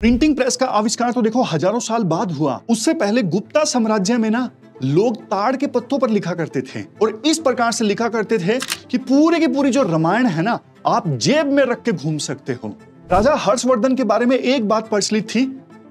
Printing press का आविष्कार तो देखो हजारों साल बाद हुआ उससे पहले गुप्ता साम्राज्य में ना लोग ताड़ के पत्तों पर लिखा करते थे और इस प्रकार से लिखा करते थे कि पूरे की पूरी जो रामायण है ना आप जेब में रख के घूम सकते हो राजा हर्षवर्धन के बारे में एक बात प्रचलित थी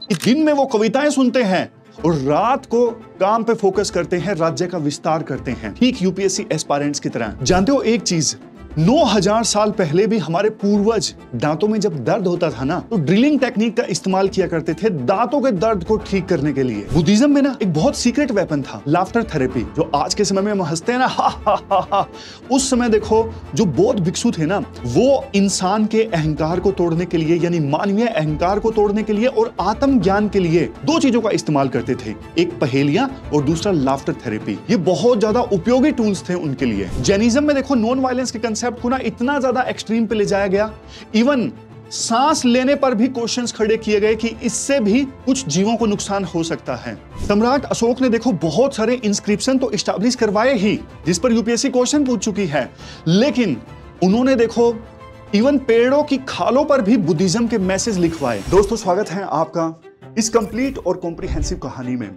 कि दिन में वो कविताएं सुनते हैं और रात को काम पे फोकस करते हैं राज्य का विस्तार करते हैं ठीक यूपीएससी एस्पायरेंट्स की तरह जानते हो एक चीज 9000 साल पहले भी हमारे पूर्वज दांतों में जब दर्द होता था ना तो ड्रिलिंग टेक्निक का इस्तेमाल किया करते थे दांतों के दर्द को ठीक करने के लिए बुद्धिज्म में ना एक बहुत सीक्रेट वेपन था लाफ्टर थेरेपी जो आज के समय में हम हंसते हैं ना हा, हा हा हा उस समय देखो जो बौद्ध भिक्षु थे ना वो इंसान के अहंकार को तोड़ने के लिए यानी मानवीय अहंकार को तोड़ने के लिए और आत्म ज्ञान के लिए दो चीजों का इस्तेमाल करते थे एक पहेलियां और दूसरा लाफ्टर थेरेपी ये बहुत ज्यादा उपयोगी टूल्स थे उनके लिए जेनिज्म में देखो नॉन वायलेंस के कंसेप्ट कंसेप्ट को ना इतना ज्यादा एक्सट्रीम पे ले जाया गया इवन सांस लेने पर भी क्वेश्चंस खड़े किए गए कि इससे भी कुछ जीवों को नुकसान हो सकता है सम्राट अशोक ने देखो बहुत सारे इंस्क्रिप्शन तो इस्टेब्लिश करवाए ही जिस पर यूपीएससी क्वेश्चन पूछ चुकी है लेकिन उन्होंने देखो इवन पेड़ों की खालों पर भी बुद्धिज्म के मैसेज लिखवाए दोस्तों स्वागत है आपका इस कंप्लीट और कॉम्प्रिहेंसिव कहानी में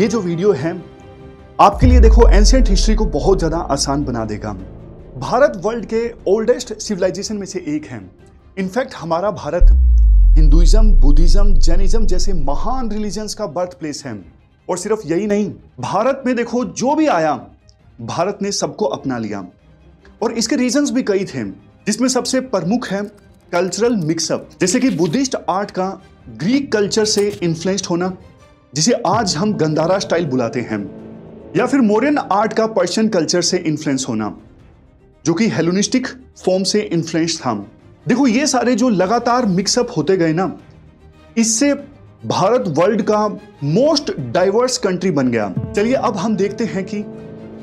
ये जो वीडियो है आपके लिए देखो एंशियंट हिस्ट्री को बहुत ज़्यादा आसान बना देगा भारत वर्ल्ड के ओल्डेस्ट सिविलाइजेशन में से एक है इनफैक्ट हमारा भारत हिंदुइज्म बुद्धिज़्म जैनिज़्म जैसे महान रिलीजन्स का बर्थ प्लेस है और सिर्फ यही नहीं भारत में देखो जो भी आया भारत ने सबको अपना लिया और इसके रीजंस भी कई थे जिसमें सबसे प्रमुख है कल्चरल मिक्सअप जैसे कि बुद्धिस्ट आर्ट का ग्रीक कल्चर से इन्फ्लुएंस्ड होना जिसे आज हम गंदारा स्टाइल बुलाते हैं या फिर मोरियन आर्ट का पर्शियन कल्चर से इन्फ्लुएंस होना जो कि हेलोनिस्टिक फॉर्म से इन्फ्लुएंस था देखो ये सारे जो लगातार मिक्सअप होते गए ना इससे भारत वर्ल्ड का मोस्ट डाइवर्स कंट्री बन गया चलिए अब हम देखते हैं कि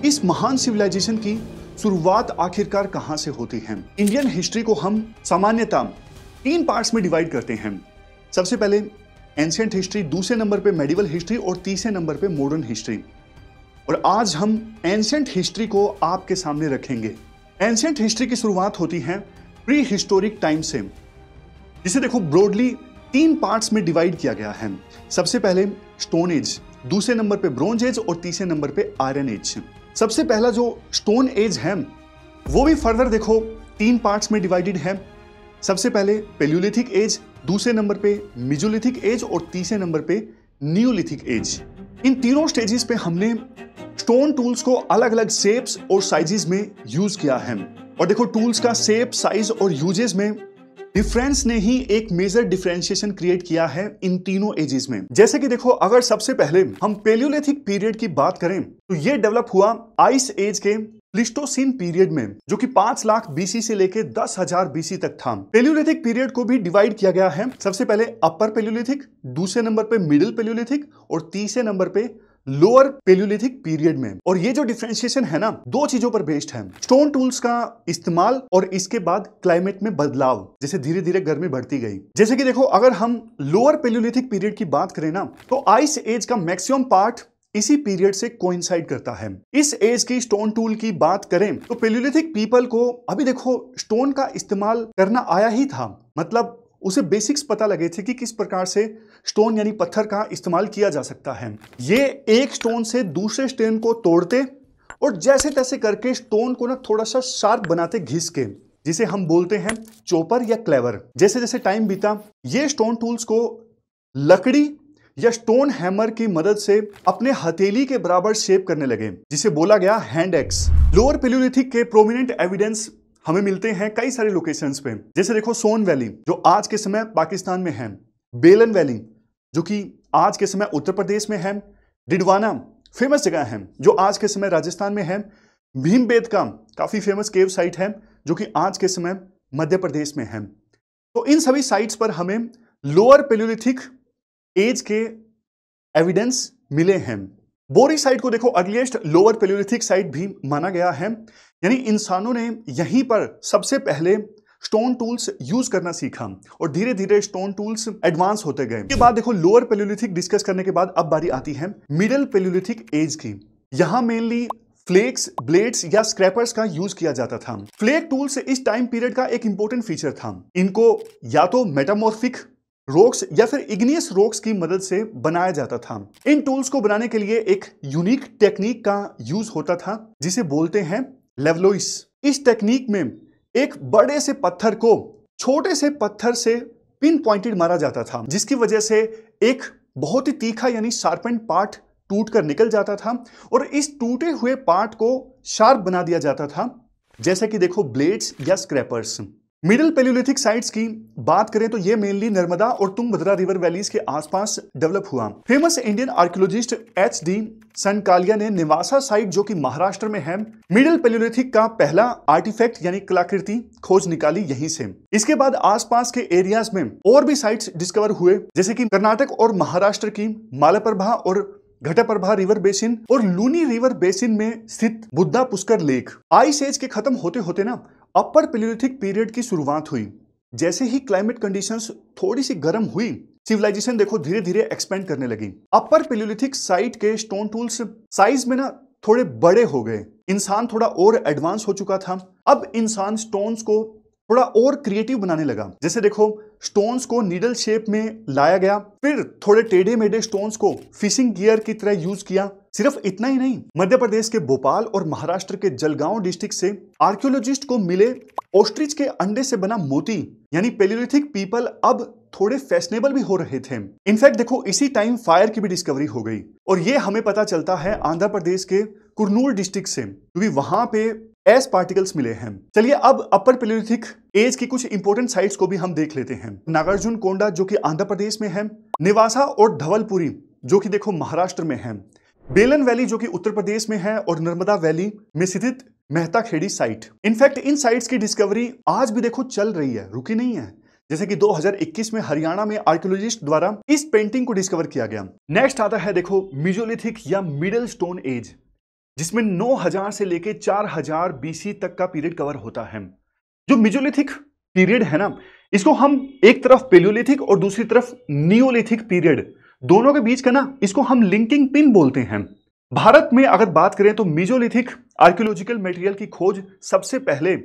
इस महान सिविलाइजेशन की शुरुआत आखिरकार कहां से होती है इंडियन हिस्ट्री को हम सामान्यतः तीन पार्ट्स में डिवाइड करते हैं सबसे पहले एंशियंट हिस्ट्री दूसरे नंबर पे मेडिवल हिस्ट्री और तीसरे नंबर पे मॉडर्न हिस्ट्री और आज हम एंशियंट हिस्ट्री को आपके सामने रखेंगे एंशियंट हिस्ट्री की शुरुआत होती है प्री हिस्टोरिक टाइम से जिसे देखो ब्रॉडली तीन पार्ट्स में डिवाइड किया गया है सबसे पहले स्टोन एज दूसरे नंबर पे ब्रॉन्ज एज और तीसरे नंबर पे आयरन एज सबसे पहला जो स्टोन एज है वो भी फर्दर देखो तीन पार्ट्स में डिवाइडेड है सबसे पहले पेल्यूलिथिक एज दूसरे नंबर पे मिजोलिथिक एज और तीसरे नंबर पे न्यूलिथिक एज इन तीनों स्टेजेस पे हमने स्टोन टूल्स को अलग अलग सेप्स और साइजेस में यूज किया है और देखो टूल्स का सेप साइज और यूजेस में डिफरेंस ने ही एक मेजर डिफरेंशिएशन क्रिएट किया है इन तीनों एजेस में जैसे कि देखो अगर सबसे पहले हम पेलियोलिथिक पीरियड की बात करें तो ये डेवलप हुआ आइस एज के प्लिस्टोसिन पीरियड में जो कि 5 लाख बीसी से लेकर दस हजार बीसी तक था पेल्यूलिथिक पीरियड को भी डिवाइड किया गया है सबसे पहले अपर पेल्यूलिथिक दूसरे नंबर पे मिडिल पेल्यूलिथिक और तीसरे नंबर पे लोअर पेल्यूलिथिक पीरियड में और ये जो डिफ्रेंशिएशन है ना दो चीजों पर बेस्ड है स्टोन टूल्स का इस्तेमाल और इसके बाद क्लाइमेट में बदलाव जैसे धीरे धीरे गर्मी बढ़ती गई जैसे कि देखो अगर हम लोअर पेल्यूलिथिक पीरियड की बात करें ना तो आइस एज का मैक्सिमम पार्ट इसी पीरियड से कोइंसाइड करता है इस एज की स्टोन टूल की बात करें तो पेल्यूलिथिक पीपल को अभी देखो स्टोन का इस्तेमाल करना आया ही था मतलब उसे बेसिक्स पता लगे थे कि किस प्रकार से स्टोन यानी पत्थर का इस्तेमाल किया जा सकता है ये एक स्टोन से दूसरे स्टोन को तोड़ते और जैसे तैसे करके स्टोन को ना थोड़ा सा शार्प बनाते घिस के जिसे हम बोलते हैं चोपर या क्लेवर जैसे जैसे टाइम बीता ये स्टोन टूल्स को लकड़ी या स्टोन हैमर की मदद से अपने हथेली के बराबर शेप करने लगे जिसे बोला गया हैंड एक्स लोअर पेलोलिथिक के प्रोमिनेंट एविडेंस हमें मिलते हैं कई सारे लोकेशंस पे जैसे देखो सोन वैली जो आज के समय पाकिस्तान में है बेलन वैली जो कि आज के समय उत्तर प्रदेश में है डिडवाना फेमस जगह है जो आज के समय राजस्थान में है भीम बेद का काफ़ी फेमस केव साइट है जो कि आज के समय मध्य प्रदेश में है तो इन सभी साइट्स पर हमें लोअर पेलोलिथिक एज के एविडेंस मिले हैं बोरी साइट को देखो अर्लिएस्ट लोअर पेलोलिथिक साइट भी माना गया है यानी इंसानों ने यहीं पर सबसे पहले स्टोन टूल्स यूज करना सीखा और धीरे धीरे स्टोन टूल्स एडवांस होते गए के बाद देखो लोअर पेलोलिथिक डिस्कस करने के बाद अब बारी आती है मिडल पेलोलिथिक एज की यहां मेनली फ्लेक्स ब्लेड्स या स्क्रैपर्स का यूज किया जाता था फ्लेक टूल्स इस टाइम पीरियड का एक इंपॉर्टेंट फीचर था इनको या तो मेटामोर्फिक रोक्स या फिर इग्नियस रोक्स की मदद से बनाया जाता था इन टूल्स को बनाने के लिए एक यूनिक टेक्निक का यूज होता था जिसे बोलते हैं लेवलोइस इस टेक्निक में एक बड़े से पत्थर को छोटे से पत्थर से पिन पॉइंटेड मारा जाता था जिसकी वजह से एक बहुत ही तीखा यानी शार्पन पार्ट टूट कर निकल जाता था और इस टूटे हुए पार्ट को शार्प बना दिया जाता था जैसे कि देखो ब्लेड्स या स्क्रैपर्स मिडिल पेलियोलिथिक साइट्स की बात करें तो ये मेनली नर्मदा और तुंगभद्रा रिवर वैलीज के आसपास डेवलप हुआ famous Indian archaeologist H D Sankalia ने निवासा साइट जो कि महाराष्ट्र में है मिडिल पेलियोलिथिक का पहला आर्टिफैक्ट यानी कलाकृति खोज निकाली यहीं से इसके बाद आसपास के एरियाज में और भी साइट्स डिस्कवर हुए जैसे कि कर्नाटक और महाराष्ट्र की मालाप्रभा और घटाप्रभा रिवर बेसिन और लूनी रिवर बेसिन में स्थित Budha Pushkar lake ice age के खत्म होते होते ना अपर पेलिथिक पीरियड की शुरुआत हुई जैसे ही क्लाइमेट कंडीशंस थोड़ी सी गर्म हुई सिविलाइजेशन देखो धीरे धीरे एक्सपेंड करने लगी अपर पेलिथिक साइट के स्टोन टूल्स साइज में ना थोड़े बड़े हो गए इंसान थोड़ा और एडवांस हो चुका था अब इंसान स्टोन्स को थोड़ा और क्रिएटिव बनाने लगा जैसे देखो स्टोन्स को नीडल शेप में लाया गया फिर थोड़े टेढ़े मेढे स्टोन्स को फिशिंग गियर की तरह यूज किया सिर्फ इतना ही नहीं मध्य प्रदेश के भोपाल और महाराष्ट्र के जलगांव डिस्ट्रिक्ट से आर्कियोलॉजिस्ट को मिले ऑस्ट्रिच के अंडे से बना मोती यानी पेलिथिक पीपल अब थोड़े फैशनेबल भी हो रहे थे इनफैक्ट देखो इसी टाइम फायर की भी डिस्कवरी हो गई और ये हमें पता चलता है आंध्र प्रदेश के कुरनूल डिस्ट्रिक्ट से क्योंकि वहां पे एस पार्टिकल्स मिले हैं चलिए अब अपर पेलिथिक एज की कुछ इंपोर्टेंट साइट्स को भी हम देख लेते हैं नागार्जुन कोंडा जो कि आंध्र प्रदेश में है निवासा और धवलपुरी जो कि देखो महाराष्ट्र में है बेलन वैली जो कि उत्तर प्रदेश में है और नर्मदा वैली में स्थित मेहता खेड़ी साइट इनफैक्ट इन साइट्स की डिस्कवरी आज भी देखो चल रही है रुकी नहीं है जैसे कि 2021 में हरियाणा में आर्कियोलॉजिस्ट द्वारा इस पेंटिंग को डिस्कवर किया गया नेक्स्ट आता है देखो मिजोलिथिक या मिडिल स्टोन एज जिसमें 9000 से लेके 4000 बीसी तक का पीरियड कवर होता है जो मिजोलिथिक पीरियड है ना इसको हम एक तरफ पेलियोलिथिक और दूसरी तरफ नियोलिथिक पीरियड दोनों के बीच का ना इसको हम लिंकिंग पिन बोलते हैं भारत में अगर बात करें तो मिजोलिथिक आर्कियोलॉजिकल मटेरियल की खोज सबसे पहले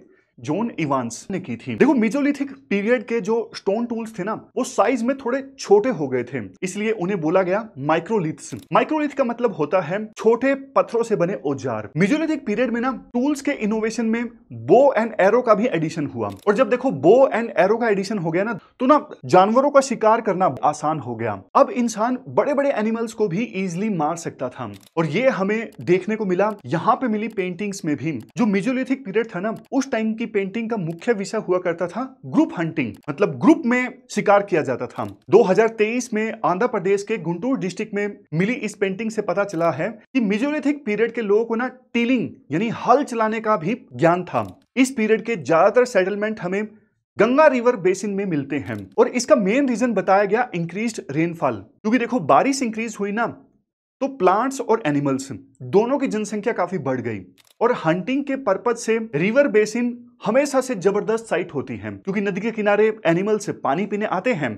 जोन इवांस ने की थी देखो मिजोलिथिक पीरियड के जो स्टोन टूल्स थे ना वो साइज में थोड़े छोटे हो गए थे इसलिए उन्हें बोला गया माइक्रोलिथ्स माइक्रोलिथ का मतलब होता है छोटे पत्थरों से बने औजार मिजोलिथिक पीरियड में ना टूल्स के इनोवेशन में बो एंड एरो का भी एडिशन हुआ और जब देखो बो एंड एरो का एडिशन हो गया ना तो ना जानवरों का शिकार करना आसान हो गया अब इंसान बड़े बड़े एनिमल्स को भी इजिली मार सकता था और ये हमें देखने को मिला यहाँ पे मिली पेंटिंग्स में भी जो मिजोलिथिक पीरियड था ना उस टाइम की पेंटिंग का मुख्य विषय हुआ करता था ग्रुप हंटिंग मतलब ग्रुप में शिकार किया जाता था 2023 में आंध्र प्रदेश के गुंटूर डिस्ट्रिक्ट में मिली इस पेंटिंग से पता चला है कि मिजोलिथिक पीरियड के लोगों को ना टीलिंग यानी हल चलाने का भी ज्ञान था इस पीरियड के ज्यादातर सेटलमेंट हमें गंगा रिवर बेसिन में मिलते हैं और इसका मेन रीजन बताया गया इंक्रीज रेनफॉल क्योंकि देखो बारिश इंक्रीज हुई ना तो प्लांट्स और एनिमल्स दोनों की जनसंख्या काफी बढ़ गई और हंटिंग के पर्पज से रिवर बेसिन हमेशा से जबरदस्त साइट होती है क्योंकि नदी के किनारे एनिमल से पानी पीने आते हैं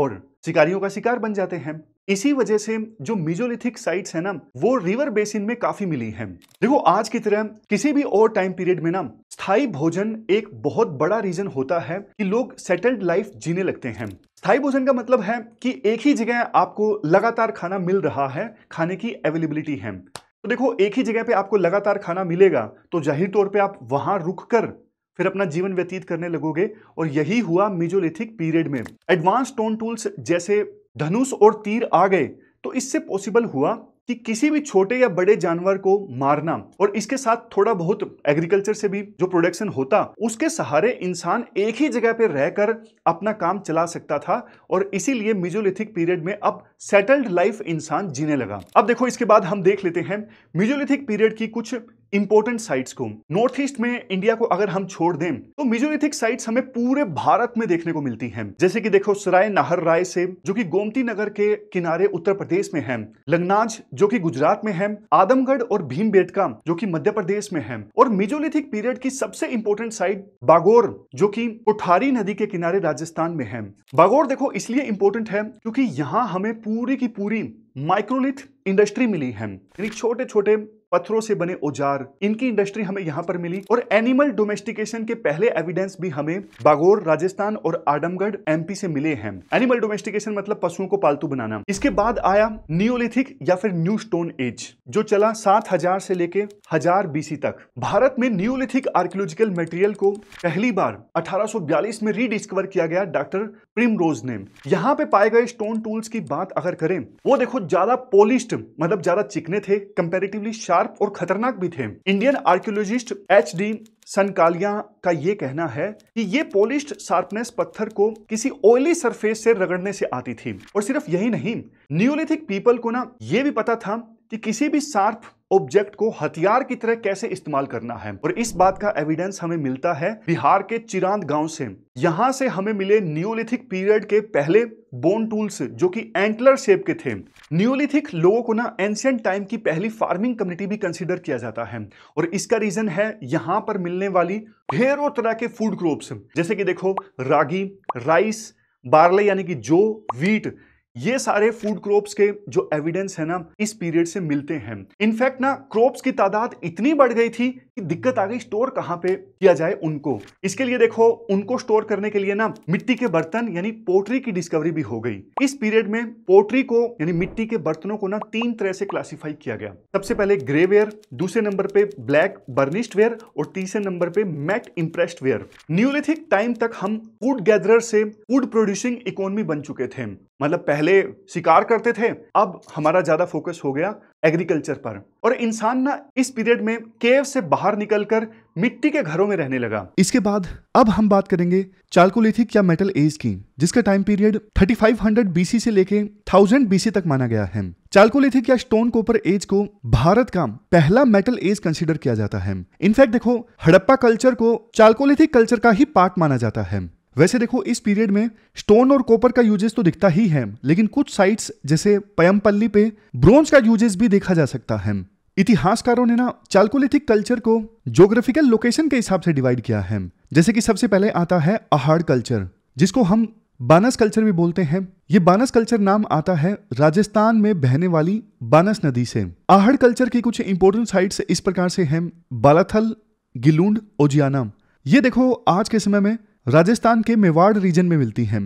और शिकारियों का शिकार बन जाते हैं इसी वजह से जो मिजोलिथिक साइट्स है ना वो रिवर बेसिन में काफी मिली हैं। देखो आज की तरह किसी भी और टाइम पीरियड में ना स्थाई भोजन एक बहुत बड़ा रीजन होता है कि लोग सेटल्ड लाइफ जीने लगते हैं स्थाई भोजन का मतलब है कि एक ही जगह आपको लगातार खाना मिल रहा है खाने की अवेलेबिलिटी है तो देखो एक ही जगह पे आपको लगातार खाना मिलेगा तो जाहिर तौर पे आप वहां रुककर फिर अपना जीवन व्यतीत करने लगोगे और यही हुआ मिजोलिथिक पीरियड में एडवांस स्टोन टूल्स जैसे धनुष और तीर आ गए तो इससे पॉसिबल हुआ कि किसी भी छोटे या बड़े जानवर को मारना और इसके साथ थोड़ा बहुत एग्रीकल्चर से भी जो प्रोडक्शन होता उसके सहारे इंसान एक ही जगह पर रहकर अपना काम चला सकता था और इसीलिए मिजोलिथिक पीरियड में अब सेटल्ड लाइफ इंसान जीने लगा अब देखो इसके बाद हम देख लेते हैं मिजोलिथिक पीरियड की कुछ इंपोर्टेंट साइट्स को नॉर्थ ईस्ट में इंडिया को अगर हम छोड़ दें तो मिजोलिथिक साइट्स हमें पूरे भारत में देखने को मिलती हैं जैसे कि देखो सराय नाहर राय से जो कि गोमती नगर के किनारे उत्तर प्रदेश में है लंगनाज जो कि गुजरात में है आदमगढ़ और भीमबेटका जो कि मध्य प्रदेश में है और मिजोलिथिक पीरियड की सबसे इंपोर्टेंट साइट बागोर जो की कोठारी नदी के किनारे राजस्थान में है बागोर देखो इसलिए इंपोर्टेंट है क्योंकि यहाँ हमें पूरी की पूरी माइक्रोलिथ इंडस्ट्री मिली है यानी छोटे छोटे पत्थरों से बने औजार इनकी इंडस्ट्री हमें यहाँ पर मिली और एनिमल डोमेस्टिकेशन के पहले एविडेंस भी हमें बागोर राजस्थान और आडमगढ़ एमपी से मिले हैं एनिमल डोमेस्टिकेशन मतलब पशुओं को पालतू बनाना इसके बाद आया न्यूलिथिक या फिर न्यू स्टोन एज जो चला सात हजार से लेके हजार बीसी तक भारत में न्यूलिथिक आर्कियोलॉजिकल मटेरियल को पहली बार अठारह में रीडिस्कवर किया गया डॉक्टर प्रिमरोज ने यहाँ पे पाए गए स्टोन टूल्स की बात अगर करें वो देखो ज्यादा पॉलिश्ड मतलब ज्यादा चिकने थे कंपेरेटिवली शार्प शार्प और खतरनाक भी थे Indian archaeologist H D Sankalia का ये कहना है कि ये पॉलिश शार्पनेस पत्थर को किसी ऑयली सरफेस से रगड़ने से आती थी और सिर्फ यही नहीं न्यूलिथिक पीपल को ना ये भी पता था कि किसी भी शार्प ऑब्जेक्ट को हथियार की तरह कैसे इस्तेमाल करना है और इस बात का एविडेंस हमें मिलता है बिहार के चिरांद गांव से यहां से हमें मिले न्यूलिथिक पीरियड के पहले बोन टूल्स जो कि एंटलर शेप के थे न्यूलिथिक लोगों को ना एंशियंट टाइम की पहली फार्मिंग कम्युनिटी भी कंसिडर किया जाता है और इसका रीजन है यहाँ पर मिलने वाली ढेरों तरह के फूड क्रॉप्स जैसे कि देखो रागी राइस बार्ले यानी कि जो वीट ये सारे फूड क्रॉप्स के जो एविडेंस है ना इस पीरियड से मिलते हैं इनफैक्ट ना क्रॉप्स की तादाद इतनी बढ़ गई थी कि दिक्कत आ गई स्टोर कहाँ पे किया जाए उनको इसके लिए देखो उनको स्टोर करने के लिए ना मिट्टी के बर्तन यानी पोल्ट्री की डिस्कवरी भी हो गई इस पीरियड में पोल्ट्री को यानी मिट्टी के बर्तनों को ना तीन तरह से क्लासीफाई किया गया सबसे पहले ग्रे वेयर दूसरे नंबर पे ब्लैक बर्निस्ड वेयर और तीसरे नंबर पे mat impressed ware neolithic time तक हम फूड गैदर से फूड प्रोड्यूसिंग इकोनॉमी बन चुके थे मतलब पहले शिकार करते थे अब हमारा ज़्यादा फोकस हो गया एग्रीकल्चर पर और इंसान ना इस पीरियड में केव से बाहर निकलकर मिट्टी के घरों में रहने लगा इसके बाद अब हम बात करेंगे चालकोलिथिक या मेटल एज की जिसका टाइम पीरियड 3500 बीसी से लेके 1000 बीसी तक माना गया है चालकोलिथिक या स्टोन कोपर एज को भारत का पहला मेटल एज कंसिडर किया जाता है इनफैक्ट देखो हड़प्पा कल्चर को चालकोलिथिक कल्चर का ही पार्ट माना जाता है वैसे देखो इस पीरियड में स्टोन और कॉपर का यूजेस तो दिखता ही है लेकिन कुछ साइट्स जैसे पयमपल्ली पे ब्रोंज का यूजेस भी देखा जा सकता है इतिहासकारों ने ना चालकोलिथिक कल्चर को जोग्राफिकल लोकेशन के हिसाब से डिवाइड किया है जैसे कि सबसे पहले आता है अहाड़ कल्चर जिसको हम बानस कल्चर भी बोलते हैं ये बानस कल्चर नाम आता है राजस्थान में बहने वाली बानस नदी से आहड़ कल्चर की कुछ इंपोर्टेंट साइट्स इस प्रकार से हैं बालाथल गिलूंड ओजियाना ये देखो आज के समय में राजस्थान के मेवाड़ रीजन में मिलती हैं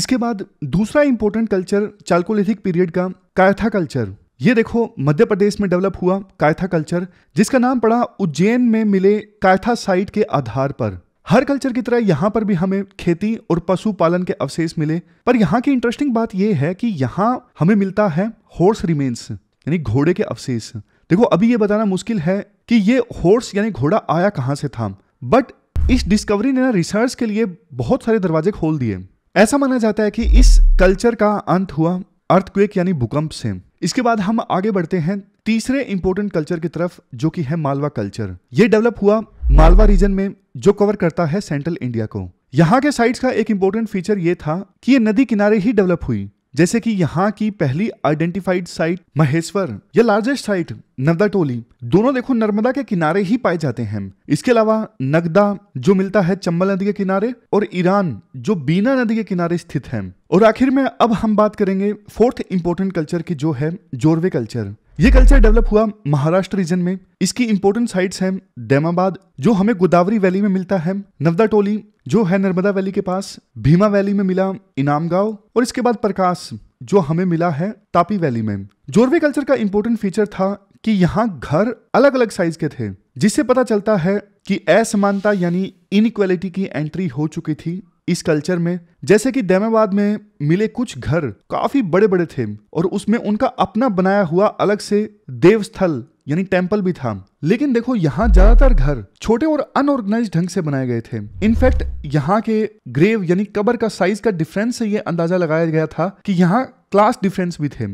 इसके बाद दूसरा इंपॉर्टेंट कल्चर चालकोलिथिक पीरियड का कायथा कल्चर ये देखो मध्य प्रदेश में डेवलप हुआ कायथा कल्चर जिसका नाम पड़ा उज्जैन में मिले कायथा साइट के आधार पर हर कल्चर की तरह यहाँ पर भी हमें खेती और पशुपालन के अवशेष मिले पर यहाँ की इंटरेस्टिंग बात यह है कि यहाँ हमें मिलता है हॉर्स रिमेन्स यानी घोड़े के अवशेष देखो अभी ये बताना मुश्किल है कि ये हॉर्स यानी घोड़ा आया कहाँ से था बट इस डिस्कवरी ने ना रिसर्च के लिए बहुत सारे दरवाजे खोल दिए ऐसा माना जाता है कि इस कल्चर का अंत हुआ अर्थक्वेक यानी भूकंप से इसके बाद हम आगे बढ़ते हैं तीसरे इंपोर्टेंट कल्चर की तरफ जो कि है मालवा कल्चर ये डेवलप हुआ मालवा रीजन में जो कवर करता है सेंट्रल इंडिया को यहाँ के साइट्स का एक इंपोर्टेंट फीचर ये था कि ये नदी किनारे ही डेवलप हुई जैसे कि यहाँ की पहली आइडेंटिफाइड साइट महेश्वर या लार्जेस्ट साइट नर्मदा टोली दोनों देखो नर्मदा के किनारे ही पाए जाते हैं इसके अलावा नगदा जो मिलता है चंबल नदी के किनारे और ईरान जो बीना नदी के किनारे स्थित है और आखिर में अब हम बात करेंगे फोर्थ इंपोर्टेंट कल्चर की जो है जोरवे कल्चर ये कल्चर डेवलप हुआ महाराष्ट्र रीजन में इसकी इंपोर्टेंट साइट्स हैं डेमाबाद जो हमें गोदावरी वैली में मिलता है नवदा टोली जो है नर्मदा वैली के पास भीमा वैली में मिला इनाम गांव और इसके बाद प्रकाश जो हमें मिला है तापी वैली में जोरवे कल्चर का इंपोर्टेंट फीचर था कि यहाँ घर अलग अलग साइज के थे जिससे पता चलता है कि असमानता यानी इनक्वालिटी की एंट्री हो चुकी थी इस कल्चर में जैसे कि दैमाबाद में मिले कुछ घर काफी बड़े बड़े थे और उसमें उनका अपना बनाया हुआ अलग से देवस्थल यानी टेम्पल भी था लेकिन देखो यहाँ ज्यादातर घर छोटे और अनऑर्गेनाइज ढंग से बनाए गए थे इनफैक्ट यहाँ के ग्रेव यानी कबर का साइज का डिफरेंस से ये अंदाजा लगाया गया था कि यहाँ क्लास डिफरेंस भी थे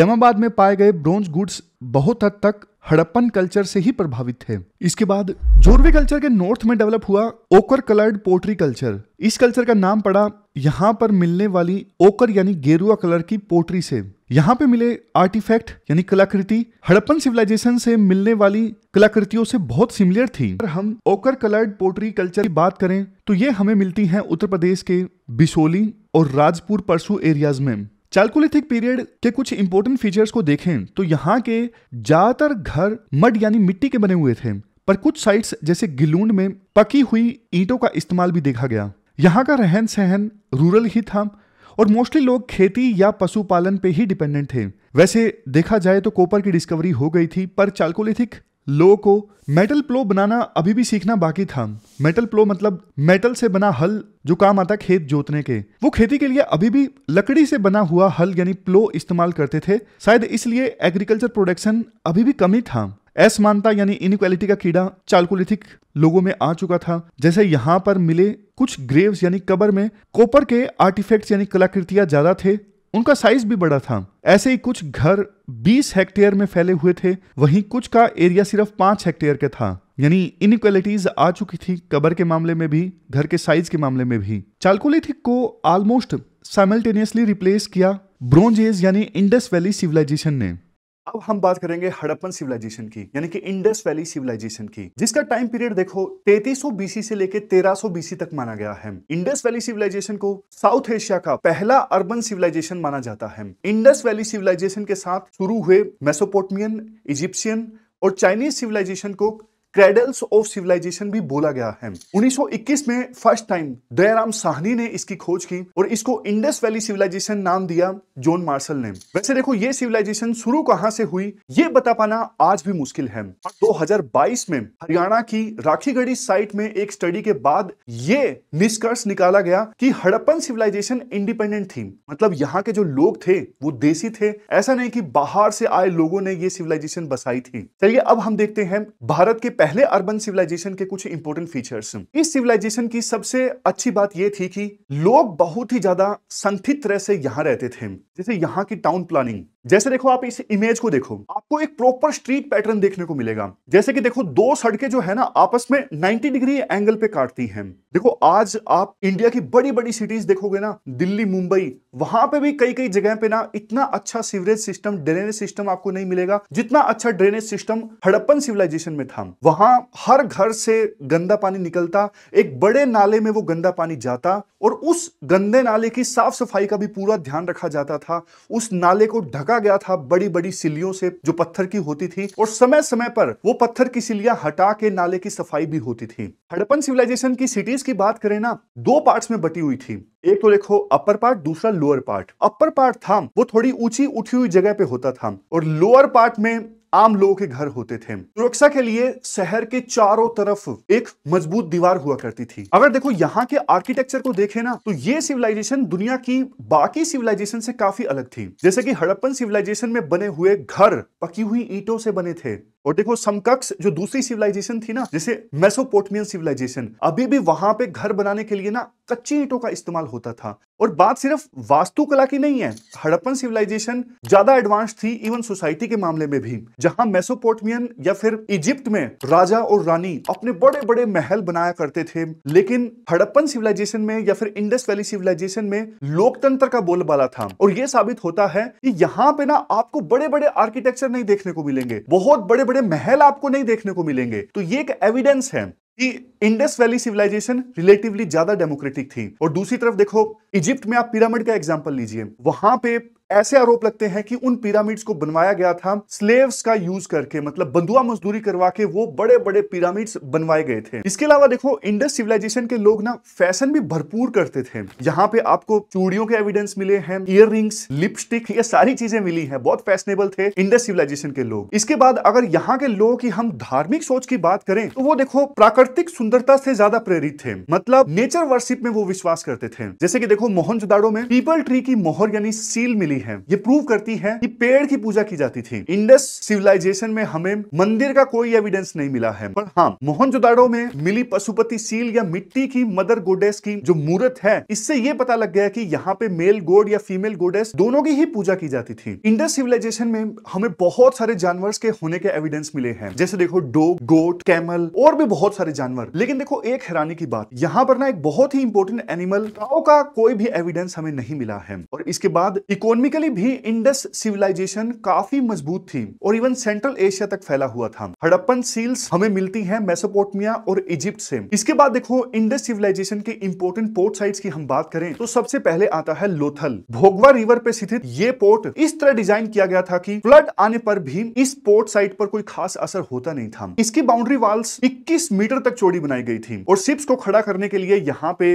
डेमाबाद में पाए गए ब्रॉन्ज गुड्स बहुत हद तक हड़प्पन कल्चर से ही प्रभावित थे इसके बाद जोरवे कल्चर के नॉर्थ में डेवलप हुआ ओकर कलर्ड पोट्री कल्चर इस कल्चर का नाम पड़ा यहाँ पर मिलने वाली ओकर यानी गेरुआ कलर की पोट्री से यहाँ पे मिले आर्टिफैक्ट यानी कलाकृति हड़प्पन सिविलाइजेशन से मिलने वाली कलाकृतियों से बहुत सिमिलर थी अगर हम ओकर कलर्ड पोट्री कल्चर की बात करें तो ये हमें मिलती हैं उत्तर प्रदेश के बिसोली और राजपुर परसू एरियाज में चालकोलिथिक पीरियड के कुछ इंपोर्टेंट फीचर्स को देखें तो यहाँ के ज्यादातर घर मड यानी मिट्टी के बने हुए थे पर कुछ साइट्स जैसे गिलूंड में पकी हुई ईंटों का इस्तेमाल भी देखा गया यहाँ का रहन सहन रूरल ही था और मोस्टली लोग खेती या पशुपालन पे ही डिपेंडेंट थे वैसे देखा जाए तो कोपर की डिस्कवरी हो गई थी पर चालकोलिथिक लो को मेटल प्लो बनाना अभी भी सीखना बाकी था मेटल प्लो मतलब मेटल से बना हल जो काम आता खेत जोतने के वो खेती के लिए अभी भी लकड़ी से बना हुआ हल यानी प्लो इस्तेमाल करते थे शायद इसलिए एग्रीकल्चर प्रोडक्शन अभी भी कम ही था असमानता यानी इनक्वालिटी का कीड़ा चालकोलिथिक लोगों में आ चुका था जैसे यहाँ पर मिले कुछ ग्रेव्स यानी कबर में कॉपर के आर्टिफैक्ट्स यानी कलाकृतियां ज्यादा थे उनका साइज भी बड़ा था ऐसे ही कुछ घर 20 हेक्टेयर में फैले हुए थे वहीं कुछ का एरिया सिर्फ 5 हेक्टेयर का था यानी इनक्वालिटीज आ चुकी थी कबर के मामले में भी घर के साइज के मामले में भी चालकोलिथिक को ऑलमोस्ट साइमल्टेनियसली रिप्लेस किया ब्रोंज एज यानी इंडस वैली सिविलाइजेशन ने अब हम बात करेंगे हड़प्पन सिविलाइजेशन की यानी कि इंडस वैली सिविलाइजेशन की जिसका टाइम पीरियड देखो 3300 बीसी से लेकर 1300 बीसी तक माना गया है इंडस वैली सिविलाइजेशन को साउथ एशिया का पहला अर्बन सिविलाइजेशन माना जाता है इंडस वैली सिविलाइजेशन के साथ शुरू हुए मेसोपोटमियन इजिप्शियन और चाइनीज सिविलाइजेशन को क्रेडल्स ऑफ सिविलाइजेशन भी बोला गया है 1921 में फर्स्ट टाइम दयाराम साहनी ने इसकी खोज की और इसको इंडस वैली सिविलाइजेशन नाम दिया जॉन मार्शल ने वैसे देखो ये सिविलाइजेशन शुरू कहां से हुई ये बता पाना आज भी मुश्किल है 2022 में हरियाणा की राखीगढ़ी साइट में एक स्टडी के बाद ये निष्कर्ष निकाला गया कि हड़प्पन सिविलाइजेशन इंडिपेंडेंट थी मतलब यहाँ के जो लोग थे वो देसी थे ऐसा नहीं कि बाहर से आए लोगों ने ये सिविलाइजेशन बसाई थी चलिए अब हम देखते हैं भारत के पहले अर्बन सिविलाइजेशन के कुछ इंपोर्टेंट फीचर्स इस सिविलाइजेशन की सबसे अच्छी बात यह थी कि लोग बहुत ही ज्यादा संथित तरह से यहाँ रहते थे जैसे यहाँ की टाउन प्लानिंग जैसे देखो आप इस इमेज को देखो आपको एक प्रॉपर स्ट्रीट पैटर्न देखने को मिलेगा जैसे कि देखो दो सड़कें जो है ना आपस में 90 डिग्री एंगल पे काटती हैं देखो आज आप इंडिया की बड़ी बड़ी सिटीज देखोगे ना दिल्ली मुंबई वहां पे भी कई कई जगह पे ना इतना अच्छा सीवरेज सिस्टम ड्रेनेज सिस्टम आपको नहीं मिलेगा जितना अच्छा ड्रेनेज सिस्टम हड़प्पन सिविलाइजेशन में था वहां वहां हर घर से गंदा पानी निकलता एक बड़े नाले में वो गंदा पानी जाता और उस गंदे नाले की साफ सफाई का भी पूरा ध्यान रखा जाता था उस नाले को ढका गया था बड़ी बड़ी सिलियों से जो पत्थर की होती थी और समय समय पर वो पत्थर की सिलियां हटा के नाले की सफाई भी होती थी हड़पन सिविलाइजेशन की सिटीज की बात करें ना दो पार्ट्स में बटी हुई थी एक तो देखो अपर पार्ट दूसरा लोअर पार्ट अपर पार्ट था वो थोड़ी ऊंची उठी हुई जगह पे होता था और लोअर पार्ट में आम लोगों के घर होते थे सुरक्षा के लिए शहर के चारों तरफ एक मजबूत दीवार हुआ करती थी अगर देखो यहाँ के आर्किटेक्चर को देखे ना तो ये सिविलाइजेशन दुनिया की बाकी सिविलाइजेशन से काफी अलग थी जैसे कि हड़प्पन सिविलाइजेशन में बने हुए घर पकी हुई ईटों से बने थे और देखो समकक्ष जो दूसरी सिविलाइजेशन थी ना जैसे मेसोपोटमियन सिविलाइजेशन अभी भी वहां पे घर बनाने के लिए ना कच्ची ईटों का इस्तेमाल होता था और बात सिर्फ वास्तुकला की नहीं है हड़प्पन सिविलाइजेशन ज्यादा एडवांस थी इवन सोसाइटी के मामले में भी जहां मेसोपोटमियन या फिर इजिप्ट में राजा और रानी अपने बड़े बड़े महल बनाया करते थे लेकिन हड़प्पन सिविलाइजेशन में या फिर इंडस वैली सिविलाइजेशन में लोकतंत्र का बोलबाला था और यह साबित होता है कि यहाँ पे ना आपको बड़े बड़े आर्किटेक्चर नहीं देखने को मिलेंगे बहुत बड़े बड़े महल आपको नहीं देखने को मिलेंगे तो ये एक एविडेंस है कि इंडस वैली सिविलाइजेशन रिलेटिवली ज्यादा डेमोक्रेटिक थी और दूसरी तरफ देखो इजिप्ट में आप पिरामिड का एग्जाम्पल लीजिए वहां पे ऐसे आरोप लगते हैं कि उन पिरामिड्स को बनवाया गया था स्लेव्स का यूज करके मतलब बंधुआ मजदूरी करवा के वो बड़े बड़े पिरामिड्स बनवाए गए थे इसके अलावा देखो इंडस सिविलाइजेशन के लोग ना फैशन भी भरपूर करते थे यहाँ पे आपको चूड़ियों के एविडेंस मिले हैं इयर लिपस्टिक ये सारी चीजें मिली है बहुत फैशनेबल थे इंडस सिविलाइजेशन के लोग इसके बाद अगर यहाँ के लोगों की हम धार्मिक सोच की बात करें तो वो देखो प्राकृतिक सुंदरता से ज्यादा प्रेरित थे मतलब नेचर वर्शिप में वो विश्वास करते थे जैसे कि देखो मोहन में पीपल ट्री की मोहर यानी सील मिली है ये प्रूव करती है कि पेड़ की पूजा की जाती थी इंडस सिविलाइजेशन में हमें मंदिर का कोई एविडेंस नहीं मिला है पर हाँ मोहनजोदाड़ो में मिली पशुपति सील या मिट्टी की मदर गोडेस की जो मूर्त है इससे ये पता लग गया की यहाँ पे मेल गोड या फीमेल गोडेस दोनों की ही पूजा की जाती थी इंडस सिविलाइजेशन में हमें बहुत सारे जानवर के होने के एविडेंस मिले हैं जैसे देखो डो गोट कैमल और भी बहुत सारे जानवर लेकिन देखो एक हैरानी की बात यहाँ पर ना एक बहुत ही इंपोर्टेंट एनिमल का कोई भी एविडेंस हमें नहीं मिला है और इसके बाद इकोनॉमिक पॉलिटिकली भी इंडस सिविलाइजेशन काफी मजबूत थी और इवन सेंट्रल एशिया तक फैला हुआ था हड़प्पन सील्स हमें मिलती हैं मेसोपोटामिया और इजिप्ट से इसके बाद देखो इंडस सिविलाइजेशन के इंपोर्टेंट पोर्ट साइट्स की हम बात करें तो सबसे पहले आता है लोथल भोगवा रिवर पे स्थित ये पोर्ट इस तरह डिजाइन किया गया था की फ्लड आने पर भी इस पोर्ट साइट पर कोई खास असर होता नहीं था इसकी बाउंड्री वॉल्स इक्कीस मीटर तक चौड़ी बनाई गई थी और शिप्स को खड़ा करने के लिए यहाँ पे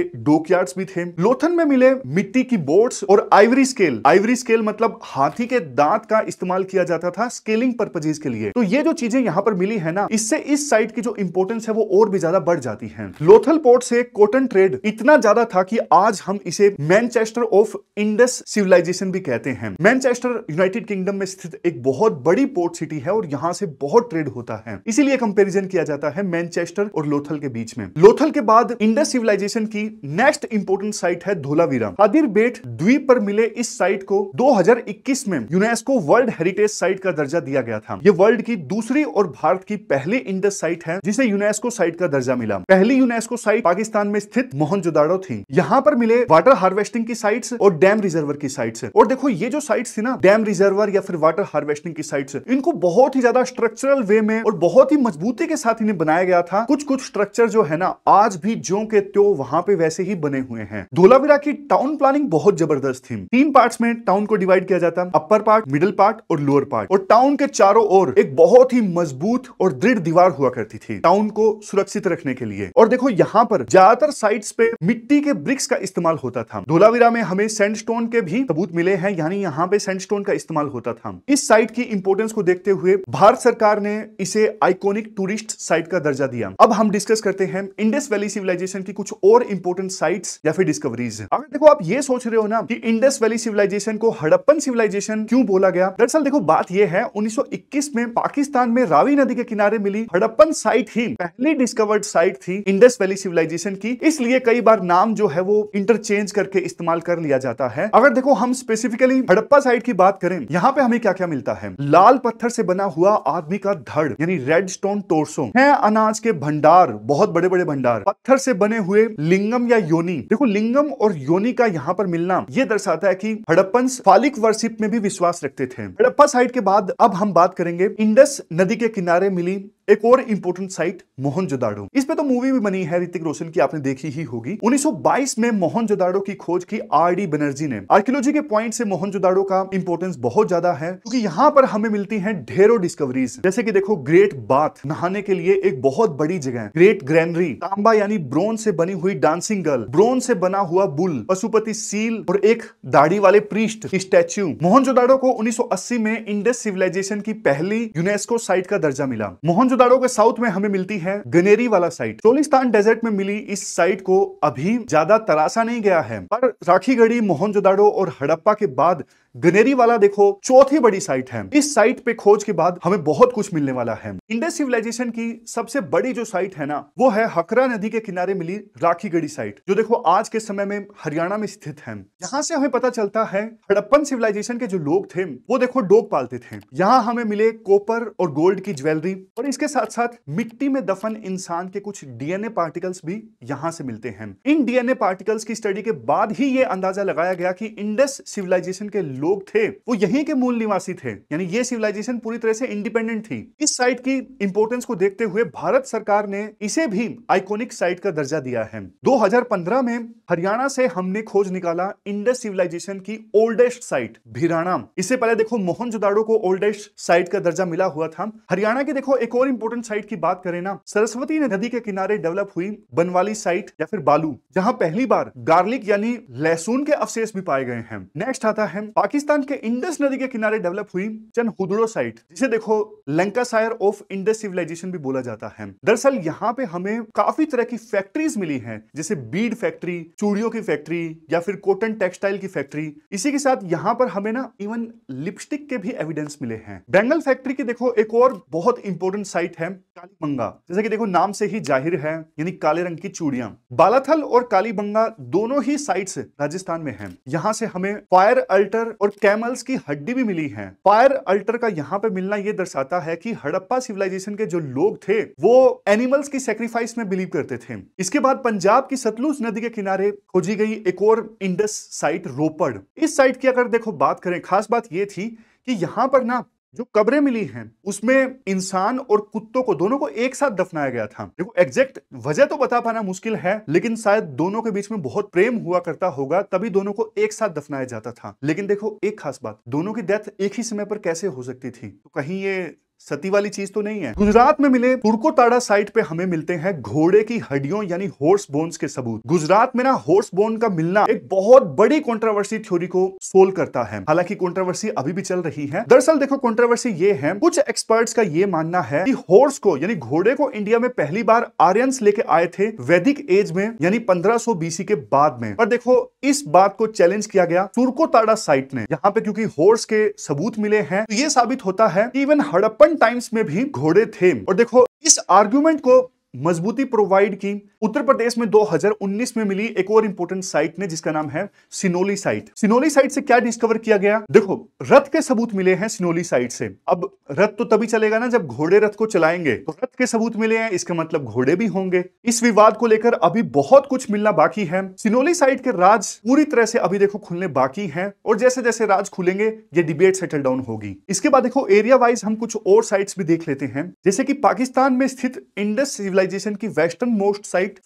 यार्ड भी थे लोथन में मिले मिट्टी की बोर्ड और आइवरी स्केल आइवरी स्केल मतलब हाथी के दांत का इस्तेमाल किया जाता था स्केलिंग पर्पजेज के लिए तो ये जो चीजें यहाँ पर मिली है ना इससे इस साइट की जो इंपोर्टेंस है वो और भी ज्यादा बढ़ जाती है लोथल पोर्ट से कॉटन ट्रेड इतना ज्यादा था कि आज हम इसे मैनचेस्टर ऑफ इंडस सिविलाइजेशन भी कहते हैं मैनचेस्टर यूनाइटेड किंगडम में स्थित एक बहुत बड़ी पोर्ट सिटी है और यहाँ से बहुत ट्रेड होता है इसीलिए कंपेरिजन किया जाता है मैनचेस्टर और लोथल के बीच में लोथल के बाद इंडस सिविलाइजेशन की नेक्स्ट इंपोर्टेंट साइट है धोलावीरा आदिर बेट द्वीप पर मिले इस साइट को 2021 में यूनेस्को वर्ल्ड हेरिटेज साइट का दर्जा दिया गया था ये वर्ल्ड की दूसरी और भारत की पहली इंडस साइट है जिसे यूनेस्को साइट का दर्जा मिला पहली यूनेस्को साइट पाकिस्तान में स्थित मोहन थी यहाँ पर मिले वाटर हार्वेस्टिंग की साइट और डैम रिजर्वर की साइट और देखो ये जो साइट थी ना डैम रिजर्वर या फिर वाटर हार्वेस्टिंग की साइट इनको बहुत ही ज्यादा स्ट्रक्चरल वे में और बहुत ही मजबूती के साथ इन्हें बनाया गया था कुछ कुछ स्ट्रक्चर जो है ना आज भी जो के त्यो वहां पे वैसे ही बने हुए हैं धोलावीरा की टाउन प्लानिंग बहुत जबरदस्त थी तीन पार्ट्स में टाउन टाउन को डिवाइड किया जाता है अपर पार्ट मिडिल पार्ट और लोअर पार्ट और टाउन के चारों ओर एक बहुत ही मजबूत और दृढ़ दीवार हुआ करती थी टाउन को सुरक्षित रखने के लिए और देखो यहाँ पर ज्यादातर साइट्स पे मिट्टी के ब्रिक्स का इस्तेमाल होता था धोलावीरा में हमें सैंडस्टोन के भी सबूत मिले हैं यानी यहाँ पे सैंडस्टोन का इस्तेमाल होता था इस साइट की इंपोर्टेंस को देखते हुए भारत सरकार ने इसे आइकोनिक टूरिस्ट साइट का दर्जा दिया अब हम डिस्कस करते हैं इंडस वैली सिविलाइजेशन की कुछ और इंपोर्टेंट साइट्स या फिर डिस्कवरीज अगर देखो आप ये सोच रहे हो ना कि इंडस वैली सिविलाइजेशन को को हड़प्पन सिविलाइजेशन क्यों बोला गया दरअसल देखो बात यह है 1921 में पाकिस्तान में रावी नदी के किनारे मिली हड़प्पन साइट ही पहली डिस्कवर्ड साइट थी इंडस वैली सिविलाइजेशन की इसलिए कई बार नाम जो है वो इंटरचेंज करके इस्तेमाल कर लिया जाता है अगर देखो हम स्पेसिफिकली हड़प्पा साइट की बात करें यहाँ पे हमें क्या क्या मिलता है लाल पत्थर से बना हुआ आदमी का धड़ यानी रेड स्टोन टोर्सो है अनाज के भंडार बहुत बड़े बड़े भंडार पत्थर से बने हुए लिंगम या योनी देखो लिंगम और योनी का यहाँ पर मिलना ये दर्शाता है कि हड़प्पन फालिक वर्शिप में भी विश्वास रखते थे हड़प्पा साइड के बाद अब हम बात करेंगे इंडस नदी के किनारे मिली एक और इंपोर्टेंट साइट मोहन जोदाडो इस पे तो मूवी भी बनी है ऋतिक रोशन की आपने देखी ही होगी 1922 में मोहन जोदाड़ो की खोज की आर डी बनर्जी ने आर्कियोलॉजी के पॉइंट से मोहन जोदाड़ो का इंपोर्टेंस बहुत ज्यादा है क्योंकि यहाँ पर हमें मिलती है ढेरों डिस्कवरीज जैसे की देखो ग्रेट बाथ नहाने के लिए एक बहुत बड़ी जगह है ग्रेट ग्रैनरी तांबा यानी ब्रोन से बनी हुई डांसिंग गर्ल ब्रोन से बना हुआ बुल पशुपति सील और एक दाढ़ी वाले प्रिस्ट स्टैच्यू मोहन को 1980 में इंडस सिविलाइजेशन की पहली यूनेस्को साइट का दर्जा मिला मोहन रिश्तेदारों के साउथ में हमें मिलती है गनेरी वाला साइट चोलिस्तान डेजर्ट में मिली इस साइट को अभी ज्यादा तराशा नहीं गया है पर राखीगढ़ी मोहनजोदाड़ो और हड़प्पा के बाद गनेरी वाला देखो चौथी बड़ी साइट है इस साइट पे खोज के बाद हमें बहुत कुछ मिलने वाला है इंडस सिविलाइजेशन की सबसे बड़ी जो साइट है ना वो है हकरा नदी के किनारे मिली राखीगढ़ी साइट जो देखो आज के समय में हरियाणा में स्थित है यहाँ से हमें पता चलता है हड़प्पन सिविलाइजेशन के जो लोग थे वो देखो डोग पालते थे यहाँ हमें मिले कोपर और गोल्ड की ज्वेलरी और इसके साथ साथ मिट्टी में दफन इंसान के कुछ डीएनए पार्टिकल्स भी यहां से मिलते हैं इन डीएनए पार्टिकल्स की स्टडी के बाद ही ये अंदाजा लगाया गया कि इंडस सिविलाइजेशन के लोग थे वो यहीं के मूल निवासी थे यानी ये सिविलाइजेशन पूरी तरह से इंडिपेंडेंट थी इस साइट की इंपोर्टेंस को देखते हुए भारत सरकार ने इसे भी आइकोनिक साइट का दर्जा दिया है दो में हरियाणा से हमने खोज निकाला इंडस सिविलाइजेशन की ओल्डेस्ट साइट भिराणा इससे पहले देखो मोहन को ओल्डेस्ट साइट का दर्जा मिला हुआ था हरियाणा के देखो एक और इंपोर्टेंट साइट की बात करें ना सरस्वती नदी के किनारे डेवलप हुई बनवाली साइट या फिर बालू जहां पहली बार गार्लिक यानी लहसुन के अवशेष भी पाए गए हैं नेक्स्ट आता है पाकिस्तान के इंडस नदी के किनारे डेवलप हुई चनहुदड़ो साइट जिसे देखो Lancashire of Indus civilisation भी बोला जाता है दरअसल यहाँ पे हमें काफी तरह की फैक्ट्रीज मिली है जैसे बीड फैक्ट्री चूड़ियों की फैक्ट्री या फिर कॉटन टेक्सटाइल की फैक्ट्री इसी के साथ यहाँ पर हमें ना इवन लिपस्टिक के भी एविडेंस मिले हैं बेंगल फैक्ट्री की देखो एक और बहुत इंपोर्टेंट साइट है कालीबंगा जैसे कि देखो नाम से ही जाहिर है यानी काले रंग की चूड़ियां बालाथल और कालीबंगा दोनों ही साइट्स राजस्थान में हैं यहाँ से हमें फायर अल्टर और कैमल्स की हड्डी भी मिली है फायर अल्टर का यहाँ पे मिलना यह दर्शाता है कि हड़प्पा सिविलाइजेशन के जो लोग थे वो एनिमल्स की सेक्रीफाइस में बिलीव करते थे इसके बाद पंजाब की सतलुज नदी के किनारे खोजी गई एक और इंडस साइट रोपड़ इस साइट की अगर देखो बात करें खास बात यह थी कि यहां पर ना जो कब्रें मिली हैं उसमें इंसान और कुत्तों को दोनों को एक साथ दफनाया गया था देखो एग्जैक्ट वजह तो बता पाना मुश्किल है लेकिन शायद दोनों के बीच में बहुत प्रेम हुआ करता होगा तभी दोनों को एक साथ दफनाया जाता था लेकिन देखो एक खास बात दोनों की डेथ एक ही समय पर कैसे हो सकती थी तो कहीं ये सती वाली चीज तो नहीं है गुजरात में मिले कुर्कोताड़ा साइट पे हमें मिलते हैं घोड़े की हड्डियों यानी हॉर्स बोन्स के सबूत गुजरात में ना हॉर्स बोन का मिलना एक बहुत बड़ी कंट्रोवर्सी थ्योरी को सोल्व करता है हालांकि कंट्रोवर्सी अभी भी चल रही है दरअसल देखो कंट्रोवर्सी ये है कुछ एक्सपर्ट्स का ये मानना है की हॉर्स को यानी घोड़े को इंडिया में पहली बार आर्यन लेके आए थे वैदिक एज में यानी पंद्रह बीसी के बाद में पर देखो इस बात को चैलेंज किया गया तुर्कोताड़ा साइट ने यहाँ पे क्योंकि हॉर्स के सबूत मिले हैं तो ये साबित होता है इवन हड़प्पा रोमन टाइम्स में भी घोड़े थे और देखो इस आर्ग्यूमेंट को मजबूती प्रोवाइड की उत्तर प्रदेश में 2019 में मिली एक और इंपोर्टेंट साइट ने जिसका नाम है सिनोली साइट सिनोली साइट से क्या डिस्कवर किया गया देखो रथ के सबूत मिले हैं सिनोली साइट से अब रथ तो तभी चलेगा ना जब घोड़े रथ को चलाएंगे तो रथ के सबूत मिले हैं इसका मतलब घोड़े भी होंगे इस विवाद को लेकर अभी बहुत कुछ मिलना बाकी है सिनोली साइट के राज पूरी तरह से अभी देखो खुलने बाकी है और जैसे जैसे राज खुलेंगे ये डिबेट सेटल डाउन होगी इसके बाद देखो एरिया वाइज हम कुछ और साइट भी देख लेते हैं जैसे की पाकिस्तान में स्थित इंडस सिविलाइजेशन की वेस्टर्न मोस्ट साइट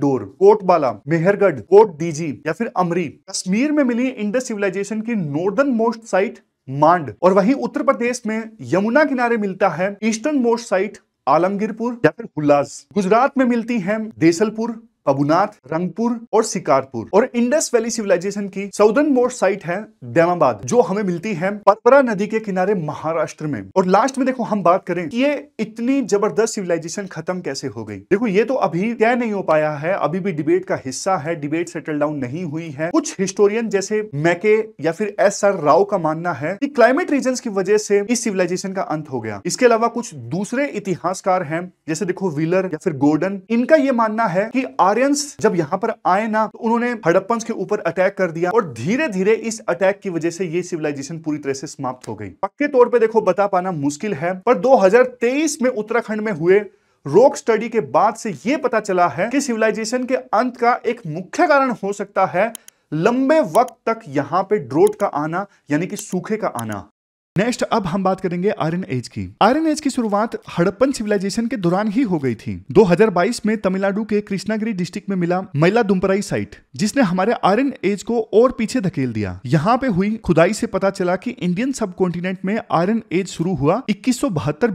डोर कोटबाला मेहरगढ़ कोट डीजी या फिर अमरी कश्मीर में मिली इंडस सिविलाइजेशन की नॉर्दर्न मोस्ट साइट मांड और वहीं उत्तर प्रदेश में यमुना किनारे मिलता है ईस्टर्न मोस्ट साइट आलमगीरपुर या फिर हुलास गुजरात में मिलती है देसलपुर पबुनाथ रंगपुर और शिकारपुर और इंडस वैली सिविलाइजेशन की सऊदर्न मोस्ट साइट है दैमाबाद जो हमें मिलती है परपरा नदी के किनारे महाराष्ट्र में और लास्ट में देखो हम बात करें ये इतनी जबरदस्त सिविलाइजेशन खत्म कैसे हो गई देखो ये तो अभी तय नहीं हो पाया है अभी भी डिबेट का हिस्सा है डिबेट सेटल डाउन नहीं हुई है कुछ हिस्टोरियन जैसे मैके या फिर एस आर राव का मानना है की क्लाइमेट रीजन की वजह से इस सिविलाइजेशन का अंत हो गया इसके अलावा कुछ दूसरे इतिहासकार है जैसे देखो व्हीलर या फिर गोर्डन इनका ये मानना है की आर्यंस जब यहाँ पर आए ना तो उन्होंने हड़प्पन के ऊपर अटैक कर दिया और धीरे धीरे इस अटैक की वजह से ये सिविलाइजेशन पूरी तरह से समाप्त हो गई पक्के तौर पर देखो बता पाना मुश्किल है पर दो में उत्तराखंड में हुए रोक स्टडी के बाद से यह पता चला है कि सिविलाइजेशन के अंत का एक मुख्य कारण हो सकता है लंबे वक्त तक यहां पे ड्रोट का आना यानी कि सूखे का आना नेक्स्ट अब हम बात करेंगे आयरन एज की आयरन एज की शुरुआत हड़प्पन सिविलाइजेशन के दौरान ही हो गई थी 2022 में तमिलनाडु के कृष्णागिरी डिस्ट्रिक्ट में मिला मैला दुमपराई साइट जिसने हमारे आयरन एज को और पीछे धकेल दिया यहाँ पे हुई खुदाई से पता चला कि इंडियन सब कॉन्टिनेंट में आयरन एज शुरू हुआ इक्कीस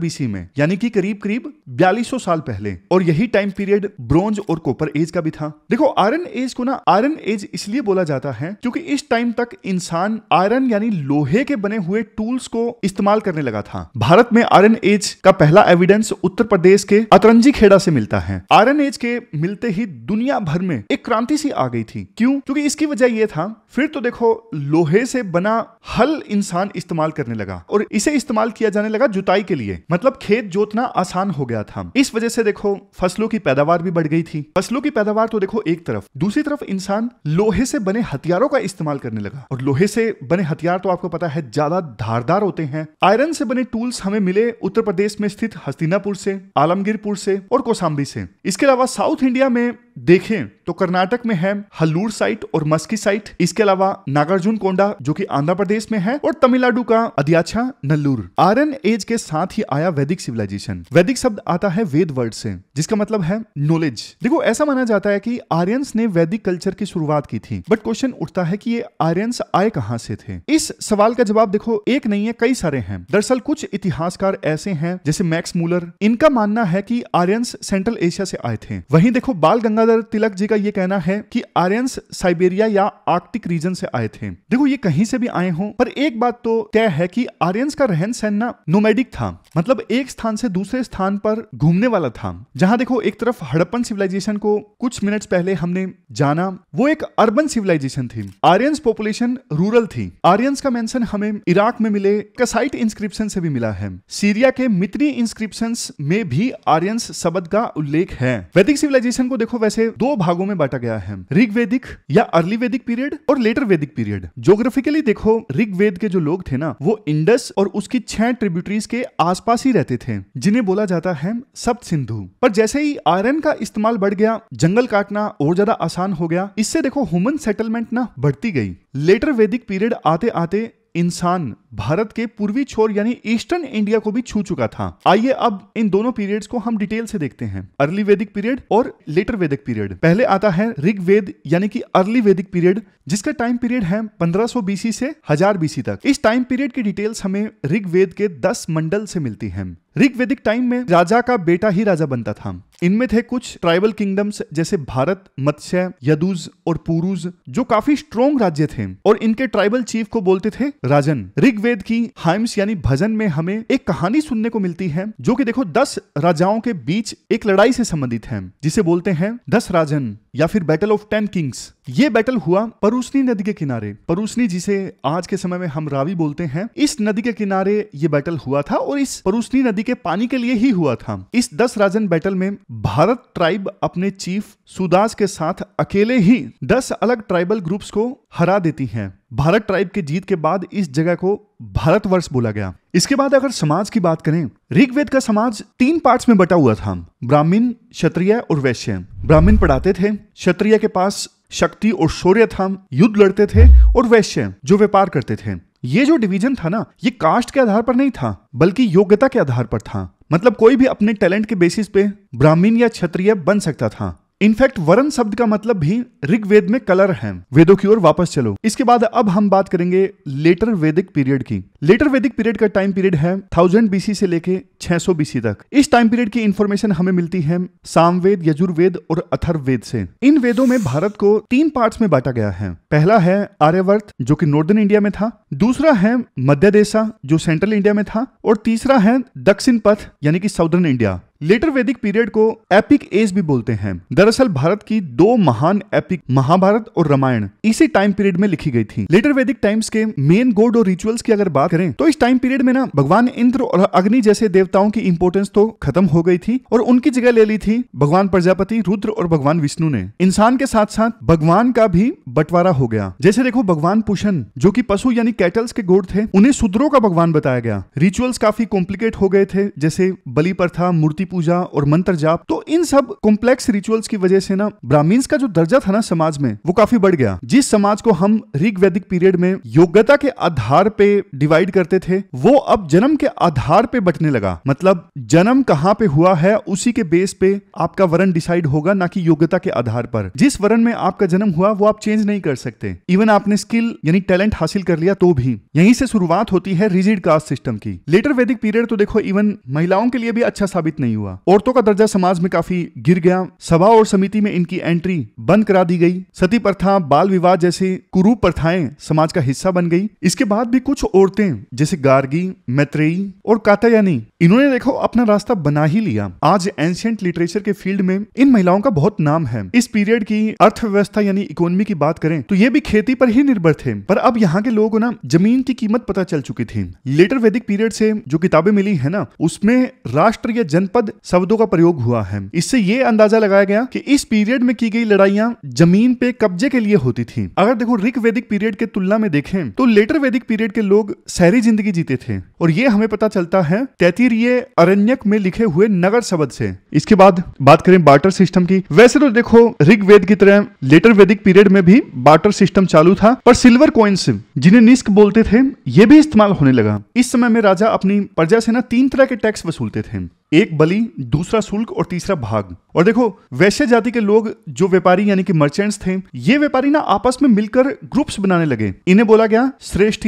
बीसी में यानी कि करीब करीब बयालीस साल पहले और यही टाइम पीरियड ब्रोंज और कॉपर एज का भी था देखो आयरन एज को ना आयरन एज इसलिए बोला जाता है क्योंकि इस टाइम तक इंसान आयरन यानी लोहे के बने हुए टूल्स को को इस्तेमाल करने लगा था भारत में आर एज का पहला एविडेंस उत्तर प्रदेश के अतरंजी खेड़ा से मिलता है आर एज के मिलते ही दुनिया भर में एक क्रांति सी आ गई थी क्यों क्योंकि इसकी वजह यह था फिर तो देखो लोहे से बना हल इंसान इस्तेमाल करने लगा और इसे इस्तेमाल किया जाने लगा जुताई के लिए मतलब खेत जोतना आसान हो गया था इस वजह से देखो फसलों की पैदावार भी बढ़ गई थी फसलों की पैदावार तो देखो एक तरफ दूसरी तरफ इंसान लोहे से बने हथियारों का इस्तेमाल करने लगा और लोहे से बने हथियार तो आपको पता है ज्यादा धारदार औजार होते हैं आयरन से बने टूल्स हमें मिले उत्तर प्रदेश में स्थित हस्तिनापुर से आलमगीरपुर से और कोसाम्बी से इसके अलावा साउथ इंडिया में देखें तो कर्नाटक में है हल्लूर साइट और मस्की साइट इसके अलावा नागार्जुन कोंडा जो कि आंध्र प्रदेश में है और तमिलनाडु का अदियाछा नल्लूर आर्यन एज के साथ ही आया वैदिक सिविलाइजेशन वैदिक शब्द आता है वेद वर्ड से जिसका मतलब है नॉलेज देखो ऐसा माना जाता है कि आर्यंस ने वैदिक कल्चर की शुरुआत की थी बट क्वेश्चन उठता है कि ये आर्यंस आए कहां से थे इस सवाल का जवाब देखो एक नहीं है कई सारे हैं दरअसल कुछ इतिहासकार ऐसे हैं जैसे मैक्स मूलर इनका मानना है कि आर्यंस सेंट्रल एशिया से आए थे वहीं देखो बाल गंगा गंगाधर तिलक जी का ये कहना है कि आर्यंस साइबेरिया या आर्कटिक रीजन से आए थे देखो ये कहीं से भी आए हों पर एक बात तो तय है कि आर्यंस का रहन सहन ना नोमेडिक था मतलब एक स्थान से दूसरे स्थान पर घूमने वाला था जहां देखो एक तरफ हड़प्पन सिविलाइजेशन को कुछ मिनट्स पहले हमने जाना वो एक अर्बन सिविलाइजेशन थी आर्यंस पॉपुलेशन रूरल थी आर्यंस का मेंशन हमें इराक में मिले कसाइट इंस्क्रिप्शन से भी मिला है सीरिया के मित्री इंस्क्रिप्शन में भी आर्यंस शब्द का उल्लेख है वैदिक सिविलाइजेशन को देखो वैसे से दो भागों में बांटा गया है ऋग्वेदिक या अर्ली वैदिक पीरियड और लेटर वैदिक पीरियड जोग्राफिकली देखो ऋग्वेद के जो लोग थे ना वो इंडस और उसकी छह ट्रिब्यूटरीज के आसपास ही रहते थे जिन्हें बोला जाता है सप्त सिंधु पर जैसे ही आयरन का इस्तेमाल बढ़ गया जंगल काटना और ज्यादा आसान हो गया इससे देखो ह्यूमन सेटलमेंट ना बढ़ती गई लेटर वैदिक पीरियड आते आते इंसान भारत के पूर्वी छोर यानी ईस्टर्न इंडिया को भी छू चुका था आइए अब इन दोनों पीरियड्स को हम डिटेल से देखते हैं अर्ली वैदिक पीरियड और लेटर वैदिक पीरियड पहले आता है ऋग वेद यानी कि अर्ली वैदिक पीरियड जिसका टाइम पीरियड है 1500 बीसी से हजार बीसी तक इस टाइम पीरियड की डिटेल्स हमें ऋग के दस मंडल से मिलती है ऋग्वेदिक टाइम में राजा का बेटा ही राजा बनता था इनमें थे कुछ ट्राइबल किंगडम्स जैसे भारत मत्स्य यदुज और पुरुज जो काफी स्ट्रोंग राज्य थे और इनके ट्राइबल चीफ को बोलते थे राजन ऋग्वेद की हाइम्स यानी भजन में हमें एक कहानी सुनने को मिलती है जो कि देखो दस राजाओं के बीच एक लड़ाई से संबंधित है जिसे बोलते हैं दस राजन या फिर बैटल ऑफ टेन किंग्स ये बैटल हुआ परूसनी नदी के किनारे परूसनी जिसे आज के समय में हम रावी बोलते हैं इस नदी के किनारे ये बैटल हुआ था और इस परूसनी नदी के पानी के लिए ही हुआ था इस दस राजन बैटल में भारत ट्राइब अपने चीफ सुदास के साथ अकेले ही दस अलग ट्राइबल ग्रुप्स को हरा देती हैं भारत ट्राइब के जीत के बाद इस जगह को भारतवर्ष बोला गया इसके बाद अगर समाज की बात करें ऋग्वेद का समाज तीन पार्ट्स में बटा हुआ था ब्राह्मीण क्षत्रिय और वैश्य ब्राह्मीण पढ़ाते थे क्षत्रिय के पास शक्ति और शौर्य था युद्ध लड़ते थे और वैश्य जो व्यापार करते थे ये जो डिवीजन था ना ये कास्ट के आधार पर नहीं था बल्कि योग्यता के आधार पर था मतलब कोई भी अपने टैलेंट के बेसिस पे ब्राह्मीण या क्षत्रिय बन सकता था इनफैक्ट वरण शब्द का मतलब भी ऋग्वेद में कलर है वेदों की ओर वापस चलो इसके बाद अब हम बात करेंगे लेटर वेदिक पीरियड की लेटर वेदिक पीरियड का टाइम पीरियड है थाउजेंड बीसी से लेके 600 बीसी तक इस टाइम पीरियड की इन्फॉर्मेशन हमें मिलती है सामवेद यजुर्वेद और अथर्ववेद से इन वेदों में भारत को तीन पार्ट में बांटा गया है पहला है आर्यवर्त जो की नॉर्दर्न इंडिया में था दूसरा है मध्य देशा जो सेंट्रल इंडिया में था और तीसरा है दक्षिण पथ यानी कि southern India later Vedic period को एपिक एज भी बोलते हैं दरअसल भारत की दो महान एपिक महाभारत और रामायण इसी टाइम पीरियड में लिखी गई थी लेटर वैदिक टाइम्स के मेन गोड और रिचुअल्स की अगर बात करें तो इस टाइम पीरियड में ना भगवान इंद्र और अग्नि जैसे देवताओं की इंपोर्टेंस तो खत्म हो गई थी और उनकी जगह ले ली थी भगवान प्रजापति रुद्र और भगवान विष्णु ने इंसान के साथ साथ भगवान का भी बंटवारा हो गया जैसे देखो भगवान पुषण जो की पशु यानी कैटल्स के गोड थे उन्हें शूद्रों का भगवान बताया गया रिचुअल्स काफी कॉम्प्लिकेट हो गए थे जैसे बलि प्रथा मूर्ति पूजा और मंत्र जाप तो इन सब कॉम्प्लेक्स रिचुअल्स की वजह से ना ब्राह्मीन्स का जो दर्जा था ना समाज में वो काफी बढ़ गया जिस समाज को हम ऋग वैदिक पीरियड में योग्यता के आधार पे डिवाइड करते थे वो अब जन्म के आधार पे बटने लगा मतलब जन्म कहाँ पे हुआ है उसी के बेस पे आपका वरण डिसाइड होगा ना कि योग्यता के आधार पर जिस वरण में आपका जन्म हुआ वो आप चेंज नहीं कर सकते इवन आपने स्किल यानी टैलेंट हासिल कर लिया तो भी यहीं से शुरुआत होती है रिजिड कास्ट सिस्टम की लेटर वैदिक पीरियड तो देखो इवन महिलाओं के लिए भी अच्छा साबित नहीं नहीं हुआ औरतों का दर्जा समाज में काफी गिर गया सभा और समिति में इनकी एंट्री बंद करा दी गई सती प्रथा बाल विवाह जैसे कुरूप प्रथाएं समाज का हिस्सा बन गई इसके बाद भी कुछ औरतें जैसे गार्गी मैत्रेयी और कातायानी इन्होंने देखो अपना रास्ता बना ही लिया आज एंशियंट लिटरेचर के फील्ड में इन महिलाओं का बहुत नाम है इस पीरियड की अर्थव्यवस्था यानी इकोनॉमी की बात करें तो ये भी खेती पर ही निर्भर थे पर अब यहाँ के लोगों ना जमीन की कीमत पता चल चुकी थी लेटर वैदिक पीरियड से जो किताबें मिली है ना उसमें राष्ट्र या जनपद बाद शब्दों का प्रयोग हुआ है इससे ये अंदाजा लगाया गया कि इस पीरियड में की गई लड़ाइयां जमीन पे कब्जे के लिए होती थी अगर देखो रिक वैदिक पीरियड के तुलना में देखें तो लेटर वैदिक पीरियड के लोग शहरी जिंदगी जीते थे और ये हमें पता चलता है तैतीरिय अरण्यक में लिखे हुए नगर शब्द से इसके बाद बात करें बार्टर सिस्टम की वैसे तो देखो ऋग वेद की तरह लेटर वैदिक पीरियड में भी बार्टर सिस्टम चालू था पर सिल्वर कॉइन्स जिन्हें निस्क बोलते थे ये भी इस्तेमाल होने लगा इस समय में राजा अपनी प्रजा से ना तीन तरह के टैक्स वसूलते थे एक बलि दूसरा शुल्क और तीसरा भाग और देखो वैश्य जाति के लोग जो व्यापारी यानी कि मर्चेंट्स थे ये व्यापारी ना आपस में मिलकर ग्रुप्स बनाने लगे इन्हें बोला गया श्रेष्ठ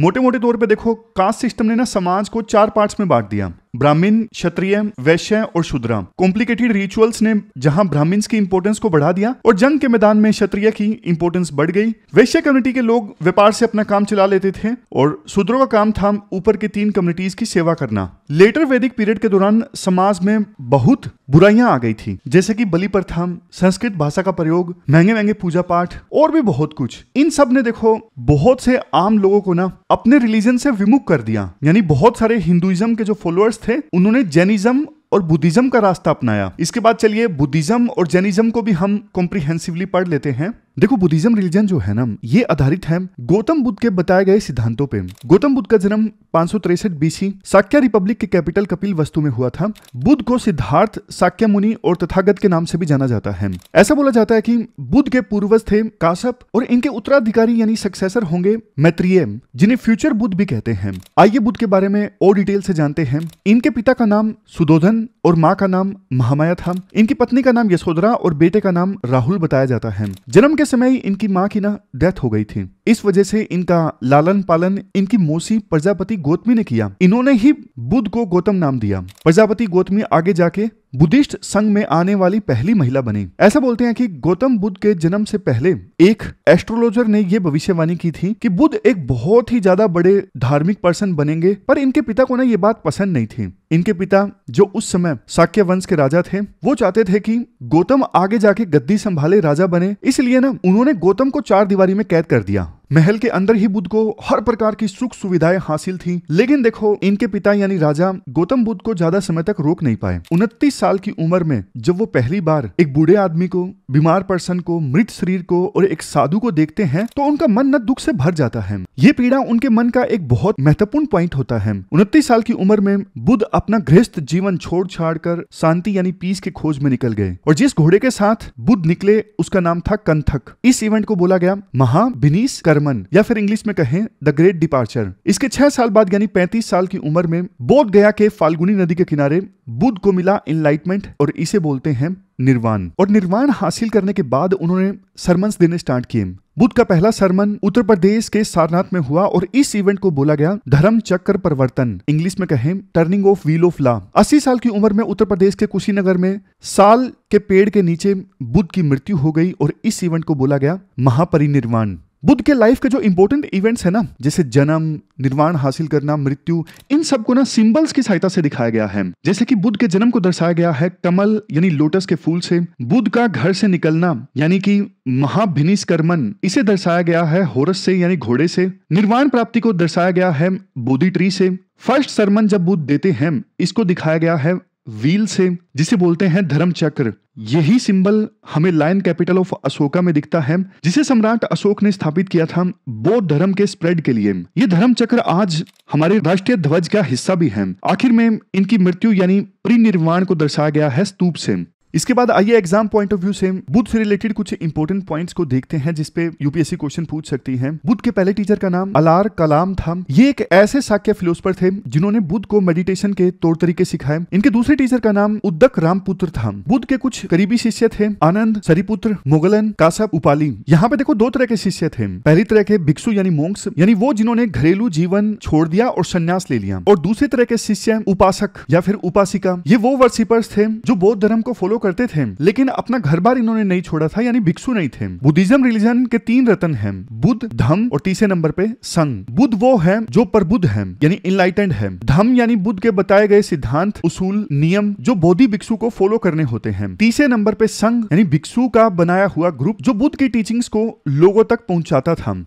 मोटे मोटे तौर पे देखो कास्ट सिस्टम ने ना समाज को चार पार्ट्स में बांट दिया ब्राह्मीण क्षत्रिय वैश्य और शुद्रा कॉम्प्लिकेटेड रिचुअल्स ने जहां ब्राह्मीण की इंपोर्टेंस को बढ़ा दिया और जंग के मैदान में क्षत्रिय की इंपोर्टेंस बढ़ गई वैश्य कम्युनिटी के लोग व्यापार से अपना काम चला लेते थे और शूद्रों का काम था ऊपर के तीन कम्युनिटीज की सेवा करना लेटर वैदिक पीरियड के दौरान समाज में बहुत बुराइयां आ गई थी जैसे कि बलि प्रथा संस्कृत भाषा का प्रयोग महंगे महंगे पूजा पाठ और भी बहुत कुछ इन सब ने देखो बहुत से आम लोगों को ना अपने रिलीजन से विमुख कर दिया यानी बहुत सारे हिंदुइज्म के जो फॉलोअर्स थे उन्होंने जैनिज्म और बुद्धिज्म का रास्ता अपनाया इसके बाद चलिए बुद्धिज्म और जैनिज्म को भी हम कॉम्प्रिहेंसिवली पढ़ लेते हैं देखो बुद्धिज्म रिलीजन जो है ना ये आधारित है गौतम बुद्ध के बताए गए सिद्धांतों पे गौतम बुद्ध का जन्म पांच सौ तिरसठ बीसी साक्या रिपब्लिक के कैपिटल कपिल वस्तु में हुआ था बुद्ध को सिद्धार्थ साक्या मुनि और तथागत के नाम से भी जाना जाता है ऐसा बोला जाता है कि बुद्ध के पूर्वज थे काशप और इनके उत्तराधिकारी यानी सक्सेसर होंगे मैत्रिय जिन्हें फ्यूचर बुद्ध भी कहते हैं आइए बुद्ध के बारे में और डिटेल से जानते हैं इनके पिता का नाम सुदोधन और माँ का नाम महामाया था इनकी पत्नी का नाम यशोधरा और बेटे का नाम राहुल बताया जाता है जन्म के के समय इनकी माँ की ना डेथ हो गई थी इस वजह से इनका लालन पालन इनकी मौसी प्रजापति गोतमी ने किया इन्होंने ही बुद्ध को गौतम नाम दिया प्रजापति गौतमी आगे जाके बुद्धिस्ट संघ में आने वाली पहली महिला बनी ऐसा बोलते हैं कि गौतम बुद्ध के जन्म से पहले एक एस्ट्रोलॉजर ने यह भविष्यवाणी की थी कि बुद्ध एक बहुत ही ज्यादा बड़े धार्मिक पर्सन बनेंगे पर इनके पिता को ना ये बात पसंद नहीं थी इनके पिता जो उस समय साक्य वंश के राजा थे वो चाहते थे कि गौतम आगे जाके गद्दी संभाले राजा बने इसलिए ना उन्होंने गौतम को चार दीवारी में कैद कर दिया महल के अंदर ही बुद्ध को हर प्रकार की सुख सुविधाएं हासिल थी लेकिन देखो इनके पिता यानी राजा गौतम बुद्ध को ज्यादा समय तक रोक नहीं पाए उनतीस साल की उम्र में जब वो पहली बार एक बूढ़े आदमी को बीमार पर्सन को मृत शरीर को और एक साधु को देखते हैं तो उनका मन न दुख से भर जाता है ये पीड़ा उनके मन का एक बहुत महत्वपूर्ण पॉइंट होता है उनतीस साल की उम्र में बुद्ध अपना गृहस्थ जीवन छोड़ छाड़ कर शांति यानी पीस के खोज में निकल गए और जिस घोड़े के साथ बुद्ध निकले उसका नाम था कंथक इस इवेंट को बोला गया महाबिनीस कर्म आगमन या फिर इंग्लिश में कहें द ग्रेट डिपार्चर इसके छह साल बाद यानी पैंतीस साल की उम्र में बोध गया के फाल्गुनी नदी के किनारे बुद्ध को मिला इनलाइटमेंट और इसे बोलते हैं निर्वाण और निर्वाण हासिल करने के बाद उन्होंने सरमंस देने स्टार्ट किए बुद्ध का पहला सरमन उत्तर प्रदेश के सारनाथ में हुआ और इस इवेंट को बोला गया धर्म चक्र परिवर्तन इंग्लिश में कहें turning of wheel of law अस्सी साल की उम्र में उत्तर प्रदेश के कुशीनगर में साल के पेड़ के नीचे बुद्ध की मृत्यु हो गई और इस इवेंट को बोला गया महापरिनिर्वाण बुद्ध के लाइफ के जो इंपॉर्टेंट इवेंट्स है ना जैसे जन्म निर्वाण हासिल करना मृत्यु इन सबको ना सिंबल्स की सहायता से दिखाया गया है जैसे कि बुद्ध के जन्म को दर्शाया गया है कमल यानी लोटस के फूल से बुद्ध का घर से निकलना यानी कि महाभिनिष्कर्मन इसे दर्शाया गया है होरस से यानी घोड़े से निर्वाण प्राप्ति को दर्शाया गया है बोधि ट्री से फर्स्ट सरमन जब बुद्ध देते हैं इसको दिखाया गया है व्हील से जिसे बोलते हैं धर्म चक्र यही सिंबल हमें लाइन कैपिटल ऑफ अशोका में दिखता है जिसे सम्राट अशोक ने स्थापित किया था बौद्ध धर्म के स्प्रेड के लिए ये धर्म चक्र आज हमारे राष्ट्रीय ध्वज का हिस्सा भी है आखिर में इनकी मृत्यु यानी परिनिर्वाण को दर्शाया गया है स्तूप से इसके बाद आइए एग्जाम पॉइंट ऑफ व्यू से बुद्ध से रिलेटेड कुछ इंपोर्टेंट पॉइंट्स को देखते हैं जिसपे यूपीएससी क्वेश्चन पूछ सकती है बुद्ध के पहले टीचर का नाम अलार कलाम था ये एक ऐसे साक्य फिलोसफर थे जिन्होंने बुद्ध को मेडिटेशन के तौर तरीके सिखाए इनके दूसरे टीचर का नाम उद्दक रामपुत्र था बुद्ध के कुछ करीबी शिष्य थे आनंद सरिपुत्र मुगलन कासप उपाली यहाँ पे देखो दो तरह के शिष्य थे पहली तरह के भिक्षु यानी मोक्स यानी वो जिन्होंने घरेलू जीवन छोड़ दिया और संन्यास ले लिया और दूसरे तरह के शिष्य उपासक या फिर उपासिका ये वो वर्सिपर्स थे जो बौद्ध धर्म को फॉलो करते थे लेकिन अपना घर बार इन्होंने नहीं छोड़ा था यानी भिक्षु नहीं थे बुद्धिज्म रिलीजन के तीन रतन है बुद्ध धम और तीसरे नंबर पे संघ बुद्ध वो है जो प्रबुद्ध है यानी इनलाइटेंड है धम यानी बुद्ध के बताए गए सिद्धांत उसूल नियम जो बोधि भिक्षु को फॉलो करने होते हैं तीसरे नंबर पे संघ यानी भिक्षु का बनाया हुआ ग्रुप जो बुद्ध की टीचिंग्स को लोगों तक पहुंचाता था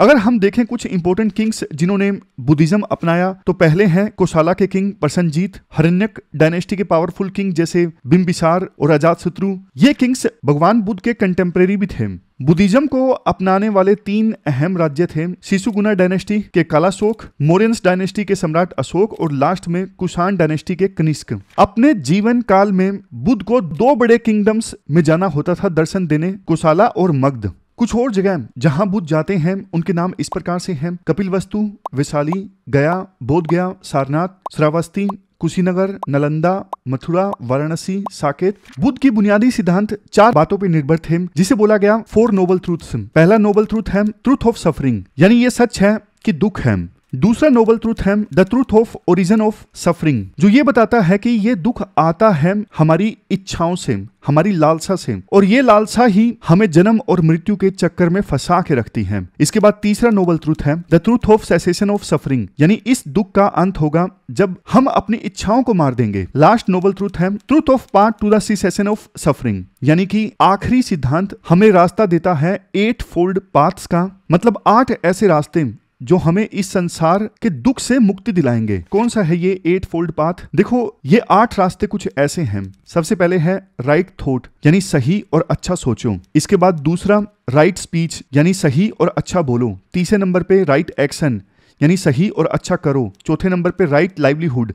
अगर हम देखें कुछ इंपोर्टेंट किंग्स जिन्होंने बुद्धिज्म अपनाया तो पहले हैं कोशाला के किंग प्रसन्नजीत हरण्यक डायनेस्टी के पावरफुल किंग जैसे बिम्बिसार और अजात शत्रु ये किंग्स भगवान बुद्ध के कंटेम्प्रेरी भी थे बुद्धिज्म को अपनाने वाले तीन अहम राज्य थे शिशुगुना डायनेस्टी के कालाशोक मोरियंस डायनेस्टी के सम्राट अशोक और लास्ट में कुशान डायनेस्टी के कनिष्क अपने जीवन काल में बुद्ध को दो बड़े किंगडम्स में जाना होता था दर्शन देने कुशाला और मग्ध कुछ और जगह जहां बुद्ध जाते हैं उनके नाम इस प्रकार से हैं कपिल वस्तु वैशाली गया बोध गया सारनाथ श्रावस्ती कुशीनगर नालंदा मथुरा वाराणसी साकेत बुद्ध की बुनियादी सिद्धांत चार बातों पर निर्भर थे जिसे बोला गया फोर नोबल ट्रूथ पहला नोबल ट्रूथ है ट्रूथ ऑफ सफरिंग यानी ये सच है कि दुख है दूसरा नोबल ट्रूथ है the truth of origin of suffering जो ये बताता है कि ये दुख आता है हमारी इच्छाओं से हमारी लालसा से और ये लालसा ही हमें जन्म और मृत्यु के चक्कर में फंसा के रखती है इसके बाद तीसरा नोबल ट्रूथ है the truth of cessation of suffering यानी इस दुख का अंत होगा जब हम अपनी इच्छाओं को मार देंगे लास्ट नोबल ट्रूथ है truth of path to cessation of suffering यानी कि आखिरी सिद्धांत हमें रास्ता देता है एट फोल्ड पाथ का मतलब आठ ऐसे रास्ते जो हमें इस संसार के दुख से मुक्ति दिलाएंगे कौन सा है ये एट फोल्ड पाथ देखो ये आठ रास्ते कुछ ऐसे हैं सबसे पहले है राइट थॉट यानी सही और अच्छा सोचो इसके बाद दूसरा राइट स्पीच यानी सही और अच्छा बोलो तीसरे नंबर पे राइट एक्शन यानी सही और अच्छा करो चौथे नंबर पे राइट लाइवलीहुड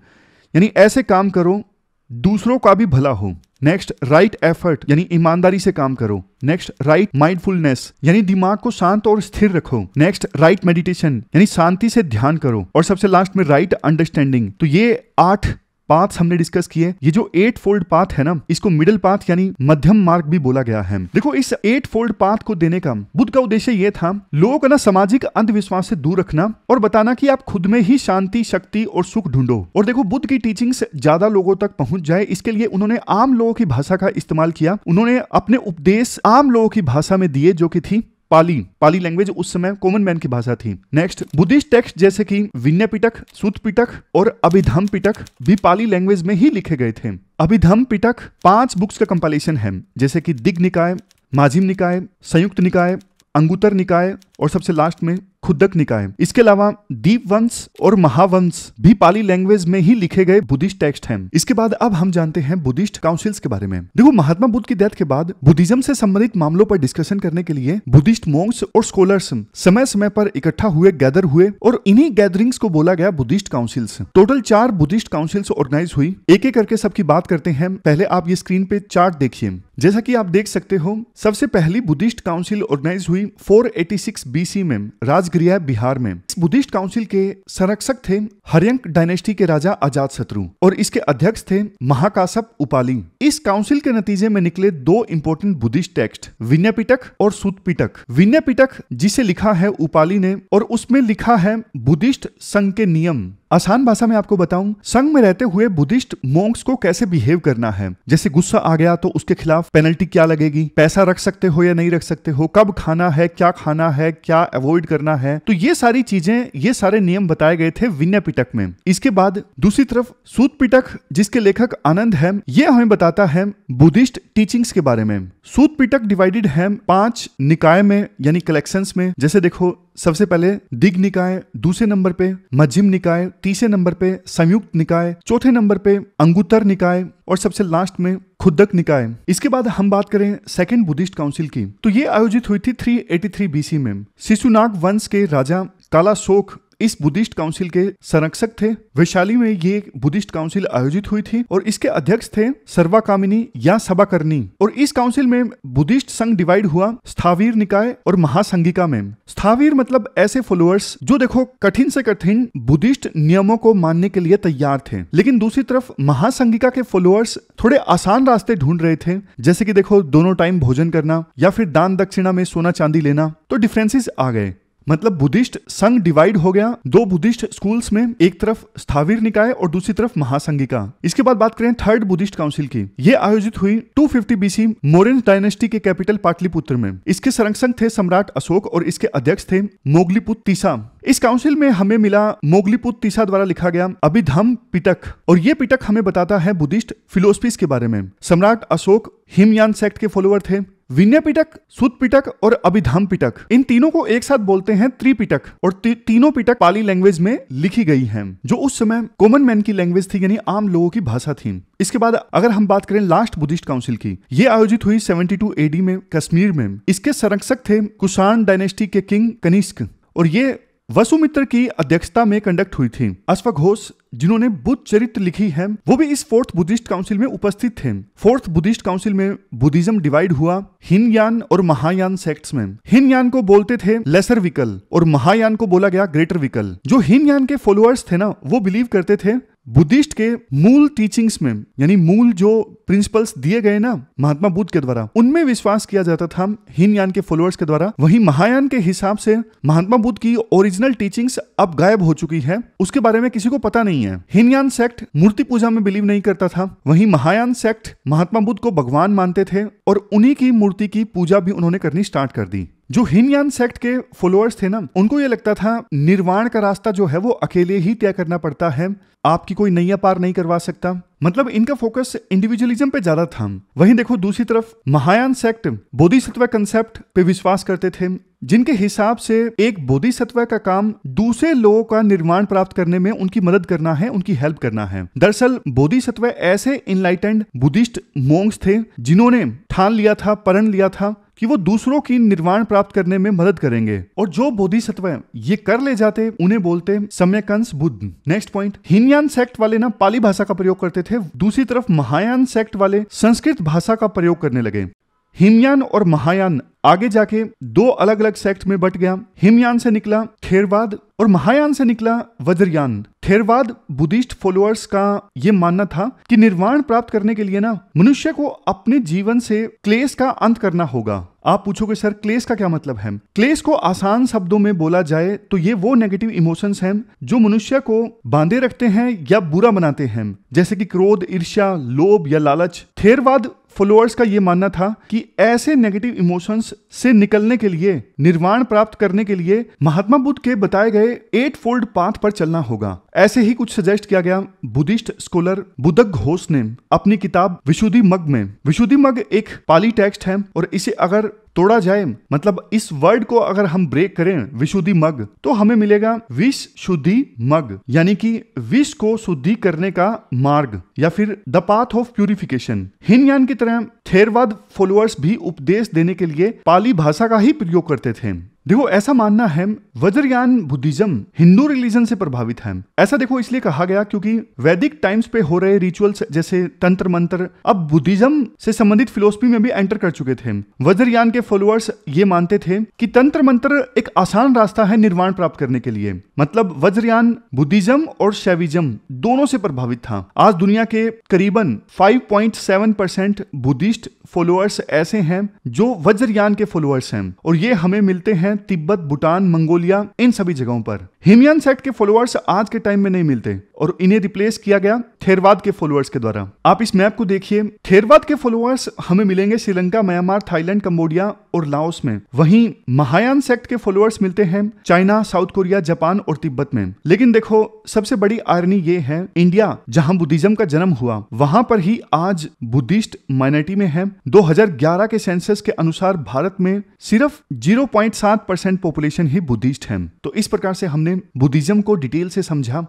यानी ऐसे काम करो दूसरों का भी भला हो नेक्स्ट राइट एफर्ट यानी ईमानदारी से काम करो नेक्स्ट राइट माइंडफुलनेस यानी दिमाग को शांत और स्थिर रखो नेक्स्ट राइट मेडिटेशन यानी शांति से ध्यान करो और सबसे लास्ट में राइट right अंडरस्टैंडिंग तो ये आठ पाथ हमने डिस्कस किए ये जो एट फोल्ड पाथ है ना इसको मिडिल पाथ यानी मध्यम मार्ग भी बोला गया है देखो इस एट फोल्ड पाथ को देने का बुद्ध का उद्देश्य ये था लोगों को ना सामाजिक अंधविश्वास से दूर रखना और बताना कि आप खुद में ही शांति शक्ति और सुख ढूंढो और देखो बुद्ध की टीचिंग ज्यादा लोगों तक पहुंच जाए इसके लिए उन्होंने आम लोगों की भाषा का इस्तेमाल किया उन्होंने अपने उपदेश आम लोगों की भाषा में दिए जो की थी पाली पाली लैंग्वेज उस समय कॉमन मैन की भाषा थी नेक्स्ट बुद्धिस्ट टेक्स्ट जैसे कि विनय पिटक सूत पिटक और अभिधम पिटक भी पाली लैंग्वेज में ही लिखे गए थे अभिधम पिटक पांच बुक्स का कंपाइलेशन है जैसे कि दिग्ग निकाय माजिम निकाय संयुक्त निकाय अंगुतर निकाय और सबसे लास्ट में खुदक निकाय इसके अलावा दीप वंश और महावंश भी पाली लैंग्वेज में ही लिखे गए बुद्धिस्ट टेक्स्ट हैं इसके बाद अब हम जानते हैं बुद्धिस्ट काउंसिल्स के बारे में देखो महात्मा बुद्ध की डेथ के बाद बुद्धिज्म से संबंधित मामलों पर डिस्कशन करने के लिए बुद्धिस्ट मोंग्स और स्कॉलर्स समय समय पर इकट्ठा हुए गैदर हुए और इन्हीं गैदरिंग्स को बोला गया बुद्धिस्ट काउंसिल्स टोटल चार बुद्धिस्ट काउंसिल्स ऑर्गेनाइज हुई एक एक करके सबकी बात करते हैं पहले आप ये स्क्रीन पे चार्ट देखिए जैसा कि आप देख सकते हो सबसे पहली बुद्धिस्ट काउंसिल ऑर्गेनाइज हुई 486 बीसी में राज राजगिरिया बिहार में इस बुद्धिस्ट काउंसिल के संरक्षक थे हरियंक डायनेस्टी के राजा आजाद शत्रु और इसके अध्यक्ष थे महाकाशप उपाली इस काउंसिल के नतीजे में निकले दो इम्पोर्टेंट बुद्धिस्ट टेक्स्ट विनयपिटक और सुतपिटक विनयपिटक जिसे लिखा है उपाली ने और उसमें लिखा है बुद्धिस्ट संघ के नियम आसान भाषा में आपको बताऊं संघ में रहते हुए बुद्धिस्ट मोंग्स को कैसे बिहेव करना है जैसे गुस्सा आ गया तो उसके खिलाफ पेनल्टी क्या लगेगी पैसा रख सकते हो या नहीं रख सकते हो कब खाना है क्या खाना है क्या अवॉइड करना है तो ये सारी चीजें ये सारे नियम बताए गए थे विनय पिटक में इसके बाद दूसरी तरफ सूत पिटक जिसके लेखक आनंद हैम ये हमें बताता है बुद्धिस्ट टीचिंग्स के बारे में सूत पिटक डिवाइडेड है पांच निकाय में यानी कलेक्शंस में जैसे देखो सबसे पहले दिग निकाय दूसरे नंबर पे मध्यम निकाय तीसरे नंबर पे संयुक्त निकाय चौथे नंबर पे अंगुतर निकाय और सबसे लास्ट में खुदक निकाय इसके बाद हम बात करें सेकेंड बुद्धिस्ट काउंसिल की तो ये आयोजित हुई थी 383 बीसी में शिशुनाग वंश के राजा कालाशोक इस बुद्धिस्ट काउंसिल के संरक्षक थे वैशाली में ये बुद्धिस्ट काउंसिल आयोजित हुई थी और इसके अध्यक्ष थे कामिनी या सभाकर्णी और इस काउंसिल में बुद्धिस्ट संघ डिवाइड हुआ स्थावीर निकाय और महासंघिका में स्थावीर मतलब ऐसे फॉलोअर्स जो देखो कठिन से कठिन बुद्धिस्ट नियमों को मानने के लिए तैयार थे लेकिन दूसरी तरफ महासंघिका के फॉलोअर्स थोड़े आसान रास्ते ढूंढ रहे थे जैसे कि देखो दोनों टाइम भोजन करना या फिर दान दक्षिणा में सोना चांदी लेना तो डिफरेंसेस आ गए मतलब बुद्धिस्ट संघ डिवाइड हो गया दो बुद्धिस्ट स्कूल्स में एक तरफ स्थावीर निकाय और दूसरी तरफ महासंघिका इसके बाद बात करें थर्ड बुद्धिस्ट काउंसिल की ये आयोजित हुई 250 बीसी मोरिन डायनेस्टी के कैपिटल पाटलिपुत्र में इसके संरक्षक थे सम्राट अशोक और इसके अध्यक्ष थे मोगलीपुत तीसा इस काउंसिल में हमें मिला मोगलीपुत तीसा द्वारा लिखा गया अभिधम पिटक और ये पिटक हमें बताता है बुद्धिस्ट फिलोसफीज के बारे में सम्राट अशोक हिमयान सेक्ट के फॉलोअर थे विनय पिटक सुत पिटक और अभिधाम पिटक इन तीनों को एक साथ बोलते हैं त्रिपिटक और ती, तीनों पिटक पाली लैंग्वेज में लिखी गई हैं जो उस समय कॉमन मैन की लैंग्वेज थी यानी आम लोगों की भाषा थी इसके बाद अगर हम बात करें लास्ट बुद्धिस्ट काउंसिल की ये आयोजित हुई 72 एडी में कश्मीर में इसके संरक्षक थे कुषाण डायनेस्टी के किंग कनिष्क और ये वसुमित्र की अध्यक्षता में कंडक्ट हुई थी अश्वघोष जिन्होंने बुद्ध चरित्र लिखी है वो भी इस फोर्थ बुद्धिस्ट काउंसिल में उपस्थित थे फोर्थ बुद्धिस्ट काउंसिल में बुद्धिज्म डिवाइड हुआ हिनयान और महायान सेक्ट्स में हिनयान को बोलते थे लेसर विकल और महायान को बोला गया ग्रेटर विकल जो हिनयान के फॉलोअर्स थे ना वो बिलीव करते थे बुद्धिस्ट के मूल टीचिंग्स में यानी मूल जो प्रिंसिपल्स दिए गए ना महात्मा बुद्ध के द्वारा उनमें विश्वास किया जाता था हिन यान के फॉलोअर्स के द्वारा वही महायान के हिसाब से महात्मा बुद्ध की ओरिजिनल टीचिंग्स अब गायब हो चुकी है उसके बारे में किसी को पता नहीं है यान सेक्ट मूर्ति पूजा में बिलीव नहीं करता था वही महायान सेक्ट महात्मा बुद्ध को भगवान मानते थे और उन्हीं की मूर्ति की पूजा भी उन्होंने करनी स्टार्ट कर दी जो हिनयान सेक्ट के फॉलोअर्स थे ना उनको ये लगता था निर्वाण का रास्ता जो है वो अकेले ही तय करना पड़ता है आपकी कोई नैया पार नहीं करवा सकता मतलब इनका फोकस इंडिविजुअलिज्म पे ज्यादा था वहीं देखो दूसरी तरफ महायान सेक्ट बोधिसत्व कंसेप्ट पे विश्वास करते थे जिनके हिसाब से एक बोधिसत्व का काम दूसरे लोगों का निर्माण प्राप्त करने में उनकी मदद करना है उनकी हेल्प करना है दरअसल बोधिसत्व ऐसे इनलाइटेंड बुद्धिस्ट मोंग्स थे जिन्होंने ठान लिया था परण लिया था कि वो दूसरों की निर्वाण प्राप्त करने में मदद करेंगे और जो बोधिसत्व ये कर ले जाते उन्हें बोलते सम्यकंस Buddha next point Hinayana sect वाले ना पाली भाषा का प्रयोग करते थे थे दूसरी तरफ महायान सेक्ट वाले संस्कृत भाषा का प्रयोग करने लगे हिमयान और महायान आगे जाके दो अलग अलग सेक्ट में बट गया हिमयान से निकला थेरवाद और महायान से निकला वज्रयान थेरवाद बुद्धिस्ट फॉलोअर्स का ये मानना था कि निर्वाण प्राप्त करने के लिए ना मनुष्य को अपने जीवन से क्लेश का अंत करना होगा आप पूछोगे सर क्लेश का क्या मतलब है क्लेश को आसान शब्दों में बोला जाए तो ये वो नेगेटिव इमोशंस हैं जो मनुष्य को बांधे रखते हैं या बुरा बनाते हैं जैसे कि क्रोध ईर्ष्या लोभ या लालच थेरवाद फॉलोअर्स का ये मानना था कि ऐसे नेगेटिव इमोशंस से निकलने के लिए निर्वाण प्राप्त करने के लिए महात्मा बुद्ध के बताए गए एट फोल्ड पाथ पर चलना होगा ऐसे ही कुछ सजेस्ट किया गया बुद्धिस्ट स्कॉलर बुद्धक घोष ने अपनी किताब विशुद्धि मग में विशुद्धि मग एक पाली टेक्स्ट है और इसे अगर तोड़ा जाए मतलब इस वर्ड को अगर हम ब्रेक करें विशुद्धि मग तो हमें मिलेगा विष शुद्धि मग यानी कि विष को शुद्धि करने का मार्ग या फिर the path of purification Hinayana की तरह थेरवाद फॉलोअर्स भी उपदेश देने के लिए पाली भाषा का ही प्रयोग करते थे देखो ऐसा मानना है वज्रयान बुद्धिज्म हिंदू रिलीजन से प्रभावित है ऐसा देखो इसलिए कहा गया क्योंकि वैदिक टाइम्स पे हो रहे रिचुअल्स जैसे तंत्र मंत्र अब बुद्धिज्म से संबंधित फिलोसफी में भी एंटर कर चुके थे वज्रयान के फॉलोअर्स ये मानते थे कि तंत्र मंत्र एक आसान रास्ता है निर्वाण प्राप्त करने के लिए मतलब वज्रयान बुद्धिज्म और शैविज्म दोनों से प्रभावित था आज दुनिया के करीबन फाइव पॉइंट सेवन परसेंट बुद्धि बुद्धिस्ट फॉलोअर्स ऐसे हैं जो वज्रयान के फॉलोअर्स हैं और ये हमें मिलते हैं तिब्बत भूटान मंगोलिया इन सभी जगहों पर हिमयान सेट के फॉलोअर्स आज के टाइम में नहीं मिलते और इन्हें रिप्लेस किया गया थेरवाद के फॉलोअर्स के द्वारा आप इस मैप को देखिए थेरवाद के फॉलोअर्स हमें मिलेंगे श्रीलंका म्यांमार थाईलैंड कम्बोडिया और लाओस में वहीं महायान सेक्ट के फॉलोअर्स मिलते हैं चाइना साउथ कोरिया जापान और तिब्बत में लेकिन देखो सबसे बड़ी आयरनी ये है इंडिया जहां बुद्धिज्म का जन्म हुआ वहां पर ही आज बुद्धिस्ट माइनॉरिटी में में है 2011 के सेंसस के अनुसार भारत में सिर्फ 0.7 परसेंट पॉपुलेशन ही बुद्धिस्ट है तो इस प्रकार से हमने बुद्धिज्म को डिटेल से समझा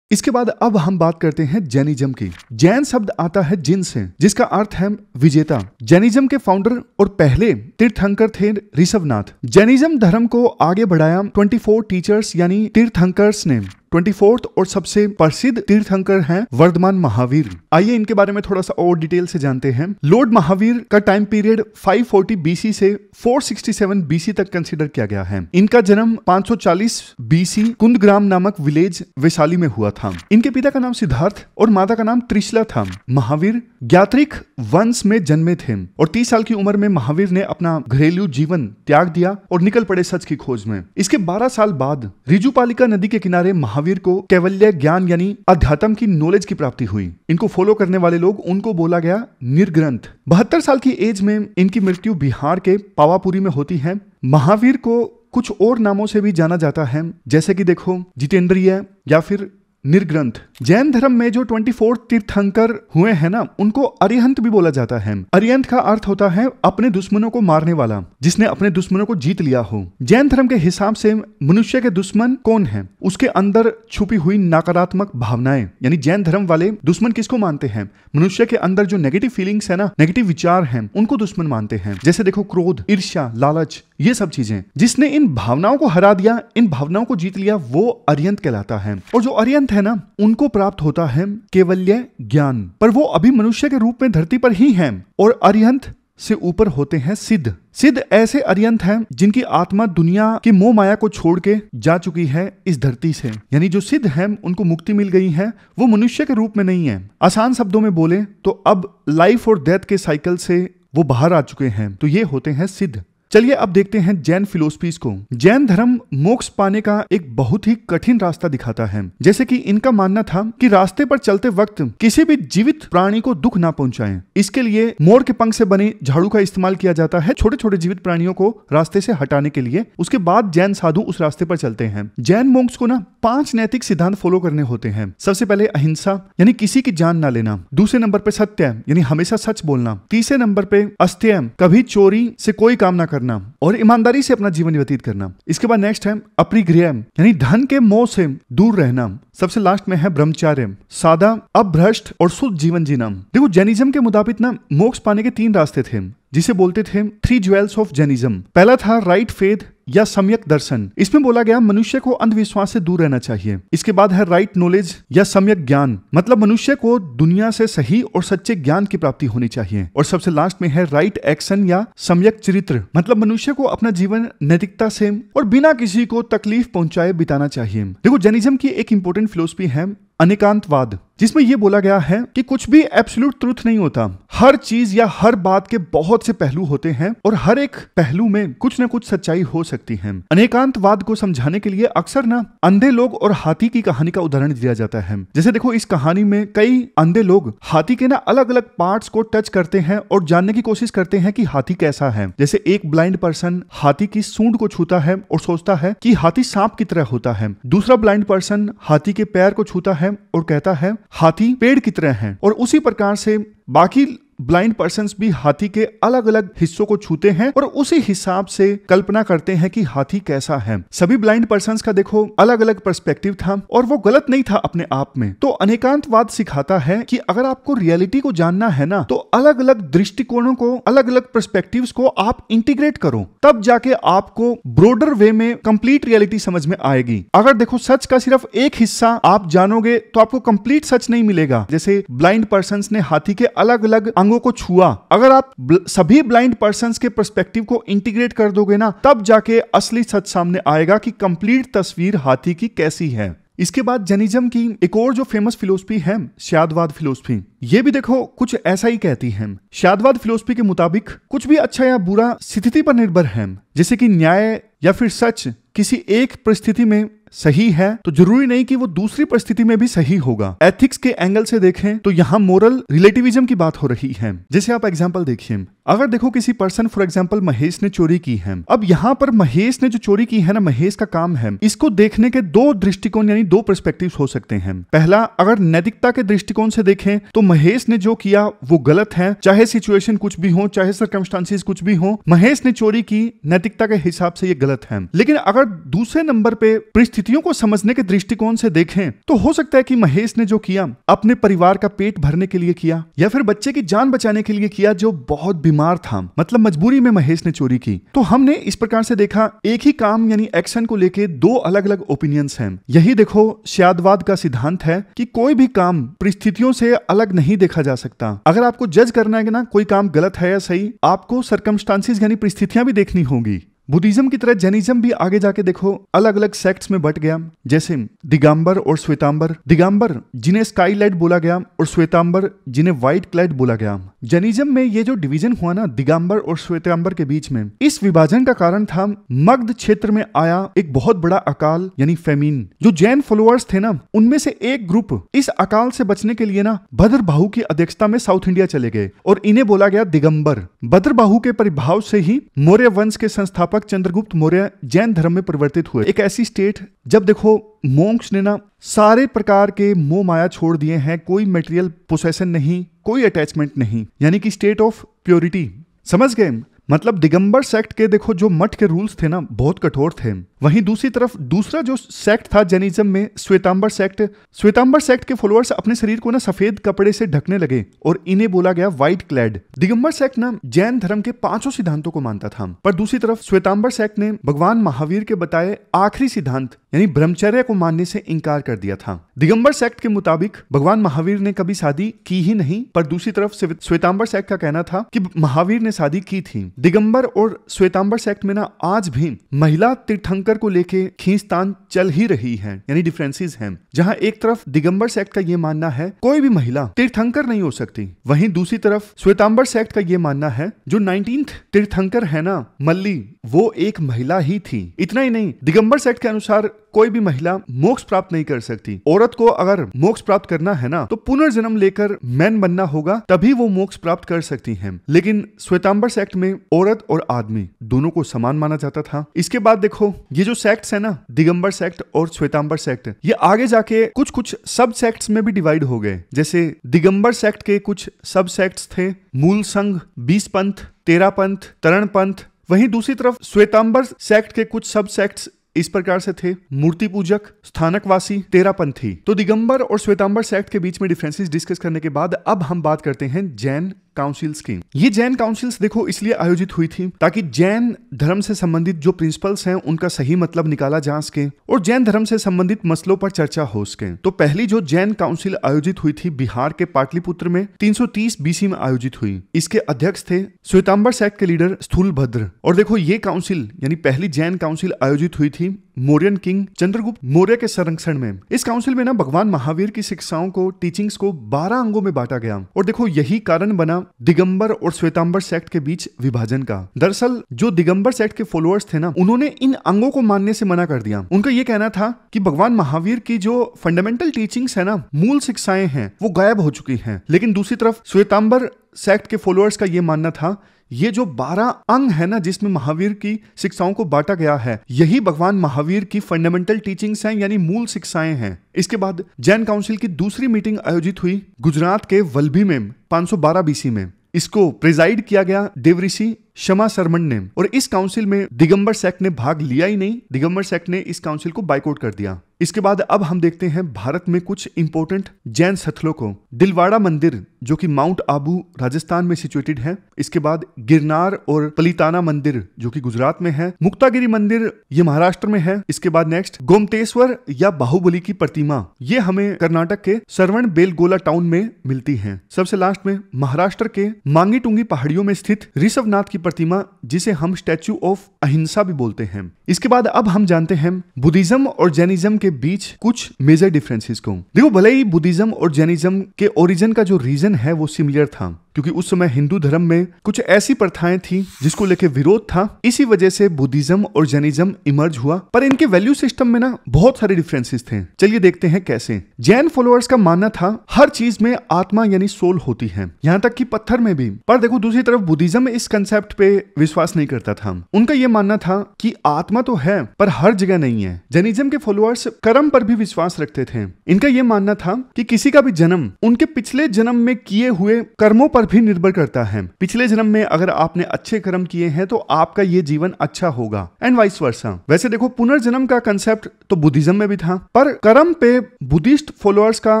इसके बाद अब हम बात करते हैं जैनिज्म की जैन शब्द आता है जिन से जिसका अर्थ है विजेता जैनिज्म के फाउंडर और पहले तीर्थंकर थे ऋषभनाथ जैनिज्म धर्म को आगे बढ़ाया 24 टीचर्स यानी तीर्थंकर्स ने ट्वेंटी फोर्थ और सबसे प्रसिद्ध तीर्थंकर हैं वर्धमान महावीर आइए इनके बारे में थोड़ा सा और डिटेल से जानते हैं लॉर्ड महावीर का टाइम पीरियड 540 बीसी से 467 बीसी तक कंसिडर किया गया है इनका जन्म 540 बीसी कुंदग्राम नामक विलेज वैशाली में हुआ था इनके पिता का नाम सिद्धार्थ और माता का नाम त्रिशला था महावीर ज्ञात्रिक वंश में जन्मे थे और तीस साल की उम्र में महावीर ने अपना घरेलू जीवन त्याग दिया और निकल पड़े सच की खोज में इसके बारह साल बाद रिजुपालिका नदी के किनारे महावीर महावीर को कैवल्य ज्ञान यानी अध्यात्म की नॉलेज की प्राप्ति हुई इनको फॉलो करने वाले लोग उनको बोला गया निर्ग्रंथ बहत्तर साल की एज में इनकी मृत्यु बिहार के पावापुरी में होती है महावीर को कुछ और नामों से भी जाना जाता है जैसे कि देखो जितेंद्रिय या फिर निर्ग्रंथ जैन धर्म में जो ट्वेंटी फोर तीर्थंकर हुए हैं ना उनको अरिहंत भी बोला जाता है अरिहंत का अर्थ होता है अपने दुश्मनों को मारने वाला जिसने अपने दुश्मनों को जीत लिया हो जैन धर्म के हिसाब से मनुष्य के दुश्मन कौन है उसके अंदर छुपी हुई नकारात्मक भावनाएं यानी जैन धर्म वाले दुश्मन किसको मानते हैं मनुष्य के अंदर जो नेगेटिव फीलिंग्स है ना नेगेटिव विचार है उनको दुश्मन मानते हैं जैसे देखो क्रोध ईर्ष्या लालच ये सब चीजें जिसने इन भावनाओं को हरा दिया इन भावनाओं को जीत लिया वो अरियंत कहलाता है और जो अरियंत है ना उनको प्राप्त होता है केवल्य ज्ञान पर वो अभी मनुष्य के रूप में धरती पर ही है और अरियंत से ऊपर होते हैं सिद्ध सिद्ध ऐसे अरियंत हैं जिनकी आत्मा दुनिया की मोह माया को छोड़ के जा चुकी है इस धरती से यानी जो सिद्ध हैं उनको मुक्ति मिल गई है वो मनुष्य के रूप में नहीं है आसान शब्दों में बोले तो अब लाइफ और डेथ के साइकिल से वो बाहर आ चुके हैं तो ये होते हैं सिद्ध चलिए अब देखते हैं जैन फिलोसफीज को जैन धर्म मोक्ष पाने का एक बहुत ही कठिन रास्ता दिखाता है जैसे कि इनका मानना था कि रास्ते पर चलते वक्त किसी भी जीवित प्राणी को दुख ना पहुंचाएं। इसके लिए मोर के पंख से बने झाड़ू का इस्तेमाल किया जाता है छोटे छोटे जीवित प्राणियों को रास्ते से हटाने के लिए उसके बाद जैन साधु उस रास्ते पर चलते हैं जैन मोक्ष को ना पांच नैतिक सिद्धांत फॉलो करने होते हैं सबसे पहले अहिंसा यानी किसी की जान ना लेना दूसरे नंबर पे सत्य यानी हमेशा सच बोलना तीसरे नंबर पे अस्त्यम कभी चोरी से कोई काम ना करना और ईमानदारी से अपना जीवन व्यतीत करना इसके बाद नेक्स्ट है अपरिग्रह यानी धन के मोह से दूर रहना सबसे लास्ट में है ब्रह्मचार्य सादा अभ्रष्ट और शुद्ध जीवन जीना देखो जैनिज्म के मुताबिक ना मोक्ष पाने के तीन रास्ते थे जिसे बोलते थे थ्री ज्वेल्स ऑफ जैनिज्म पहला था राइट फेथ या सम्यक दर्शन इसमें बोला गया मनुष्य को अंधविश्वास से दूर रहना चाहिए इसके बाद है राइट नॉलेज या सम्यक ज्ञान मतलब मनुष्य को दुनिया से सही और सच्चे ज्ञान की प्राप्ति होनी चाहिए और सबसे लास्ट में है राइट एक्शन या सम्यक चरित्र मतलब मनुष्य को अपना जीवन नैतिकता से और बिना किसी को तकलीफ पहुंचाए बिताना चाहिए देखो जर्निज्म की एक इंपॉर्टेंट फिलोसफी है अनेकांतवाद जिसमें यह बोला गया है कि कुछ भी एब्सोल्यूट ट्रुथ नहीं होता हर चीज या हर बात के बहुत से पहलू होते हैं और हर एक पहलू में कुछ न कुछ सच्चाई हो सकती है अनेकांतवाद को समझाने के लिए अक्सर ना अंधे लोग और हाथी की कहानी का उदाहरण दिया जाता है जैसे देखो इस कहानी में कई अंधे लोग हाथी के ना अलग अलग पार्ट को टच करते हैं और जानने की कोशिश करते हैं कि हाथी कैसा है जैसे एक ब्लाइंड पर्सन हाथी की सूंड को छूता है और सोचता है कि हाथी सांप की तरह होता है दूसरा ब्लाइंड पर्सन हाथी के पैर को छूता है और कहता है हाथी पेड़ की तरह हैं और उसी प्रकार से बाकी ब्लाइंड पर्सन भी हाथी के अलग अलग हिस्सों को छूते हैं और उसी हिसाब से कल्पना करते हैं कि हाथी कैसा है सभी ब्लाइंड पर्सन का देखो अलग अलग पर्सपेक्टिव था और वो गलत नहीं था अपने आप में तो अनेकांतवाद सिखाता है कि अगर आपको रियलिटी को जानना है ना तो अलग अलग दृष्टिकोणों को अलग अलग पर्सपेक्टिव को आप इंटीग्रेट करो तब जाके आपको ब्रोडर वे में कंप्लीट रियलिटी समझ में आएगी अगर देखो सच का सिर्फ एक हिस्सा आप जानोगे तो आपको कंप्लीट सच नहीं मिलेगा जैसे ब्लाइंड पर्सन ने हाथी के अलग अलग अंग टांगों को छुआ अगर आप ब्ल, सभी ब्लाइंड पर्सन के परस्पेक्टिव को इंटीग्रेट कर दोगे ना तब जाके असली सच सामने आएगा कि कंप्लीट तस्वीर हाथी की कैसी है इसके बाद जैनिज्म की एक और जो फेमस फिलोसफी है श्यादवाद फिलोसफी ये भी देखो कुछ ऐसा ही कहती है श्यादवाद फिलोसफी के मुताबिक कुछ भी अच्छा या बुरा स्थिति पर निर्भर है जैसे कि न्याय या फिर सच किसी एक परिस्थिति में सही है तो जरूरी नहीं कि वो दूसरी परिस्थिति में भी सही होगा एथिक्स के एंगल से देखें तो यहाँ मोरल रिलेटिविज्म की बात हो रही है जैसे आप एग्जाम्पल देखिए अगर देखो किसी पर्सन फॉर एग्जाम्पल महेश ने चोरी की है अब यहाँ पर महेश ने जो चोरी की है ना महेश का काम है इसको देखने के दो दृष्टिकोण यानी दो परस्पेक्टिव हो सकते हैं पहला अगर नैतिकता के दृष्टिकोण से देखें तो महेश ने जो किया वो गलत है चाहे सिचुएशन कुछ भी हो चाहे सर्कमस्टांसिस कुछ भी हो महेश ने चोरी की नैतिकता के हिसाब से ये गलत है लेकिन अगर दूसरे नंबर पे परिस्थितियों को समझने के दृष्टिकोण से देखें तो हो सकता है कि महेश ने जो किया अपने परिवार का पेट भरने के लिए किया या फिर बच्चे की जान बचाने के लिए किया जो बहुत बीमार बीमार था मतलब मजबूरी में महेश ने चोरी की तो हमने इस प्रकार से देखा एक ही काम यानी एक्शन को लेके दो अलग अलग ओपिनियंस हैं यही देखो श्यादवाद का सिद्धांत है कि कोई भी काम परिस्थितियों से अलग नहीं देखा जा सकता अगर आपको जज करना है कि ना कोई काम गलत है या सही आपको सरकमस्टांसिस यानी परिस्थितियां भी देखनी होगी बुद्धिज्म की तरह जैनिज्म भी आगे जाके देखो अलग अलग सेक्ट्स में बट गया जैसे दिगंबर और श्वेतांबर दिगंबर जिन्हें स्काई लाइट बोला गया और श्वेतांबर जिन्हें व्हाइट क्लाइट बोला गया जैनिज्म में ये जो डिवीजन हुआ ना दिगंबर और श्वेतांबर के बीच में इस विभाजन का कारण था मग्ध क्षेत्र में आया एक बहुत बड़ा अकाल यानी फेमीन जो जैन फॉलोअर्स थे ना उनमें से एक ग्रुप इस अकाल से बचने के लिए ना भद्रबाहु की अध्यक्षता में साउथ इंडिया चले गए और इन्हें बोला गया दिगंबर भद्रबाहु के परिभाव से ही मौर्य वंश के संस्थापक दीपक चंद्रगुप्त मौर्य जैन धर्म में परिवर्तित हुए एक ऐसी स्टेट जब देखो मोक्ष ने ना सारे प्रकार के मोह माया छोड़ दिए हैं कोई मेटेरियल पोसेशन नहीं कोई अटैचमेंट नहीं यानी कि स्टेट ऑफ प्योरिटी समझ गए मतलब दिगंबर सेक्ट के देखो जो मठ के रूल्स थे ना बहुत कठोर थे वहीं दूसरी तरफ दूसरा जो सेक्ट था जैनिज्म में श्वेतांबर सेक्ट श्वेतांबर सेक्ट के फॉलोअर्स अपने शरीर को ना सफेद कपड़े से ढकने लगे और इन्हें बोला गया व्हाइट क्लैड दिगंबर सेक्ट ना जैन धर्म के पांचों सिद्धांतों को मानता था पर दूसरी तरफ श्वेतांबर सेक्ट ने भगवान महावीर के बताए आखिरी सिद्धांत यानी ब्रह्मचर्य को मानने से इनकार कर दिया था दिगंबर सेक्ट के मुताबिक भगवान महावीर ने कभी शादी की ही नहीं पर दूसरी तरफ श्वेतांबर सेक्ट का कहना था कि महावीर ने शादी की थी दिगंबर और श्वेतांबर सेक्ट में ना आज भी महिला तीर्थंकर को लेके खींचतान चल ही रही है यानी डिफरेंसेस हैं जहां एक तरफ दिगंबर सेक्ट का ये मानना है कोई भी महिला तीर्थंकर नहीं हो सकती वहीं दूसरी तरफ श्वेतांबर सेक्ट का ये मानना है जो नाइनटीन तीर्थंकर है ना मल्ली वो एक महिला ही थी इतना ही नहीं दिगंबर सेक्ट के अनुसार कोई भी महिला मोक्ष प्राप्त नहीं कर सकती औरत को अगर मोक्ष प्राप्त करना है ना तो पुनर्जन्म लेकर मैन बनना होगा तभी वो मोक्ष प्राप्त कर सकती है लेकिन श्वेतांबर सेक्ट में औरत और आदमी दोनों को समान माना जाता था इसके बाद देखो ये जो सेक्ट है ना दिगंबर सेक्ट और श्वेतांबर सेक्ट ये आगे जाके कुछ कुछ सब सेक्ट में भी डिवाइड हो गए जैसे दिगंबर सेक्ट के कुछ सब सेक्ट थे मूल संघ बीस पंथ तेरा पंथ तरण पंथ वहीं दूसरी तरफ श्वेतांबर सेक्ट के कुछ सब सेक्ट्स इस प्रकार से थे मूर्ति पूजक स्थानकवासी तेरापंथी तो दिगंबर और श्वेतांबर सेक्ट के बीच में डिफरेंसेस डिस्कस करने के बाद अब हम बात करते हैं जैन काउंसिल्स की ये जैन काउंसिल्स देखो इसलिए आयोजित हुई थी ताकि जैन धर्म से संबंधित जो प्रिंसिपल्स हैं उनका सही मतलब निकाला जा सके और जैन धर्म से संबंधित मसलों पर चर्चा हो सके तो पहली जो जैन काउंसिल आयोजित हुई थी बिहार के पाटलिपुत्र में 330 बीसी में आयोजित हुई इसके अध्यक्ष थे श्वेतांबर सेक्ट के लीडर स्थूल भद्र और देखो ये काउंसिल यानी पहली जैन काउंसिल आयोजित हुई थी थी मोरियन किंग चंद्रगुप्त मौर्य के संरक्षण में इस काउंसिल में ना भगवान महावीर की शिक्षाओं को टीचिंग्स को 12 अंगों में बांटा गया और देखो यही कारण बना दिगंबर और श्वेतांबर सेक्ट के बीच विभाजन का दरअसल जो दिगंबर सेक्ट के फॉलोअर्स थे ना उन्होंने इन अंगों को मानने से मना कर दिया उनका ये कहना था कि भगवान महावीर की जो फंडामेंटल टीचिंग्स है ना मूल शिक्षाएं हैं वो गायब हो चुकी हैं लेकिन दूसरी तरफ श्वेतांबर सेक्ट के फॉलोअर्स का ये मानना था ये जो बारह अंग है ना जिसमें महावीर की शिक्षाओं को बांटा गया है यही भगवान महावीर की फंडामेंटल टीचिंग्स हैं यानी मूल शिक्षाएं हैं इसके बाद जैन काउंसिल की दूसरी मीटिंग आयोजित हुई गुजरात के वल्भी में 512 बीसी में इसको प्रिजाइड किया गया देवऋषि शमा शर्मन ने और इस काउंसिल में दिगंबर सेक्ट ने भाग लिया ही नहीं दिगंबर सेक्ट ने इस काउंसिल को बाइकआउट कर दिया इसके बाद अब हम देखते हैं भारत में कुछ इंपोर्टेंट जैन स्थलों को दिलवाड़ा मंदिर जो कि माउंट आबू राजस्थान में सिचुएटेड है इसके बाद गिरनार और पलिताना मंदिर जो कि गुजरात में है मुक्तागिरी मंदिर ये महाराष्ट्र में है इसके बाद नेक्स्ट गोमतेश्वर या बाहुबली की प्रतिमा ये हमें कर्नाटक के सरवण बेलगोला टाउन में मिलती है सबसे लास्ट में महाराष्ट्र के मांगी टूंगी पहाड़ियों में स्थित ऋषभनाथ की प्रतिमा जिसे हम स्टेच्यू ऑफ अहिंसा भी बोलते हैं इसके बाद अब हम जानते हैं बुद्धिज्म और जैनिज्म के के बीच कुछ मेजर डिफरेंसेस को देखो भले ही बुद्धिज्म और जैनिज्म के ओरिजिन का जो रीजन है वो सिमिलर था क्योंकि उस समय हिंदू धर्म में कुछ ऐसी प्रथाएं थी जिसको लेके विरोध था इसी वजह से बुद्धिज्म और जैनिज्म इमर्ज हुआ पर इनके वैल्यू सिस्टम में ना बहुत सारे डिफरेंसेस थे चलिए देखते हैं कैसे जैन फॉलोअर्स का मानना था हर चीज में आत्मा यानी सोल होती है यहाँ तक की पत्थर में भी पर देखो दूसरी तरफ बुद्धिज्म इस कंसेप्ट पे विश्वास नहीं करता था उनका यह मानना था की आत्मा तो है पर हर जगह नहीं है जैनिज्म के फॉलोअर्स कर्म पर भी विश्वास रखते थे इनका यह मानना था कि किसी का भी जन्म उनके पिछले जन्म में किए हुए कर्मों पर भी निर्भर करता है पिछले जन्म में अगर आपने अच्छे कर्म किए हैं तो आपका ये जीवन अच्छा होगा एंड वाइस वर्सा वैसे देखो पुनर्जन्म का कंसेप्ट तो बुद्धिज्म में भी था पर कर्म पे बुद्धिस्ट फॉलोअर्स का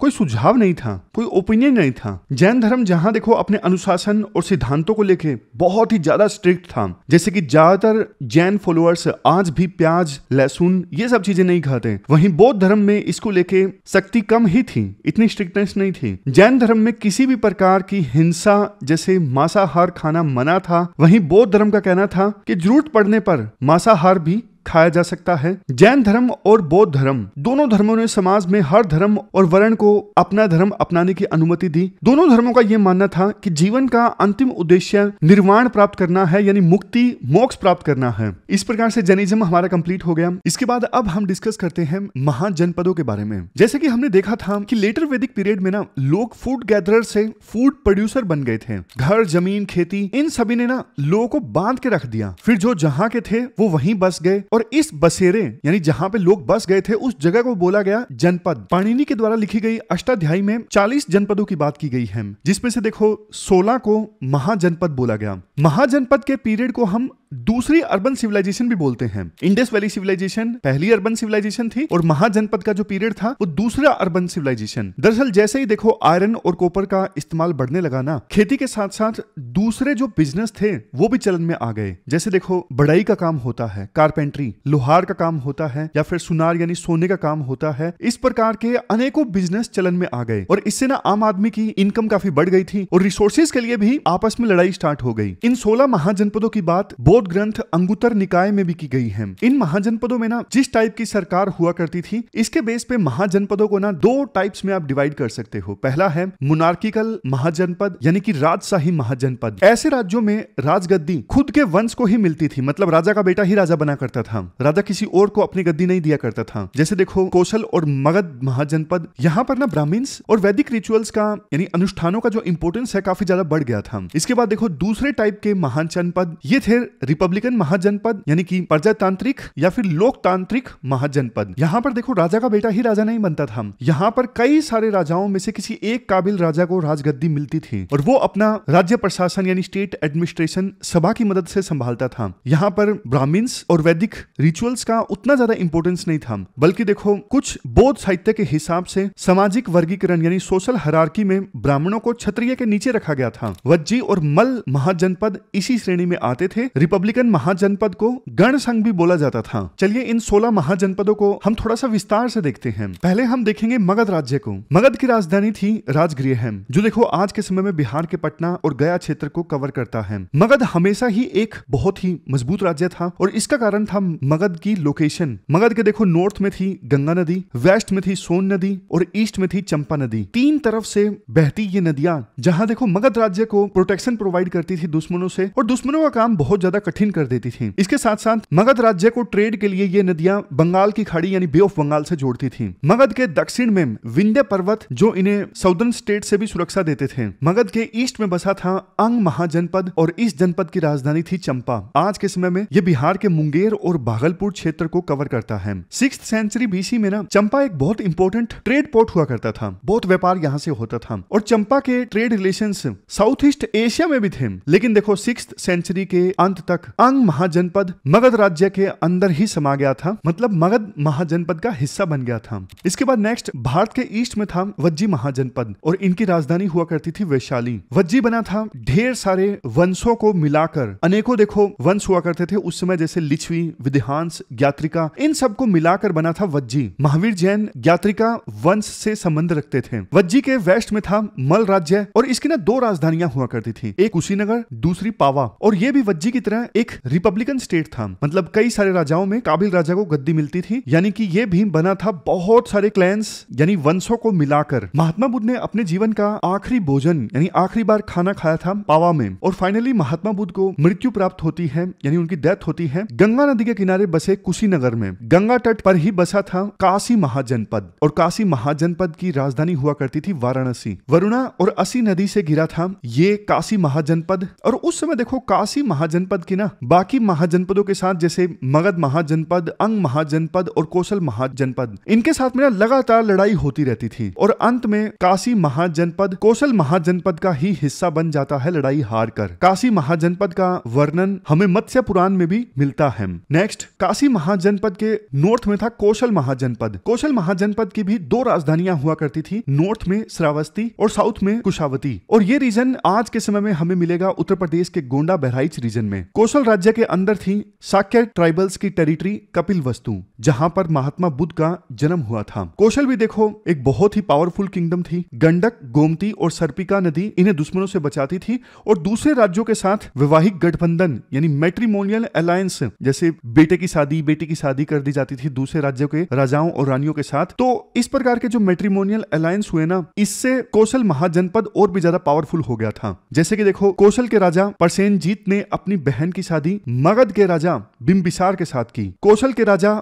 कोई सुझाव नहीं था कोई ओपिनियन नहीं था जैन धर्म जहाँ देखो अपने अनुशासन और सिद्धांतों को लेके बहुत ही ज्यादा स्ट्रिक्ट था जैसे कि ज्यादातर जैन फॉलोअर्स आज भी प्याज लहसुन ये सब चीजें नहीं खाते वहीं बौद्ध धर्म में इसको लेके सख्ती कम ही थी इतनी स्ट्रिक्टनेस नहीं थी जैन धर्म में किसी भी प्रकार की हिंदी अहिंसा जैसे मांसाहार खाना मना था वहीं बौद्ध धर्म का कहना था कि जरूरत पड़ने पर मांसाहार भी खाया जा सकता है जैन धर्म और बौद्ध धर्म दोनों धर्मों ने समाज में हर धर्म और वर्ण को अपना धर्म अपनाने की अनुमति दी दोनों धर्मों का यह मानना था कि जीवन का अंतिम उद्देश्य निर्वाण प्राप्त करना है यानी मुक्ति मोक्ष प्राप्त करना है इस प्रकार से जैनिज्म हमारा कंप्लीट हो गया इसके बाद अब हम डिस्कस करते हैं महाजनपदों के बारे में जैसे की हमने देखा था की लेटर वैदिक पीरियड में ना लोग फूड गैदर से फूड प्रोड्यूसर बन गए थे घर जमीन खेती इन सभी ने ना लोगों को बांध के रख दिया फिर जो जहाँ के थे वो वही बस गए और इस बसेरे यानी जहाँ पे लोग बस गए थे उस जगह को बोला गया जनपद पाणिनि के द्वारा लिखी गई अष्टाध्यायी में चालीस जनपदों की बात की गई है जिसमें से देखो सोलह को महाजनपद बोला गया महाजनपद के पीरियड को हम दूसरी अर्बन सिविलाइजेशन भी बोलते हैं इंडस वैली सिविलाइजेशन पहली अर्बन सिविलाइजेशन थी और महाजनपद का जो पीरियड था वो दूसरा अर्बन सिविलाइजेशन दरअसल जैसे ही देखो आयरन और कॉपर का इस्तेमाल बढ़ने लगा ना खेती के साथ साथ दूसरे जो बिजनेस थे वो भी चलन में आ गए जैसे देखो बढ़ाई का काम होता है कारपेंट्री फैक्ट्री लोहार का काम होता है या फिर सुनार यानी सोने का काम होता है इस प्रकार के अनेकों बिजनेस चलन में आ गए और इससे ना आम आदमी की इनकम काफी बढ़ गई थी और रिसोर्सेज के लिए भी आपस में लड़ाई स्टार्ट हो गई इन सोलह महाजनपदों की बात बोध ग्रंथ अंगुतर निकाय में भी की गई है इन महाजनपदों में ना जिस टाइप की सरकार हुआ करती थी इसके बेस पे महाजनपदों को ना दो टाइप्स में आप डिवाइड कर सकते हो पहला है मुनार्किकल महाजनपद यानी कि राजशाही महाजनपद ऐसे राज्यों में राजगद्दी खुद के वंश को ही मिलती थी मतलब राजा का बेटा ही राजा बना करता था था राजा किसी और को अपनी गद्दी नहीं दिया करता था जैसे देखो कौशल और मगध महाजनपद यहाँ पर ना ब्राह्मीन्स और वैदिक रिचुअल्स का यानी अनुष्ठानों का जो इम्पोर्टेंस है काफी ज्यादा बढ़ गया था इसके बाद देखो दूसरे टाइप के जनपद ये थे रिपब्लिकन महाजनपद यानी कि प्रजातांत्रिक या फिर लोकतांत्रिक महाजनपद यहाँ पर देखो राजा का बेटा ही राजा नहीं बनता था यहाँ पर कई सारे राजाओं में से किसी एक काबिल राजा को राजगद्दी मिलती थी और वो अपना राज्य प्रशासन यानी स्टेट एडमिनिस्ट्रेशन सभा की मदद से संभालता था यहाँ पर ब्राह्मीन्स और वैदिक रिचुअल्स का उतना ज्यादा इंपोर्टेंस नहीं था बल्कि देखो कुछ बौद्ध साहित्य के हिसाब से सामाजिक वर्गीकरण यानी सोशल हरारकी में ब्राह्मणों को क्षत्रिय के नीचे रखा गया था वज्जी और मल महाजनपद इसी श्रेणी में आते थे रिपब्लिकन महाजनपद को गण संघ भी बोला जाता था चलिए इन सोलह महाजनपदों को हम थोड़ा सा विस्तार से देखते हैं पहले हम देखेंगे मगध राज्य को मगध की राजधानी थी राजगृहम जो देखो आज के समय में बिहार के पटना और गया क्षेत्र को कवर करता है मगध हमेशा ही एक बहुत ही मजबूत राज्य था और इसका कारण था मगध की लोकेशन मगध के देखो नॉर्थ में थी गंगा नदी वेस्ट में थी सोन नदी और ईस्ट में थी चंपा नदी तीन तरफ से बहती ये नदियां जहां देखो मगध राज्य को प्रोटेक्शन प्रोवाइड करती थी दुश्मनों से और दुश्मनों का काम बहुत ज्यादा कठिन कर देती थी इसके साथ साथ मगध राज्य को ट्रेड के लिए ये नदियां बंगाल की खाड़ी यानी बे ऑफ बंगाल से जोड़ती थी मगध के दक्षिण में विंध्य पर्वत जो इन्हें साउदर्न स्टेट से भी सुरक्षा देते थे मगध के ईस्ट में बसा था अंग महाजनपद और इस जनपद की राजधानी थी चंपा आज के समय में ये बिहार के मुंगेर और भागलपुर क्षेत्र को कवर करता है सिक्स सेंचुरी बीसी में ना चंपा एक बहुत इंपोर्टेंट ट्रेड पोर्ट हुआ करता था बहुत व्यापार यहाँ से होता था और चंपा के trade relation south east Asia में भी थे लेकिन देखो सिक्स सेंचुरी के अंत तक अंग महाजनपद मगध राज्य के अंदर ही समा गया था मतलब मगध महाजनपद का हिस्सा बन गया था इसके बाद नेक्स्ट भारत के ईस्ट में था वज्जी महाजनपद और इनकी राजधानी हुआ करती थी वैशाली वज्जी बना था ढेर सारे वंशों को मिलाकर अनेकों देखो वंश हुआ करते थे उस समय जैसे लिच्छवी विधिहांस ज्ञात्रिका इन सबको मिलाकर बना था वज्जी महावीर जैन ज्ञात्रिका वंश से संबंध रखते थे वज्जी के वेस्ट में था मल राज्य और इसकी ना दो राजधानियां हुआ करती थी एक कुशीनगर दूसरी पावा और ये भी वज्जी की तरह एक रिपब्लिकन स्टेट था मतलब कई सारे राजाओं में काबिल राजा को गद्दी मिलती थी यानी कि ये भी बना था बहुत सारे क्लैंस यानी वंशों को मिलाकर महात्मा बुद्ध ने अपने जीवन का आखिरी भोजन यानी आखिरी बार खाना खाया था पावा में और फाइनली महात्मा बुद्ध को मृत्यु प्राप्त होती है यानी उनकी डेथ होती है गंगा नदी के किनारे बसे कुशीनगर में गंगा तट पर ही बसा था काशी महाजनपद और काशी महाजनपद की राजधानी हुआ करती थी वाराणसी वरुणा और असी नदी से घिरा था ये काशी महाजनपद और उस समय देखो काशी महाजनपद की ना बाकी महाजनपदों के साथ जैसे मगध महाजनपद अंग महाजनपद और कौशल महाजनपद इनके साथ में ना लगातार लड़ाई होती रहती थी और अंत में काशी महाजनपद कौशल महाजनपद का ही हिस्सा बन जाता है लड़ाई हार कर काशी महाजनपद का वर्णन हमें मत्स्य पुराण में भी मिलता है नेक्स्ट काशी महाजनपद के नॉर्थ में था कौशल महाजनपद कौशल महाजनपद की भी दो राजधानियां हुआ करती थी नॉर्थ में श्रावस्ती और साउथ में कुशावती और ये रीजन आज के समय में हमें मिलेगा उत्तर प्रदेश के गोंडा बहराइच रीजन में कौशल राज्य के अंदर थी साक्य ट्राइबल्स की टेरिटरी कपिल वस्तु जहां पर महात्मा बुद्ध का जन्म हुआ था कौशल भी देखो एक बहुत ही पावरफुल किंगडम थी गंडक गोमती और सर्पिका नदी इन्हें दुश्मनों से बचाती थी और दूसरे राज्यों के साथ वैवाहिक गठबंधन यानी मेट्रीमोनियल अलायंस जैसे बेटे की शादी बेटी की शादी कर दी जाती थी दूसरे राज्यों के राजाओं और रानियों के साथ तो इस प्रकार के जो मेट्रीमोनियल अलायंस हुए ना इससे कौशल महाजनपद और भी ज्यादा पावरफुल हो गया था जैसे कि देखो कौशल के राजा जीत ने अपनी बहन की शादी मगध के राजा बिम्बिसार के साथ की कौशल के राजा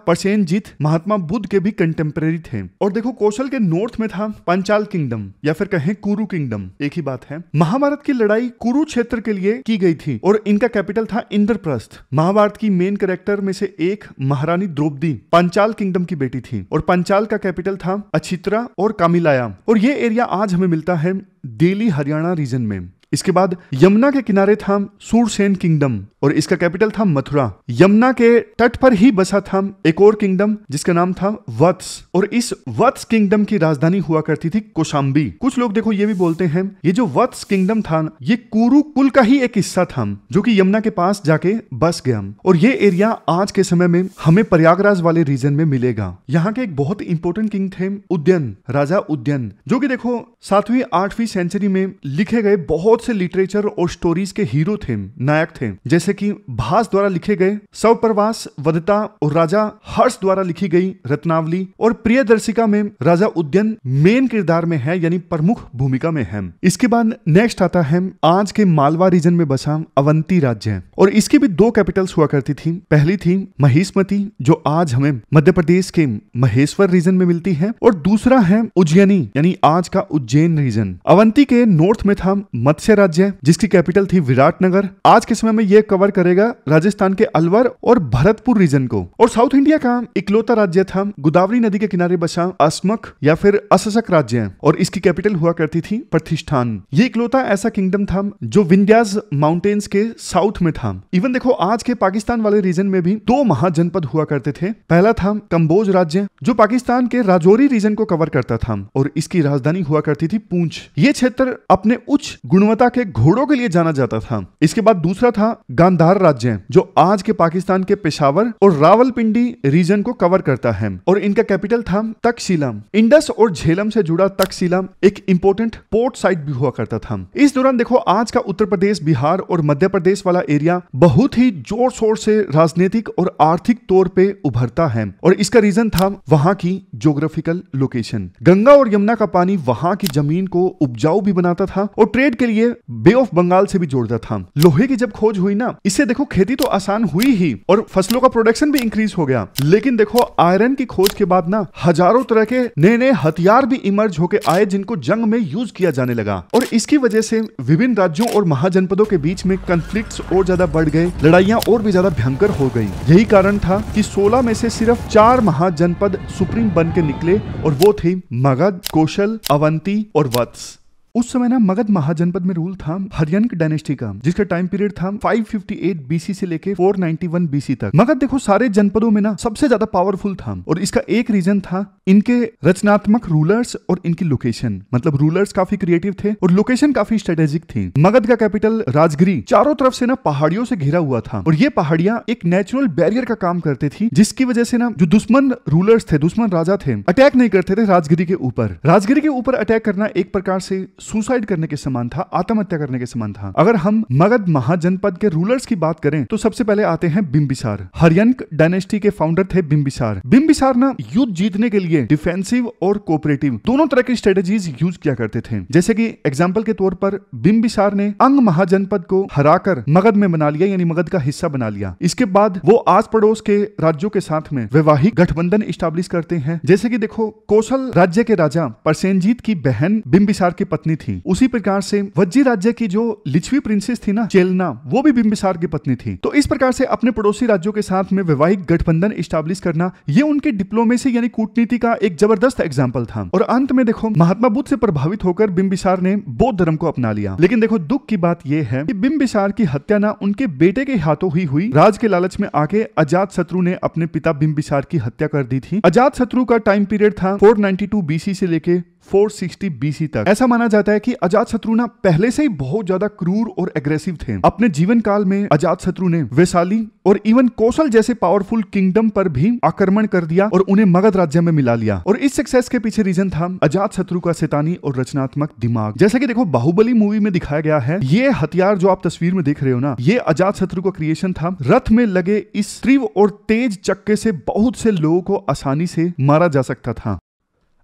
जीत महात्मा बुद्ध के भी कंटेम्प्रेरी थे और देखो कौशल के नॉर्थ में था पंचाल किंगडम या फिर कहें कुरु किंगडम एक ही बात है महाभारत की लड़ाई कुरु क्षेत्र के लिए की गई थी और इनका कैपिटल था इंद्रप्रस्थ महाभारत की मेन कैरेक्टर कैरेक्टर में से एक महारानी द्रौपदी पंचाल किंगडम की बेटी थी और पंचाल का कैपिटल था अछित्रा और कामिलायाम और ये एरिया आज हमें मिलता है दिल्ली हरियाणा रीजन में इसके बाद यमुना के किनारे था सूरसेन किंगडम और इसका कैपिटल था मथुरा यमुना के तट पर ही बसा था एक और किंगडम जिसका नाम था वत्स और इस वत्स किंगडम की राजधानी हुआ करती थी कोशाम्बी कुछ लोग देखो ये भी बोलते हैं ये जो वत्स किंगडम था ये कुरुकुल का ही एक हिस्सा था जो कि यमुना के पास जाके बस गया और ये एरिया आज के समय में हमें प्रयागराज वाले रीजन में मिलेगा यहाँ के एक बहुत इंपोर्टेंट किंग थे उद्यन राजा उद्यन जो की देखो सातवीं आठवीं सेंचुरी में लिखे गए बहुत बहुत से लिटरेचर और स्टोरीज के हीरो थे नायक थे जैसे कि भास द्वारा लिखे गए प्रवास वधता और राजा हर्ष द्वारा लिखी गई रत्नावली और प्रिय दर्शिका में राजा उद्यन मेन किरदार में है यानी प्रमुख भूमिका में है इसके बाद नेक्स्ट आता है आज के मालवा रीजन में बसा अवंती राज्य और इसकी भी दो कैपिटल्स हुआ करती थी पहली थी महेशमती जो आज हमें मध्य प्रदेश के महेश्वर रीजन में मिलती है और दूसरा है उज्जैनी यानी आज का उज्जैन रीजन अवंती के नॉर्थ में था मत्स्य मत्स्य राज्य है जिसकी कैपिटल थी विराटनगर आज के समय में यह कवर करेगा राजस्थान के अलवर और भरतपुर रीजन को और साउथ इंडिया का इकलौता राज्य था गोदावरी नदी के किनारे बसा अस्मक या फिर असशक राज्य और इसकी कैपिटल हुआ करती थी प्रतिष्ठान ये इकलौता ऐसा किंगडम था जो विंध्याज माउंटेन्स के साउथ में था इवन देखो आज के पाकिस्तान वाले रीजन में भी दो महाजनपद हुआ करते थे पहला था कम्बोज राज्य जो पाकिस्तान के राजौरी रीजन को कवर करता था और इसकी राजधानी हुआ करती थी पूंछ ये क्षेत्र अपने उच्च गुणवत्ता सभ्यता के घोड़ों के लिए जाना जाता था इसके बाद दूसरा था गांधार राज्य जो आज के पाकिस्तान के पेशावर और रावलपिंडी रीजन को कवर करता है और इनका कैपिटल था तकशीलम इंडस और झेलम से जुड़ा तकशीलम एक इंपोर्टेंट पोर्ट साइट भी हुआ करता था इस दौरान देखो आज का उत्तर प्रदेश बिहार और मध्य प्रदेश वाला एरिया बहुत ही जोर शोर से राजनीतिक और आर्थिक तौर पे उभरता है और इसका रीजन था वहां की जोग्राफिकल लोकेशन गंगा और यमुना का पानी वहां की जमीन को उपजाऊ भी बनाता था और ट्रेड के लिए बे ऑफ बंगाल से भी जोड़ता था लोहे की जब खोज हुई ना इससे देखो खेती तो आसान हुई ही और फसलों का प्रोडक्शन भी इंक्रीज हो गया लेकिन देखो आयरन की खोज के बाद ना हजारों तरह के नए नए हथियार भी इमर्ज होके आए जिनको जंग में यूज किया जाने लगा और इसकी वजह से विभिन्न राज्यों और महाजनपदों के बीच में कंफ्लिक्ट और ज्यादा बढ़ गए लड़ाइया और भी ज्यादा भयंकर हो गयी यही कारण था की सोलह में से सिर्फ चार महाजनपद सुप्रीम बन के निकले और वो थे मगध कौशल अवंती और वत्स उस समय ना मगध महाजनपद में रूल था हरियंक डायनेस्टी का जिसका टाइम पीरियड था 558 बीसी से लेके 491 बीसी तक मगध देखो सारे जनपदों में ना सबसे ज्यादा पावरफुल था और इसका एक रीजन था इनके रचनात्मक रूलर्स और इनकी लोकेशन मतलब रूलर्स काफी क्रिएटिव थे और लोकेशन काफी स्ट्रेटेजिक थी मगध का कैपिटल राजगिरी चारों तरफ से ना पहाड़ियों से घिरा हुआ था और ये पहाड़ियां एक नेचुरल बैरियर का काम करती थी जिसकी वजह से ना जो दुश्मन रूलर्स थे दुश्मन राजा थे अटैक नहीं करते थे राजगिरी के ऊपर राजगिरी के ऊपर अटैक करना एक प्रकार से सुसाइड करने के समान था आत्महत्या करने के समान था अगर हम मगध महाजनपद के रूलर्स की बात करें तो सबसे पहले आते हैं बिम्बिसार हरियंक डायनेस्टी के फाउंडर थे बिम्बिसार बिम्बिसार ना युद्ध जीतने के लिए डिफेंसिव और कोऑपरेटिव दोनों तरह की स्ट्रेटेजीज यूज किया करते थे जैसे कि एग्जाम्पल के तौर पर बिम्बिसार ने अंग महाजनपद को हराकर मगध में बना लिया यानी मगध का हिस्सा बना लिया इसके बाद वो आस पड़ोस के राज्यों के साथ में वैवाहिक गठबंधन स्टाब्लिश करते हैं जैसे कि देखो कौशल राज्य के राजा परसेनजीत की बहन बिम्बिसार की पत्नी थी उसी प्रकार से वज्जी राज्य की जो लिच्छवी प्रिंसेस थी ना चेलना वो भी बिम्बिसार की पत्नी थी तो इस प्रकार से अपने पड़ोसी राज्यों के साथ में वैवाहिक गठबंधन स्टाब्लिश करना ये उनके डिप्लोमेसी यानी कूटनीति का एक जबरदस्त एग्जाम्पल था और अंत में देखो महात्मा बुद्ध से प्रभावित होकर बिंबिसार ने बौद्ध धर्म को अपना लिया लेकिन देखो दुख की बात यह है कि बिम्बिसार की हत्या ना उनके बेटे के हाथों ही हुई राज के लालच में आके अजात शत्रु ने अपने पिता बिंबिसार की हत्या कर दी थी अजात शत्रु का टाइम पीरियड था 492 बीसी से लेके 460 बीसी तक ऐसा माना जाता जाता है कि अजात शत्रु ना पहले से ही बहुत ज्यादा क्रूर और एग्रेसिव थे अपने जीवन काल में अजात शत्रु ने वैशाली और इवन कौशल जैसे पावरफुल किंगडम पर भी आक्रमण कर दिया और उन्हें मगध राज्य में मिला लिया और इस सक्सेस के पीछे रीजन था अजात शत्रु का शैतानी और रचनात्मक दिमाग जैसा कि देखो बाहुबली मूवी में दिखाया गया है ये हथियार जो आप तस्वीर में देख रहे हो ना ये अजात शत्रु का क्रिएशन था रथ में लगे इस तीव्र और तेज चक्के से बहुत से लोगों को आसानी से मारा जा सकता था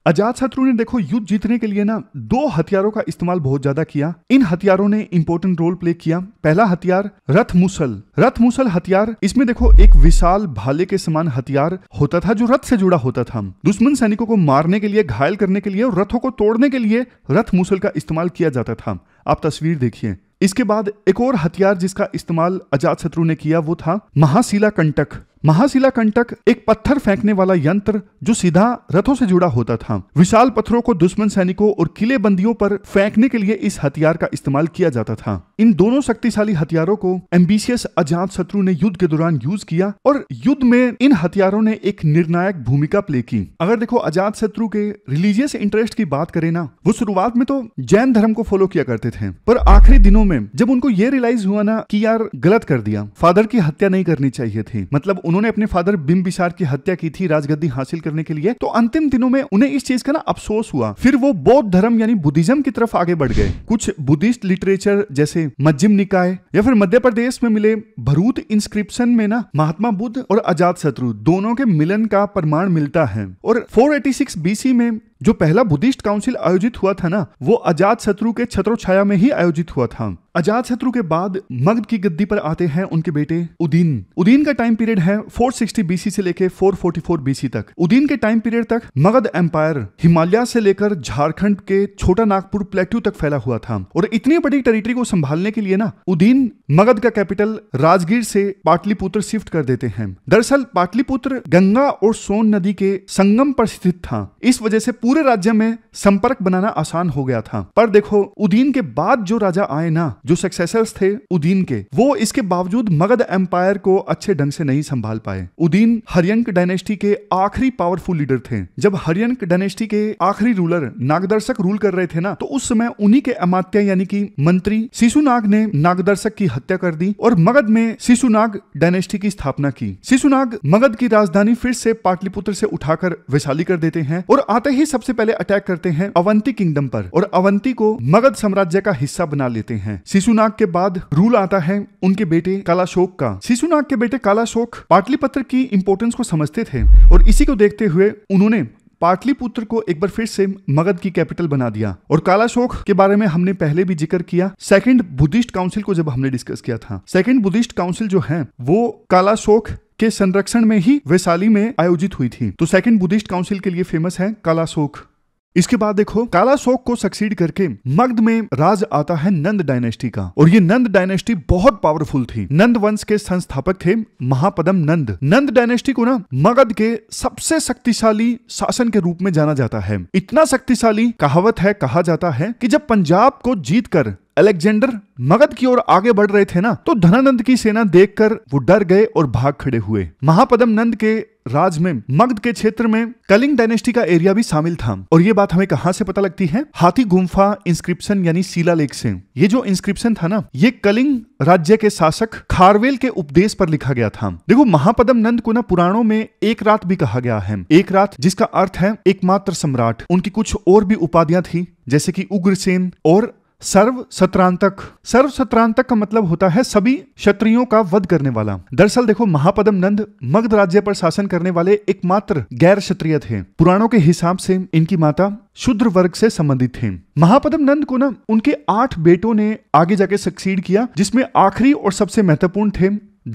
अजात शत्रु ने देखो युद्ध जीतने के लिए ना दो हथियारों का इस्तेमाल बहुत ज्यादा किया इन हथियारों ने इम्पोर्टेंट रोल प्ले किया पहला हथियार रथ मुसल रथ मुसल हथियार इसमें देखो एक विशाल भाले के समान हथियार होता था जो रथ से जुड़ा होता था दुश्मन सैनिकों को मारने के लिए घायल करने के लिए और रथों को तोड़ने के लिए रथ मुसल का इस्तेमाल किया जाता था आप तस्वीर देखिए इसके बाद एक और हथियार जिसका इस्तेमाल अजात शत्रु ने किया वो था महाशिला कंटक महाशिला कंटक एक पत्थर फेंकने वाला यंत्र जो सीधा रथों से जुड़ा होता था विशाल पत्थरों को दुश्मन सैनिकों और किले बंदियों पर फेंकने के लिए इस हथियार का इस्तेमाल किया जाता था इन दोनों शक्तिशाली हथियारों को एम्बिशियस अजात शत्रु ने युद्ध के दौरान यूज किया और युद्ध में इन हथियारों ने एक निर्णायक भूमिका प्ले की अगर देखो अजात शत्रु के रिलीजियस इंटरेस्ट की बात करें ना वो शुरुआत में तो जैन धर्म को फॉलो किया करते थे पर आखिरी दिनों में जब उनको ये रियलाइज हुआ ना कि यार गलत कर दिया फादर की हत्या नहीं करनी चाहिए थी मतलब उन्होंने अपने फादर बिम्बिसार की हत्या की थी राजगद्दी हासिल करने के लिए तो अंतिम दिनों में उन्हें इस चीज का ना अफसोस हुआ फिर वो बौद्ध धर्म यानी बुद्धिज्म की तरफ आगे बढ़ गए कुछ बुद्धिस्ट लिटरेचर जैसे मज्जिम निकाय या फिर मध्य प्रदेश में मिले भरूत इंस्क्रिप्शन में ना महात्मा बुद्ध और अजात शत्रु दोनों के मिलन का प्रमाण मिलता है और 486 एटी में जो पहला बुद्धिस्ट काउंसिल आयोजित हुआ था ना वो अजात शत्रु के छत्रो छाया में ही आयोजित हुआ था अजात शत्रु के बाद मगध की गद्दी पर आते हैं उनके बेटे उदीन उदीन का टाइम पीरियड है 460 बीसी से लेकर 444 बीसी तक उदीन के टाइम पीरियड तक मगध एम्पायर हिमालय से लेकर झारखंड के छोटा नागपुर प्लेट्यू तक फैला हुआ था और इतनी बड़ी टेरिटरी को संभालने के लिए ना उदीन मगध का कैपिटल राजगीर से पाटलिपुत्र शिफ्ट कर देते हैं दरअसल पाटलिपुत्र गंगा और सोन नदी के संगम पर स्थित था इस वजह से पूरे राज्य में संपर्क बनाना आसान हो गया था पर देखो उदीन के बाद जो राजा आए ना जो सक्सेसर्स थे उदीन के वो इसके बावजूद मगध एम्पायर को अच्छे ढंग से नहीं संभाल पाए उदीन हरियंक डायनेस्टी के आखिरी पावरफुल लीडर थे जब हरियंक डायनेस्टी के आखिरी रूलर नागदर्शक रूल कर रहे थे ना तो उस समय उन्हीं के अमात्य यानी कि मंत्री शिशुनाग ने नागदर्शक की हत्या कर दी और मगध में शिशुनाग डायनेस्टी की स्थापना की शिशुनाग मगध की राजधानी फिर से पाटलिपुत्र से उठाकर वैशाली कर देते हैं और आते ही सबसे पहले अटैक करते हैं अवंती किंगडम पर और अवंती को मगध साम्राज्य का हिस्सा बना लेते हैं शिशुनाग के बाद रूल आता है उनके बेटे कालाशोक का शिशुनाग के बेटे कालाशोक पाटलिपुत्र की इंपोर्टेंस को समझते थे और इसी को देखते हुए उन्होंने पाटलिपुत्र को एक बार फिर से मगध की कैपिटल बना दिया और कालाशोक के बारे में हमने पहले भी जिक्र किया सेकंड बुद्धिस्ट काउंसिल को जब हमने डिस्कस किया था सेकंड बुद्धिस्ट काउंसिल जो है वो कालाशोक के संरक्षण में ही वैशाली में आयोजित हुई थी तो सेकंड बुद्धिस्ट काउंसिल के लिए फेमस है कालाशोक इसके बाद देखो काला शोक को सक्सीड करके मगध में राज आता है नंद डायनेस्टी का और ये नंद डायनेस्टी बहुत पावरफुल थी नंद वंश के संस्थापक थे महापदम नंद नंद डायनेस्टी को ना मगध के सबसे शक्तिशाली शासन के रूप में जाना जाता है इतना शक्तिशाली कहावत है कहा जाता है कि जब पंजाब को कर अलेक्जेंडर मगध की ओर आगे बढ़ रहे थे ना तो धनानंद की सेना देखकर वो डर गए और भाग खड़े हुए महापदम नंद के राज में मगध के क्षेत्र में कलिंग डायनेस्टी का एरिया भी शामिल था और ये बात हमें कहां से पता लगती है हाथी गुम्फा इंस्क्रिप्शन यानी शिला लेख से ये जो इंस्क्रिप्शन था ना ये कलिंग राज्य के शासक खारवेल के उपदेश पर लिखा गया था देखो महापदम नंद को ना पुराणों में एक रात भी कहा गया है एक रात जिसका अर्थ है एकमात्र सम्राट उनकी कुछ और भी उपाधियां थी जैसे कि उग्रसेन और सर्व सत्रांतक सर्व सत्रांतक का मतलब होता है सभी क्षत्रियों का वध करने वाला दरअसल देखो महापदम नंद मगध राज्य पर शासन करने वाले एकमात्र गैर क्षत्रिय थे पुराणों के हिसाब से इनकी माता शुद्र वर्ग से संबंधित थे महापदम नंद को ना उनके आठ बेटों ने आगे जाके सक्सीड किया जिसमें आखिरी और सबसे महत्वपूर्ण थे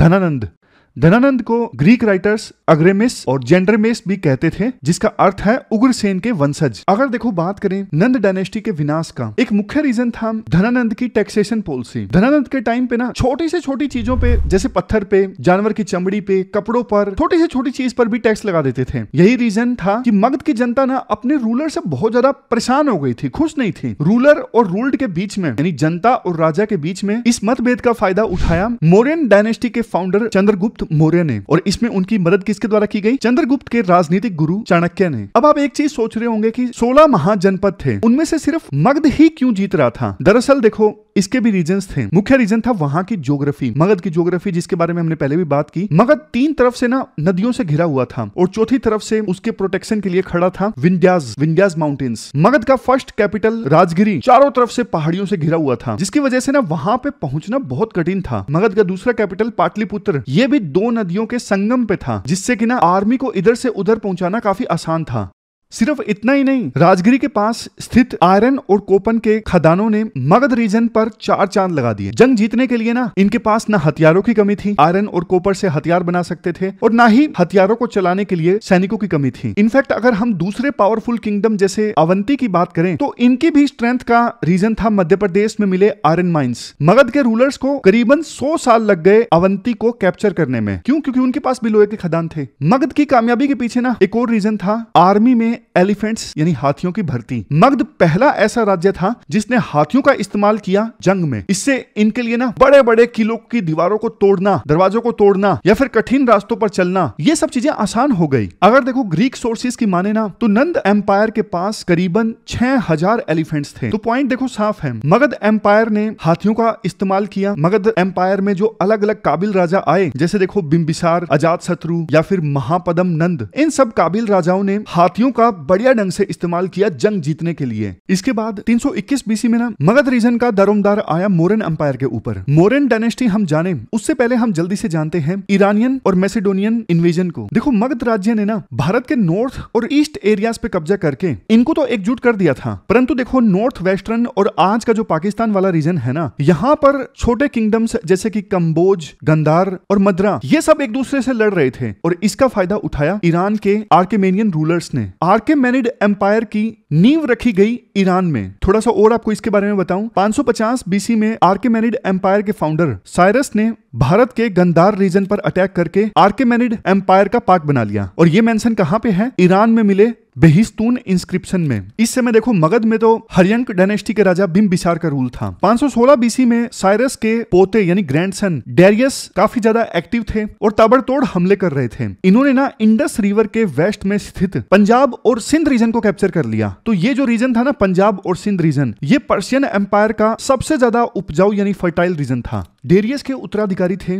धनानंद धनानंद को ग्रीक राइटर्स अग्रेमिस और जेंडरमेस भी कहते थे जिसका अर्थ है उग्रसेन के वंशज अगर देखो बात करें नंद डायनेस्टी के विनाश का एक मुख्य रीजन था धनानंद की टैक्सेशन पॉलिसी धनानंद के टाइम पे ना छोटी से छोटी चीजों पे जैसे पत्थर पे जानवर की चमड़ी पे कपड़ों पर छोटी से छोटी चीज पर भी टैक्स लगा देते थे यही रीजन था की मगध की जनता ना अपने रूलर से बहुत ज्यादा परेशान हो गई थी खुश नहीं थी रूलर और रूल्ड के बीच में यानी जनता और राजा के बीच में इस मतभेद का फायदा उठाया मोरियन डायनेस्टी के फाउंडर चंद्रगुप्त चंद्रगुप्त मौर्य ने और इसमें उनकी मदद किसके द्वारा की गई चंद्रगुप्त के राजनीतिक गुरु चाणक्य ने अब आप एक चीज सोच रहे होंगे कि 16 महाजनपद थे उनमें से सिर्फ मगध ही क्यों जीत रहा था दरअसल देखो इसके भी रीजन थे मुख्य रीजन था वहां की ज्योग्राफी मगध की ज्योग्राफी जिसके बारे में हमने पहले भी बात की मगध तीन तरफ से ना नदियों से घिरा हुआ था और चौथी तरफ से उसके प्रोटेक्शन के लिए खड़ा था विंध्याज विंध्याज माउंटेन्स मगध का फर्स्ट कैपिटल राजगिरी चारों तरफ से पहाड़ियों से घिरा हुआ था जिसकी वजह से ना वहां पे पहुंचना बहुत कठिन था मगध का दूसरा कैपिटल पाटलिपुत्र ये भी दो नदियों के संगम पे था जिससे कि ना आर्मी को इधर से उधर पहुंचाना काफी आसान था सिर्फ इतना ही नहीं राजगिरी के पास स्थित आयरन और कोपन के खदानों ने मगध रीजन पर चार चांद लगा दिए जंग जीतने के लिए ना इनके पास ना हथियारों की कमी थी आयरन और कोपर से हथियार बना सकते थे और ना ही हथियारों को चलाने के लिए सैनिकों की कमी थी इनफैक्ट अगर हम दूसरे पावरफुल किंगडम जैसे अवंती की बात करें तो इनकी भी स्ट्रेंथ का रीजन था मध्य प्रदेश में मिले आयरन माइन्स मगध के रूलर्स को करीबन सौ साल लग गए अवंती को कैप्चर करने में क्यों क्योंकि उनके पास भी लोहे के खदान थे मगध की कामयाबी के पीछे ना एक और रीजन था आर्मी में एलिफेंट्स यानी हाथियों की भर्ती मगध पहला ऐसा राज्य था जिसने हाथियों का इस्तेमाल किया जंग में इससे इनके लिए ना बड़े बड़े किलों की दीवारों को तोड़ना दरवाजों को तोड़ना या फिर कठिन रास्तों पर चलना ये सब चीजें आसान हो गई अगर देखो ग्रीक सोर्सेज की माने ना तो नंद एम्पायर के पास करीबन छह हजार एलिफेंट्स थे तो पॉइंट देखो साफ है मगध एम्पायर ने हाथियों का इस्तेमाल किया मगध एम्पायर में जो अलग अलग काबिल राजा आए जैसे देखो बिम्बिसार अजात शत्रु या फिर महापदम नंद इन सब काबिल राजाओं ने हाथियों का का बढ़िया ढंग से इस्तेमाल किया जंग जीतने के लिए इसके बाद 321 बीसी में ना मगध रीजन का दारोमदार आया मोरन अंपायर के ऊपर मोरन डायनेस्टी हम जाने उससे पहले हम जल्दी से जानते हैं ईरानियन और मैसेडोनियन इन्वेजन को देखो मगध राज्य ने ना भारत के नॉर्थ और ईस्ट एरिया पे कब्जा करके इनको तो एकजुट कर दिया था परंतु देखो नॉर्थ वेस्टर्न और आज का जो पाकिस्तान वाला रीजन है ना यहाँ पर छोटे किंगडम्स जैसे की कम्बोज गंदार और मद्रा ये सब एक दूसरे से लड़ रहे थे और इसका फायदा उठाया ईरान के आर्केमेनियन रूलर्स ने आर्केमेनिड एम्पायर की नींव रखी गई ईरान में थोड़ा सा और आपको इसके बारे में बताऊं 550 बीसी में आर्केमेनिड एम्पायर के फाउंडर साइरस ने भारत के गंदार रीजन पर अटैक करके आर्केमेनिड एम्पायर का पार्ट बना लिया और ये मेंशन कहाँ पे है ईरान में मिले बेहिस्तून इंस्क्रिप्शन में इस समय देखो मगध में तो हरियंक डायनेस्टी के राजा बिम बिसार का रूल था 516 बीसी में साइरस के पोते यानी ग्रैंडसन डेरियस काफी ज्यादा एक्टिव थे और ताबड़तोड़ हमले कर रहे थे इन्होंने ना इंडस रिवर के वेस्ट में स्थित पंजाब और सिंध रीजन को कैप्चर कर लिया तो ये जो रीजन था ना पंजाब और सिंध रीजन ये पर्शियन एम्पायर का सबसे ज्यादा उपजाऊ यानी फर्टाइल रीजन था डेरियस के उत्तराधिकारी थे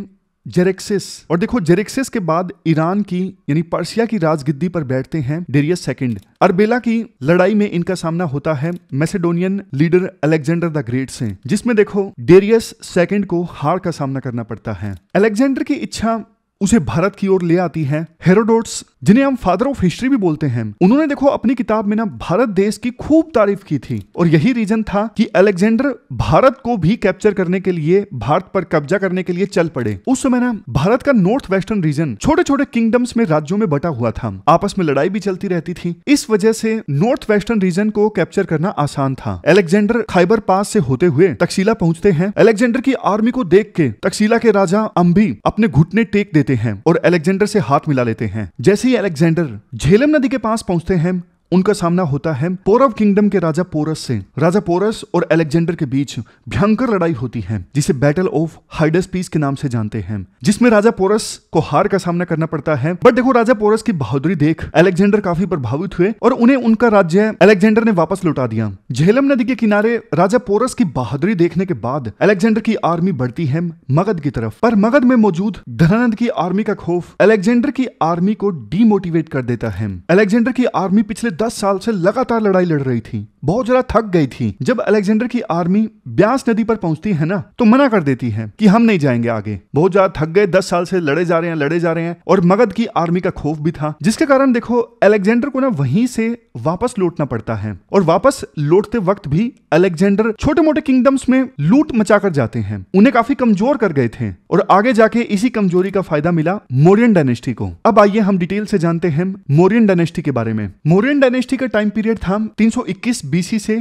जेरेक्सिस और देखो जेरेक्सिस के बाद ईरान की यानी पर्सिया की राजगिद्दी पर बैठते हैं डेरियस सेकंड अरबेला की लड़ाई में इनका सामना होता है Macedonian leader Alexander the great से जिसमें देखो डेरियस सेकंड को हार का सामना करना पड़ता है अलेक्जेंडर की इच्छा उसे भारत की ओर ले आती है हेरोडोट्स जिन्हें हम फादर ऑफ हिस्ट्री भी बोलते हैं उन्होंने देखो अपनी किताब में ना भारत देश की खूब तारीफ की थी और यही रीजन था कि अलेक्जेंडर भारत को भी कैप्चर करने के लिए भारत पर कब्जा करने के लिए चल पड़े उस समय ना भारत का नॉर्थ वेस्टर्न रीजन छोटे छोटे किंगडम्स में राज्यों में बटा हुआ था आपस में लड़ाई भी चलती रहती थी इस वजह से नॉर्थ वेस्टर्न रीजन को कैप्चर करना आसान था अलेक्जेंडर खाइबर पास से होते हुए तकशीला पहुंचते हैं अलेक्जेंडर की आर्मी को देख के तकशीला के राजा अम्बी अपने घुटने टेक देते हैं और अलेक्जेंडर से हाथ मिला लेते हैं जैसे अलेक्जेंडर झेलम नदी के पास पहुंचते हैं उनका सामना होता है पोरव किंगडम के राजा पोरस से राजा पोरस और अलेक्जेंडर के बीच भयंकर लड़ाई होती है जिसे बैटल ऑफ हाइडस पीस के नाम से जानते हैं जिसमें राजा पोरस को हार का सामना करना पड़ता है बट देखो राजा पोरस की बहादुरी देख अलेक्जेंडर काफी प्रभावित हुए और उन्हें उनका राज्य अलेक्जेंडर ने वापस लौटा दिया झेलम नदी के किनारे राजा पोरस की बहादुरी देखने के बाद अलेक्जेंडर की आर्मी बढ़ती है मगध की तरफ पर मगध में मौजूद धनानंद की आर्मी का खौफ अलेक्जेंडर की आर्मी को डीमोटिवेट कर देता है अलेक्जेंडर की आर्मी पिछले दस साल से लगातार लड़ाई लड़ रही थी बहुत जरा थक गई थी जब अलेक्जेंडर की आर्मी ब्यास नदी पर पहुंचती है ना तो मना कर देती है कि हम नहीं जाएंगे आगे बहुत ज्यादा थक गए दस साल से लड़े जा रहे हैं लड़े जा रहे हैं और मगध की आर्मी का खौफ भी था जिसके कारण देखो अलेक्जेंडर को ना वहीं से वापस लौटना पड़ता है और वापस लौटते वक्त भी अलेक्जेंडर छोटे मोटे किंगडम्स में लूट मचा कर जाते हैं उन्हें काफी कमजोर कर गए थे और आगे जाके इसी कमजोरी का फायदा मिला मोरियन डायनेस्टी को अब आइए हम डिटेल से जानते हैं मोरियन डायनेस्टी के बारे में मोरियन डायनेस्टी का टाइम पीरियड था 321 बीसी से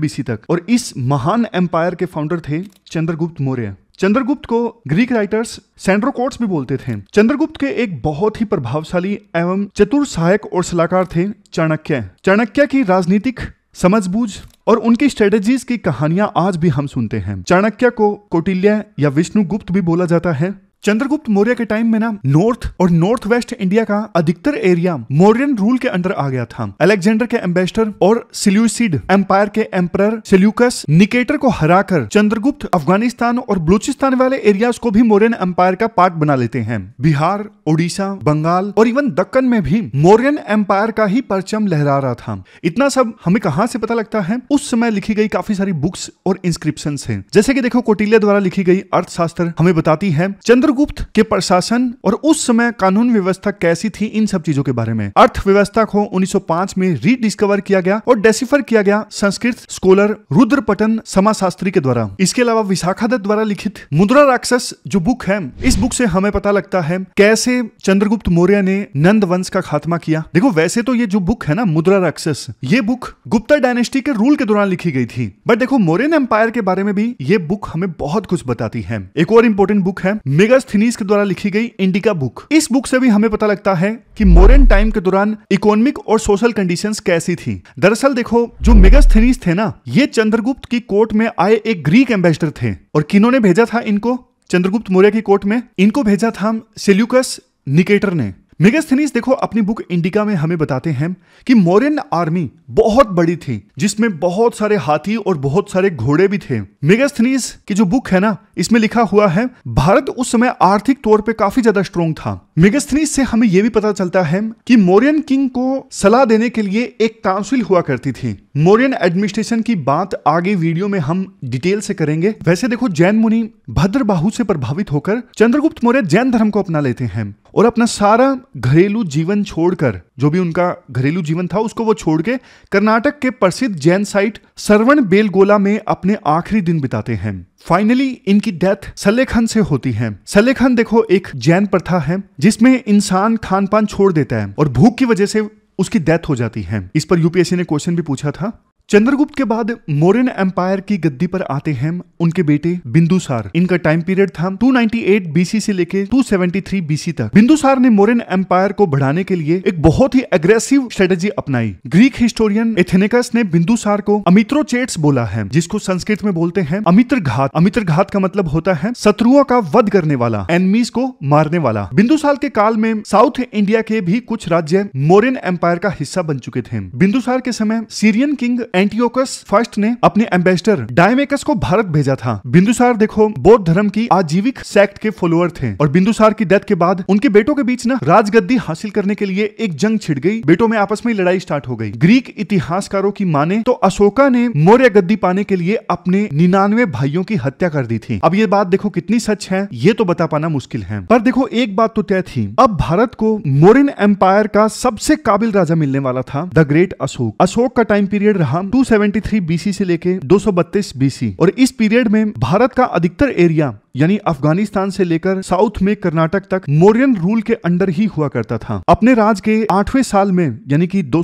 बीसी तक और इस महान एम्पायर के फाउंडर थे चंद्रगुप्त मौर्य चंद्रगुप्त को ग्रीक राइटर्स सेंड्रोकोट्स भी बोलते थे चंद्रगुप्त के एक बहुत ही प्रभावशाली एवं चतुर सहायक और सलाहकार थे चाणक्य चाणक्य की राजनीतिक समझबूझ और उनकी स्ट्रेटेजीज की कहानियां आज भी हम सुनते हैं चाणक्य को कोटिल्य या विष्णुगुप्त भी बोला जाता है चंद्रगुप्त मौर्य के टाइम में ना नॉर्थ और नॉर्थ वेस्ट इंडिया का अधिकतर एरिया मौर्यन रूल के अंदर आ गया था अलेक्जेंडर के एम्बेसडर और सिल्यूसिड एम्पायर के एम्पर सिल्यूकस निकेटर को हराकर चंद्रगुप्त अफगानिस्तान और बलूचिस्तान वाले एरियाज को भी मौर्यन एम्पायर का पार्ट बना लेते हैं बिहार ओडिशा बंगाल और इवन दक्कन में भी मौर्यन एम्पायर का ही परचम लहरा रहा था इतना सब हमें कहा से पता लगता है उस समय लिखी गई काफी सारी बुक्स और इंस्क्रिप्शन है जैसे की देखो कोटिल्या द्वारा लिखी गई अर्थशास्त्र हमें बताती है चंद्र चंद्रगुप्त के प्रशासन और उस समय कानून व्यवस्था कैसी थी इन सब चीजों के बारे में अर्थव्यवस्था को 1905 में रीडिस्कवर किया गया और डेसिफर किया गया संस्कृत स्कॉलर रुद्रपटन समाशास्त्री के द्वारा इसके अलावा विशाखा द्वारा लिखित मुद्रा राक्षस जो बुक है इस बुक से हमें पता लगता है कैसे चंद्रगुप्त मौर्य ने नंद वंश का खात्मा किया देखो वैसे तो ये जो बुक है ना मुद्रा राक्षस ये बुक गुप्ता डायनेस्टी के रूल के दौरान लिखी गई थी बट देखो मौर्य एम्पायर के बारे में भी ये बुक हमें बहुत कुछ बताती है एक और इम्पोर्टेंट बुक है मेगा अगस्तनीस के द्वारा लिखी गई इंडिका बुक इस बुक से भी हमें पता लगता है कि मोरन टाइम के दौरान इकोनॉमिक और सोशल कंडीशंस कैसी थी दरअसल देखो जो मेगस्थनीस थे ना ये चंद्रगुप्त की कोर्ट में आए एक ग्रीक एम्बेसडर थे और किन्होंने भेजा था इनको चंद्रगुप्त मौर्य की कोर्ट में इनको भेजा था सेल्यूकस निकेटर ने मेगास्थनीस देखो अपनी बुक इंडिका में हमें बताते हैं कि मोरियन आर्मी बहुत बड़ी थी जिसमें बहुत सारे हाथी और बहुत सारे घोड़े भी थे मेगास्थनीस की जो बुक है ना इसमें लिखा हुआ है भारत उस समय आर्थिक तौर पे काफी ज्यादा स्ट्रोंग था मेगास्थनीस से हमें यह भी पता चलता है कि मोरियन किंग को सलाह देने के लिए एक काउंसिल हुआ करती थी मोरियन एडमिनिस्ट्रेशन की बात आगे वीडियो में हम डिटेल से करेंगे वैसे देखो जैन मुनि भद्रबाहु से प्रभावित होकर चंद्रगुप्त मौर्य जैन धर्म को अपना लेते हैं और अपना सारा घरेलू जीवन छोड़कर जो भी उनका घरेलू जीवन था उसको वो छोड़ के कर्नाटक के प्रसिद्ध जैन साइट सरवण बेलगोला में अपने आखिरी दिन बिताते हैं फाइनली इनकी डेथ सलेखन से होती है सलेखन देखो एक जैन प्रथा है जिसमें इंसान खान पान छोड़ देता है और भूख की वजह से उसकी डेथ हो जाती है इस पर यूपीएससी ने क्वेश्चन भी पूछा था चंद्रगुप्त के बाद मोरियन एम्पायर की गद्दी पर आते हैं उनके बेटे बिंदुसार इनका टाइम पीरियड था 298 बीसी से लेके 273 बीसी तक बिंदुसार ने मोरियन एम्पायर को बढ़ाने के लिए एक बहुत ही अग्रेसिव स्ट्रेटेजी अपनाई ग्रीक हिस्टोरियन एथेनिकस ने बिंदुसार को अमित्रोचेट्स बोला है जिसको संस्कृत में बोलते हैं अमित्र घात अमित्र घात का मतलब होता है शत्रुओं का वध करने वाला एनमीज को मारने वाला बिंदुसार के काल में साउथ इंडिया के भी कुछ राज्य मोरियन एम्पायर का हिस्सा बन चुके थे बिंदुसार के समय सीरियन किंग एंटीओकस फर्स्ट ने अपने एम्बेसडर डायमेकस को भारत भेजा था बिंदुसार देखो बौद्ध धर्म की आजीविक सेक्ट के फॉलोअर थे और बिंदुसार की डेथ के बाद उनके बेटों के बीच न राजगद्दी हासिल करने के लिए एक जंग छिड़ गई बेटों में आपस में लड़ाई स्टार्ट हो गई ग्रीक इतिहासकारों की माने तो अशोका ने मौर्य गद्दी पाने के लिए अपने निन्यानवे भाइयों की हत्या कर दी थी अब ये बात देखो कितनी सच है ये तो बता पाना मुश्किल है पर देखो एक बात तो तय थी अब भारत को मोरिन एम्पायर का सबसे काबिल राजा मिलने वाला था द ग्रेट अशोक अशोक का टाइम पीरियड रहा सेवेंटी 273 बीसी से लेके 232 बीसी और इस पीरियड में भारत का अधिकतर एरिया यानी अफगानिस्तान से लेकर साउथ में कर्नाटक तक मोरियन रूल के अंडर ही हुआ करता था अपने राज के आठवें साल में यानी कि दो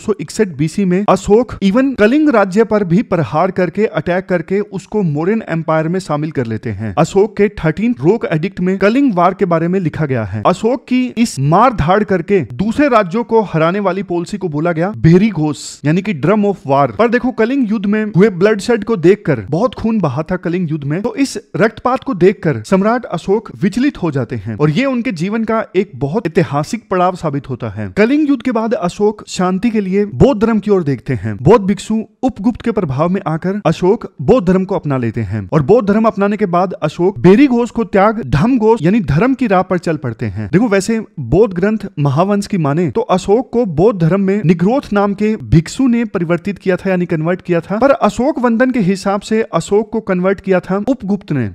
बीसी में अशोक इवन कलिंग राज्य पर भी प्रहार करके अटैक करके उसको मोरियन एम्पायर में शामिल कर लेते हैं अशोक के थर्टीन रोक एडिक्ट में कलिंग वार के बारे में लिखा गया है अशोक की इस मार धाड़ करके दूसरे राज्यों को हराने वाली पॉलिसी को बोला गया भेरी घोष यानी कि ड्रम ऑफ वार पर देखो कलिंग युद्ध में हुए ब्लड शेड को देखकर बहुत खून बहा था कलिंग युद्ध में तो इस रक्तपात को देखकर सम्राट अशोक विचलित हो जाते हैं और ये उनके जीवन का एक बहुत ऐतिहासिक पड़ाव साबित होता है कलिंग युद्ध के बाद अशोक शांति के लिए बौद्ध धर्म की ओर देखते हैं बौद्ध भिक्षु उपगुप्त के प्रभाव में आकर अशोक बौद्ध धर्म को अपना लेते हैं और बौद्ध धर्म अपनाने के बाद अशोक बेरी घोष को त्याग धम घोष यानी धर्म की राह पर चल पड़ते हैं देखो वैसे बौद्ध ग्रंथ महावंश की माने तो अशोक को बौद्ध धर्म में निग्रोथ नाम के भिक्षु ने परिवर्तित किया था यानी कन्वर्ट किया था पर अशोक वंदन के हिसाब से अशोक को कन्वर्ट किया था उपगुप्त ने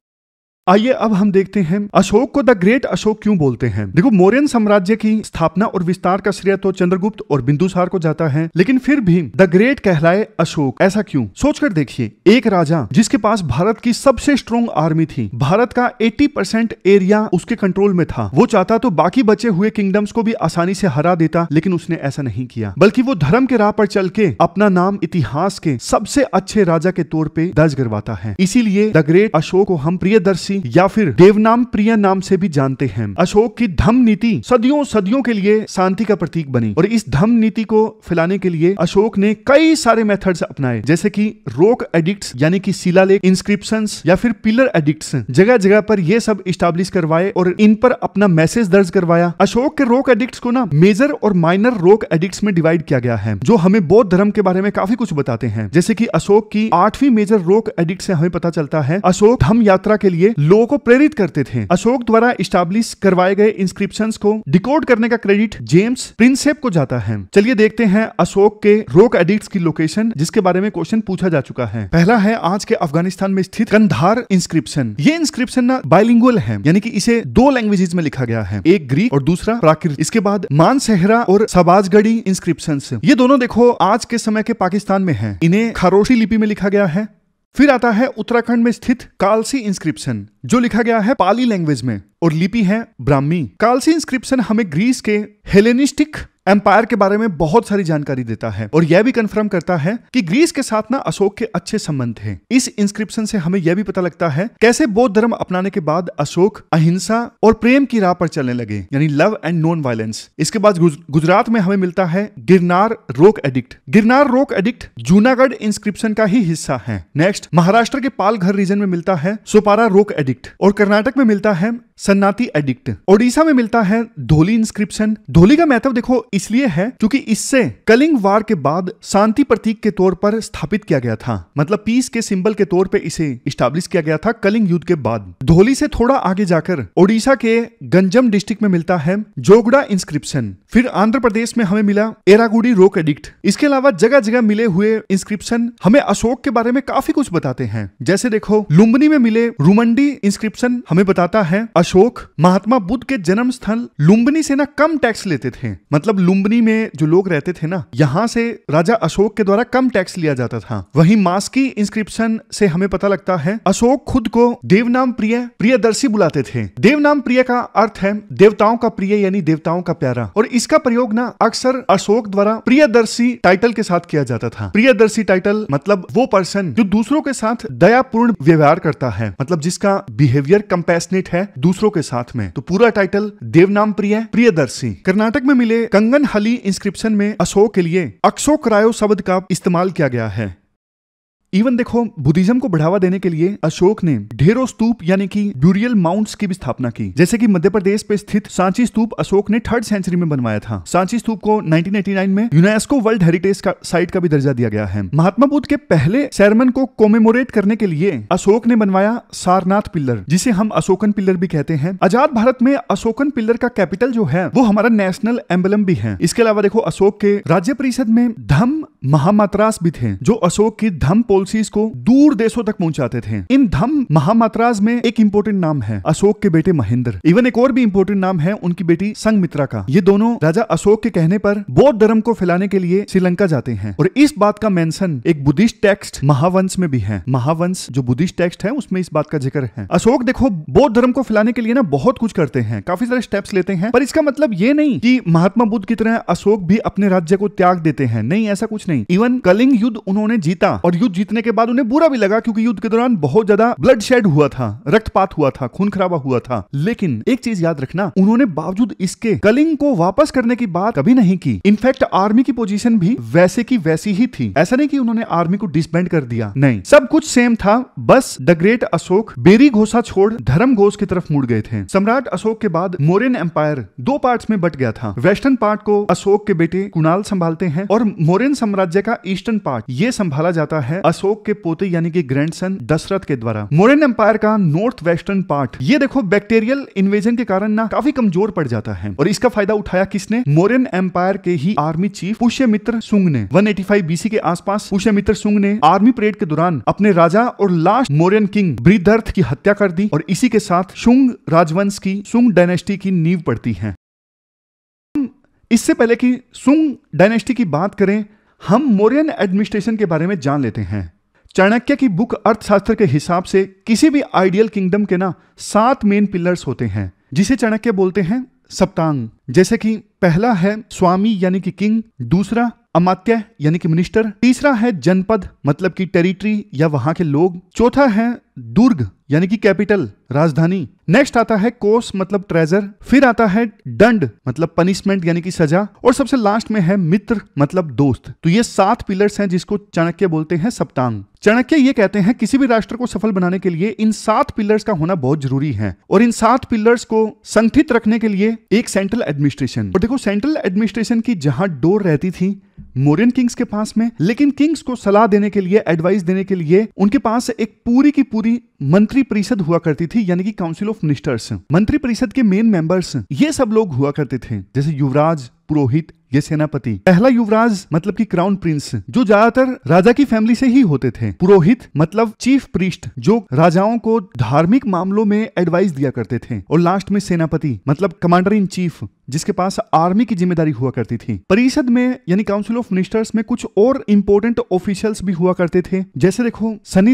आइए अब हम देखते हैं अशोक को द ग्रेट अशोक क्यों बोलते हैं देखो मौर्यन साम्राज्य की स्थापना और विस्तार का श्रेय तो चंद्रगुप्त और बिंदुसार को जाता है लेकिन फिर भी द ग्रेट कहलाए अशोक ऐसा क्यों सोचकर देखिए एक राजा जिसके पास भारत की सबसे स्ट्रॉन्ग आर्मी थी भारत का 80 एरिया उसके कंट्रोल में था वो चाहता तो बाकी बचे हुए किंगडम्स को भी आसानी से हरा देता लेकिन उसने ऐसा नहीं किया बल्कि वो धर्म के राह पर चल के अपना नाम इतिहास के सबसे अच्छे राजा के तौर पर दर्ज करवाता है इसीलिए द ग्रेट अशोक को हम प्रियदर्शी या फिर देवनाम प्रिय नाम से भी जानते हैं अशोक की धम नीति सदियों सदियों के लिए शांति का प्रतीक बनी और इस धम नीति को फैलाने के लिए अशोक ने कई सारे मेथड्स अपनाए जैसे कि रोक एडिक्ट यानी कि शिलालेख इंस्क्रिप्शन या फिर पिलर एडिक्ट जगह जगह पर यह सब स्टाब्लिश करवाए और इन पर अपना मैसेज दर्ज करवाया अशोक के रोक एडिक्ट को ना मेजर और माइनर रोक एडिक्ट में डिवाइड किया गया है जो हमें बौद्ध धर्म के बारे में काफी कुछ बताते हैं जैसे की अशोक की आठवीं मेजर रोक एडिक्ट से हमें पता चलता है अशोक धम यात्रा के लिए लोगों को प्रेरित करते थे अशोक द्वारा स्टाब्लिश करवाए गए इंस्क्रिप्शन को डिकोड करने का क्रेडिट जेम्स प्रिंसेप को जाता है चलिए देखते हैं अशोक के रोक एडिक्ट की लोकेशन जिसके बारे में क्वेश्चन पूछा जा चुका है पहला है आज के अफगानिस्तान में स्थित कंधार इंस्क्रिप्शन ये इंस्क्रिप्शन ना बाइलिंगुअल है यानी कि इसे दो लैंग्वेजेस में लिखा गया है एक ग्रीक और दूसरा प्राकृत इसके बाद मानसेहरा और सबाजगढ़ी इंस्क्रिप्शन ये दोनों देखो आज के समय के पाकिस्तान में है इन्हें खारोशी लिपि में लिखा गया है फिर आता है उत्तराखंड में स्थित कालसी इंस्क्रिप्शन जो लिखा गया है पाली लैंग्वेज में और लिपि है ब्राह्मी कालसी इंस्क्रिप्शन हमें ग्रीस के हेलेनिस्टिक एम्पायर के बारे में बहुत सारी जानकारी देता है और यह भी कंफर्म करता है कि ग्रीस के साथ ना अशोक के अच्छे संबंध थे इस इंस्क्रिप्शन से हमें यह भी पता लगता है कैसे बौद्ध धर्म अपनाने के बाद अशोक अहिंसा और प्रेम की राह पर चलने लगे यानी लव एंड नॉन वायलेंस इसके बाद गुजरात में हमें मिलता है गिरनार रोक एडिक्ट गिरनार रोक एडिक्ट जूनागढ़ इंस्क्रिप्शन का ही हिस्सा है नेक्स्ट महाराष्ट्र के पालघर रीजन में मिलता है सोपारा रोक एडिक्ट और कर्नाटक में मिलता है सन्नाती एडिक्ट ओडिशा में मिलता है धोली इंस्क्रिप्शन धोली का महत्व देखो इसलिए है क्योंकि इससे कलिंग वार के बाद शांति प्रतीक के तौर पर स्थापित किया गया था मतलब पीस के सिंबल के तौर पर इसे स्टाब्लिश किया गया था कलिंग युद्ध के बाद धोली से थोड़ा आगे जाकर ओडिशा के गंजम डिस्ट्रिक्ट में मिलता है जोगड़ा इंस्क्रिप्शन फिर आंध्र प्रदेश में हमें मिला एरागुडी रोक एडिक्ट इसके अलावा जगह जगह मिले हुए इंस्क्रिप्शन हमें अशोक के बारे में काफी कुछ बताते हैं जैसे देखो लुम्बनी में मिले रुमंडी इंस्क्रिप्शन हमें बताता है अशोक महात्मा बुद्ध के जन्म स्थल लुम्बनी से ना कम टैक्स लेते थे मतलब लुम्बनी में जो लोग रहते थे ना यहाँ से राजा अशोक के द्वारा कम टैक्स लिया जाता था वही मास्की इंस्क्रिप्शन से हमें पता लगता है अशोक खुद को देवनाम प्रिय प्रियदर्शी बुलाते थे देवनाम प्रिय का अर्थ है देवताओं का प्रिय यानी देवताओं का प्यारा और इसका प्रयोग ना अक्सर अशोक द्वारा प्रियदर्शी टाइटल के साथ किया जाता था प्रियदर्शी टाइटल मतलब वो पर्सन जो दूसरों के साथ दयापूर्ण व्यवहार करता है मतलब जिसका बिहेवियर कंपेसनेट है दूसरों के साथ में तो पूरा टाइटल देवनाम प्रिय प्रियदर्शी कर्नाटक में मिले कंग कंगन हली इंस्क्रिप्शन में अशोक के लिए अक्सो शब्द का इस्तेमाल किया गया है इवन देखो बुद्धिज्म को बढ़ावा देने के लिए अशोक ने ढेरों स्तूप यानी कि ब्यूरियल माउंट्स की भी स्थापना की जैसे कि मध्य प्रदेश पे स्थित सांची स्तूप अशोक ने थर्ड सेंचुरी में बनवाया था सांची स्तूप को 1989 में यूनेस्को वर्ल्ड हेरिटेज का साइट का भी दर्जा दिया गया है महात्मा बुद्ध के पहले सैरमन को कोमेमोरेट करने के लिए अशोक ने बनवाया सारनाथ पिल्लर जिसे हम अशोकन पिल्लर भी कहते हैं आजाद भारत में अशोकन पिल्लर का कैपिटल जो है वो हमारा नेशनल एम्बलम भी है इसके अलावा देखो अशोक के राज्य परिषद में धम महामात्रास भी थे जो अशोक की धम पॉलिसीज को दूर देशों तक पहुंचाते थे इन धम महामात्राज में एक इम्पोर्टेंट नाम है अशोक के बेटे महेंद्र इवन एक और भी इम्पोर्टेंट नाम है उनकी बेटी संगमित्रा का ये दोनों राजा अशोक के कहने पर बौद्ध धर्म को फैलाने के लिए श्रीलंका जाते हैं और इस बात का मेंशन एक बुद्धिस्ट टेक्स्ट महावंश में भी है महावंश जो बुद्धिस्ट टेक्स्ट है उसमें इस बात का जिक्र है अशोक देखो बौद्ध धर्म को फैलाने के लिए ना बहुत कुछ करते हैं काफी सारे स्टेप्स लेते हैं पर इसका मतलब ये नहीं कि महात्मा बुद्ध की तरह अशोक भी अपने राज्य को त्याग देते हैं नहीं ऐसा कुछ नहीं इवन कलिंग युद्ध उन्होंने जीता और युद्ध जीत जीतने के बाद उन्हें बुरा भी लगा क्योंकि युद्ध के दौरान बहुत ज्यादा ब्लड शेड हुआ था रक्तपात हुआ था खून खराबा हुआ था लेकिन एक चीज याद रखना उन्होंने बावजूद इसके कलिंग को वापस करने की बात कभी नहीं की इनफैक्ट आर्मी की पोजीशन भी वैसे की वैसी ही थी ऐसा नहीं कि उन्होंने आर्मी को डिसबैंड कर दिया नहीं सब कुछ सेम था बस the great Ashoka Bherighosha छोड़ धर्म घोष की तरफ मुड़ गए थे सम्राट अशोक के बाद मोरियन एम्पायर दो पार्ट में बट गया था वेस्टर्न पार्ट को अशोक के बेटे कुणाल संभालते हैं और मोरियन साम्राज्य का ईस्टर्न पार्ट ये संभाला जाता है अशोक के पोते यानी कि ग्रैंडसन दशरथ के द्वारा मोरन एम्पायर का नॉर्थ वेस्टर्न पार्ट ये देखो बैक्टीरियल इन्वेजन के कारण ना काफी कमजोर पड़ जाता है और इसका फायदा उठाया किसने मोरन एम्पायर के ही आर्मी चीफ पुष्यमित्र सुंग ने 185 बीसी के आसपास पुष्यमित्र सुंग ने आर्मी परेड के दौरान अपने राजा और लास्ट मोरियन किंग ब्रिदर्थ की हत्या कर दी और इसी के साथ शुंग राजवंश की सुंग डायनेस्टी की नींव पड़ती है इससे पहले कि सुंग डायनेस्टी की बात करें हम मोरियन एडमिनिस्ट्रेशन के बारे में जान लेते हैं चाणक्य की बुक अर्थशास्त्र के हिसाब से किसी भी आइडियल किंगडम के ना सात मेन पिलर्स होते हैं जिसे चाणक्य बोलते हैं सप्तांग जैसे कि पहला है स्वामी यानी कि किंग दूसरा अमात्य यानी कि मिनिस्टर तीसरा है जनपद मतलब कि टेरिटरी या वहां के लोग चौथा है दुर्ग यानी कि कैपिटल राजधानी नेक्स्ट आता है कोस मतलब ट्रेजर फिर आता है दंड मतलब पनिशमेंट यानी कि सजा और सबसे लास्ट में है मित्र मतलब दोस्त तो ये सात पिलर्स हैं जिसको चाणक्य बोलते हैं सप्तांग चाणक्य ये कहते हैं किसी भी राष्ट्र को सफल बनाने के लिए इन सात पिलर्स का होना बहुत जरूरी है और इन सात पिलर्स को संगठित रखने के लिए एक सेंट्रल एडमिनिस्ट्रेशन और देखो सेंट्रल एडमिनिस्ट्रेशन की जहां डोर रहती थी मोरियन किंग्स के पास में लेकिन किंग्स को सलाह देने के लिए एडवाइस देने के लिए उनके पास एक पूरी की पूरी भी मंत्री परिषद हुआ करती थी यानी कि काउंसिल ऑफ मिनिस्टर्स मंत्री परिषद के मेन मेंबर्स ये सब लोग हुआ करते थे जैसे युवराज पुरोहित ये सेनापति पहला युवराज मतलब कि क्राउन प्रिंस जो ज्यादातर राजा की फैमिली से ही होते थे पुरोहित मतलब चीफ प्रिस्ट जो राजाओं को धार्मिक मामलों में एडवाइस दिया करते थे और लास्ट में सेनापति मतलब कमांडर इन चीफ जिसके पास आर्मी की जिम्मेदारी हुआ करती थी परिषद में यानी काउंसिल ऑफ मिनिस्टर्स में कुछ और इम्पोर्टेंट ऑफिशियल्स भी हुआ करते थे जैसे देखो सनी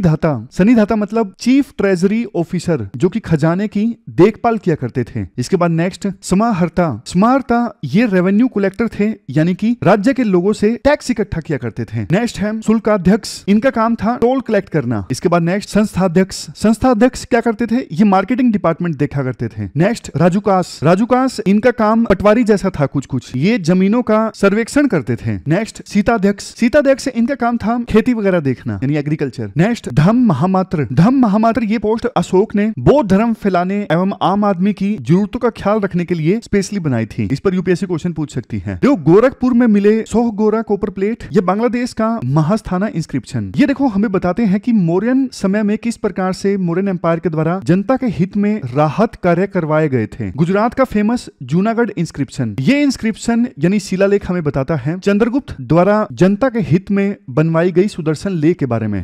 धाता मतलब चीफ ट्रेजरी ऑफिसर जो कि खजाने की देखभाल किया करते थे इसके बाद नेक्स्ट समाहर्ता समाहर्ता ये रेवेन्यू रेवेन्यू कलेक्टर थे यानी कि राज्य के लोगों से टैक्स इकट्ठा किया करते थे नेक्स्ट है शुल्क अध्यक्ष इनका काम था टोल कलेक्ट करना इसके बाद नेक्स्ट संस्था अध्यक्ष संस्था अध्यक्ष क्या करते थे ये मार्केटिंग डिपार्टमेंट देखा करते थे नेक्स्ट राजूकास राजूकास इनका काम पटवारी जैसा था कुछ कुछ ये जमीनों का सर्वेक्षण करते थे नेक्स्ट सीताध्यक्ष सीताध्यक्ष इनका काम था खेती वगैरह देखना यानी एग्रीकल्चर नेक्स्ट धम महामात्र धम महामात्र ये पोस्ट अशोक ने बौद्ध धर्म फैलाने एवं आम आदमी की जरूरतों का ख्याल रखने के लिए स्पेशली बनाई थी इस पर यूपीएससी क्वेश्चन पूछ सकती है देखो गोरखपुर में मिले सोह गोरा कोपर प्लेट ये बांग्लादेश का महास्थाना इंस्क्रिप्शन ये देखो हमें बताते हैं कि मोरियन समय में किस प्रकार से मोरियन एम्पायर के द्वारा जनता के हित में राहत कार्य करवाए गए थे गुजरात का फेमस जूनागढ़ इंस्क्रिप्शन ये इंस्क्रिप्शन यानी शिलालेख हमें बताता है चंद्रगुप्त द्वारा जनता के हित में बनवाई गई सुदर्शन ले के बारे में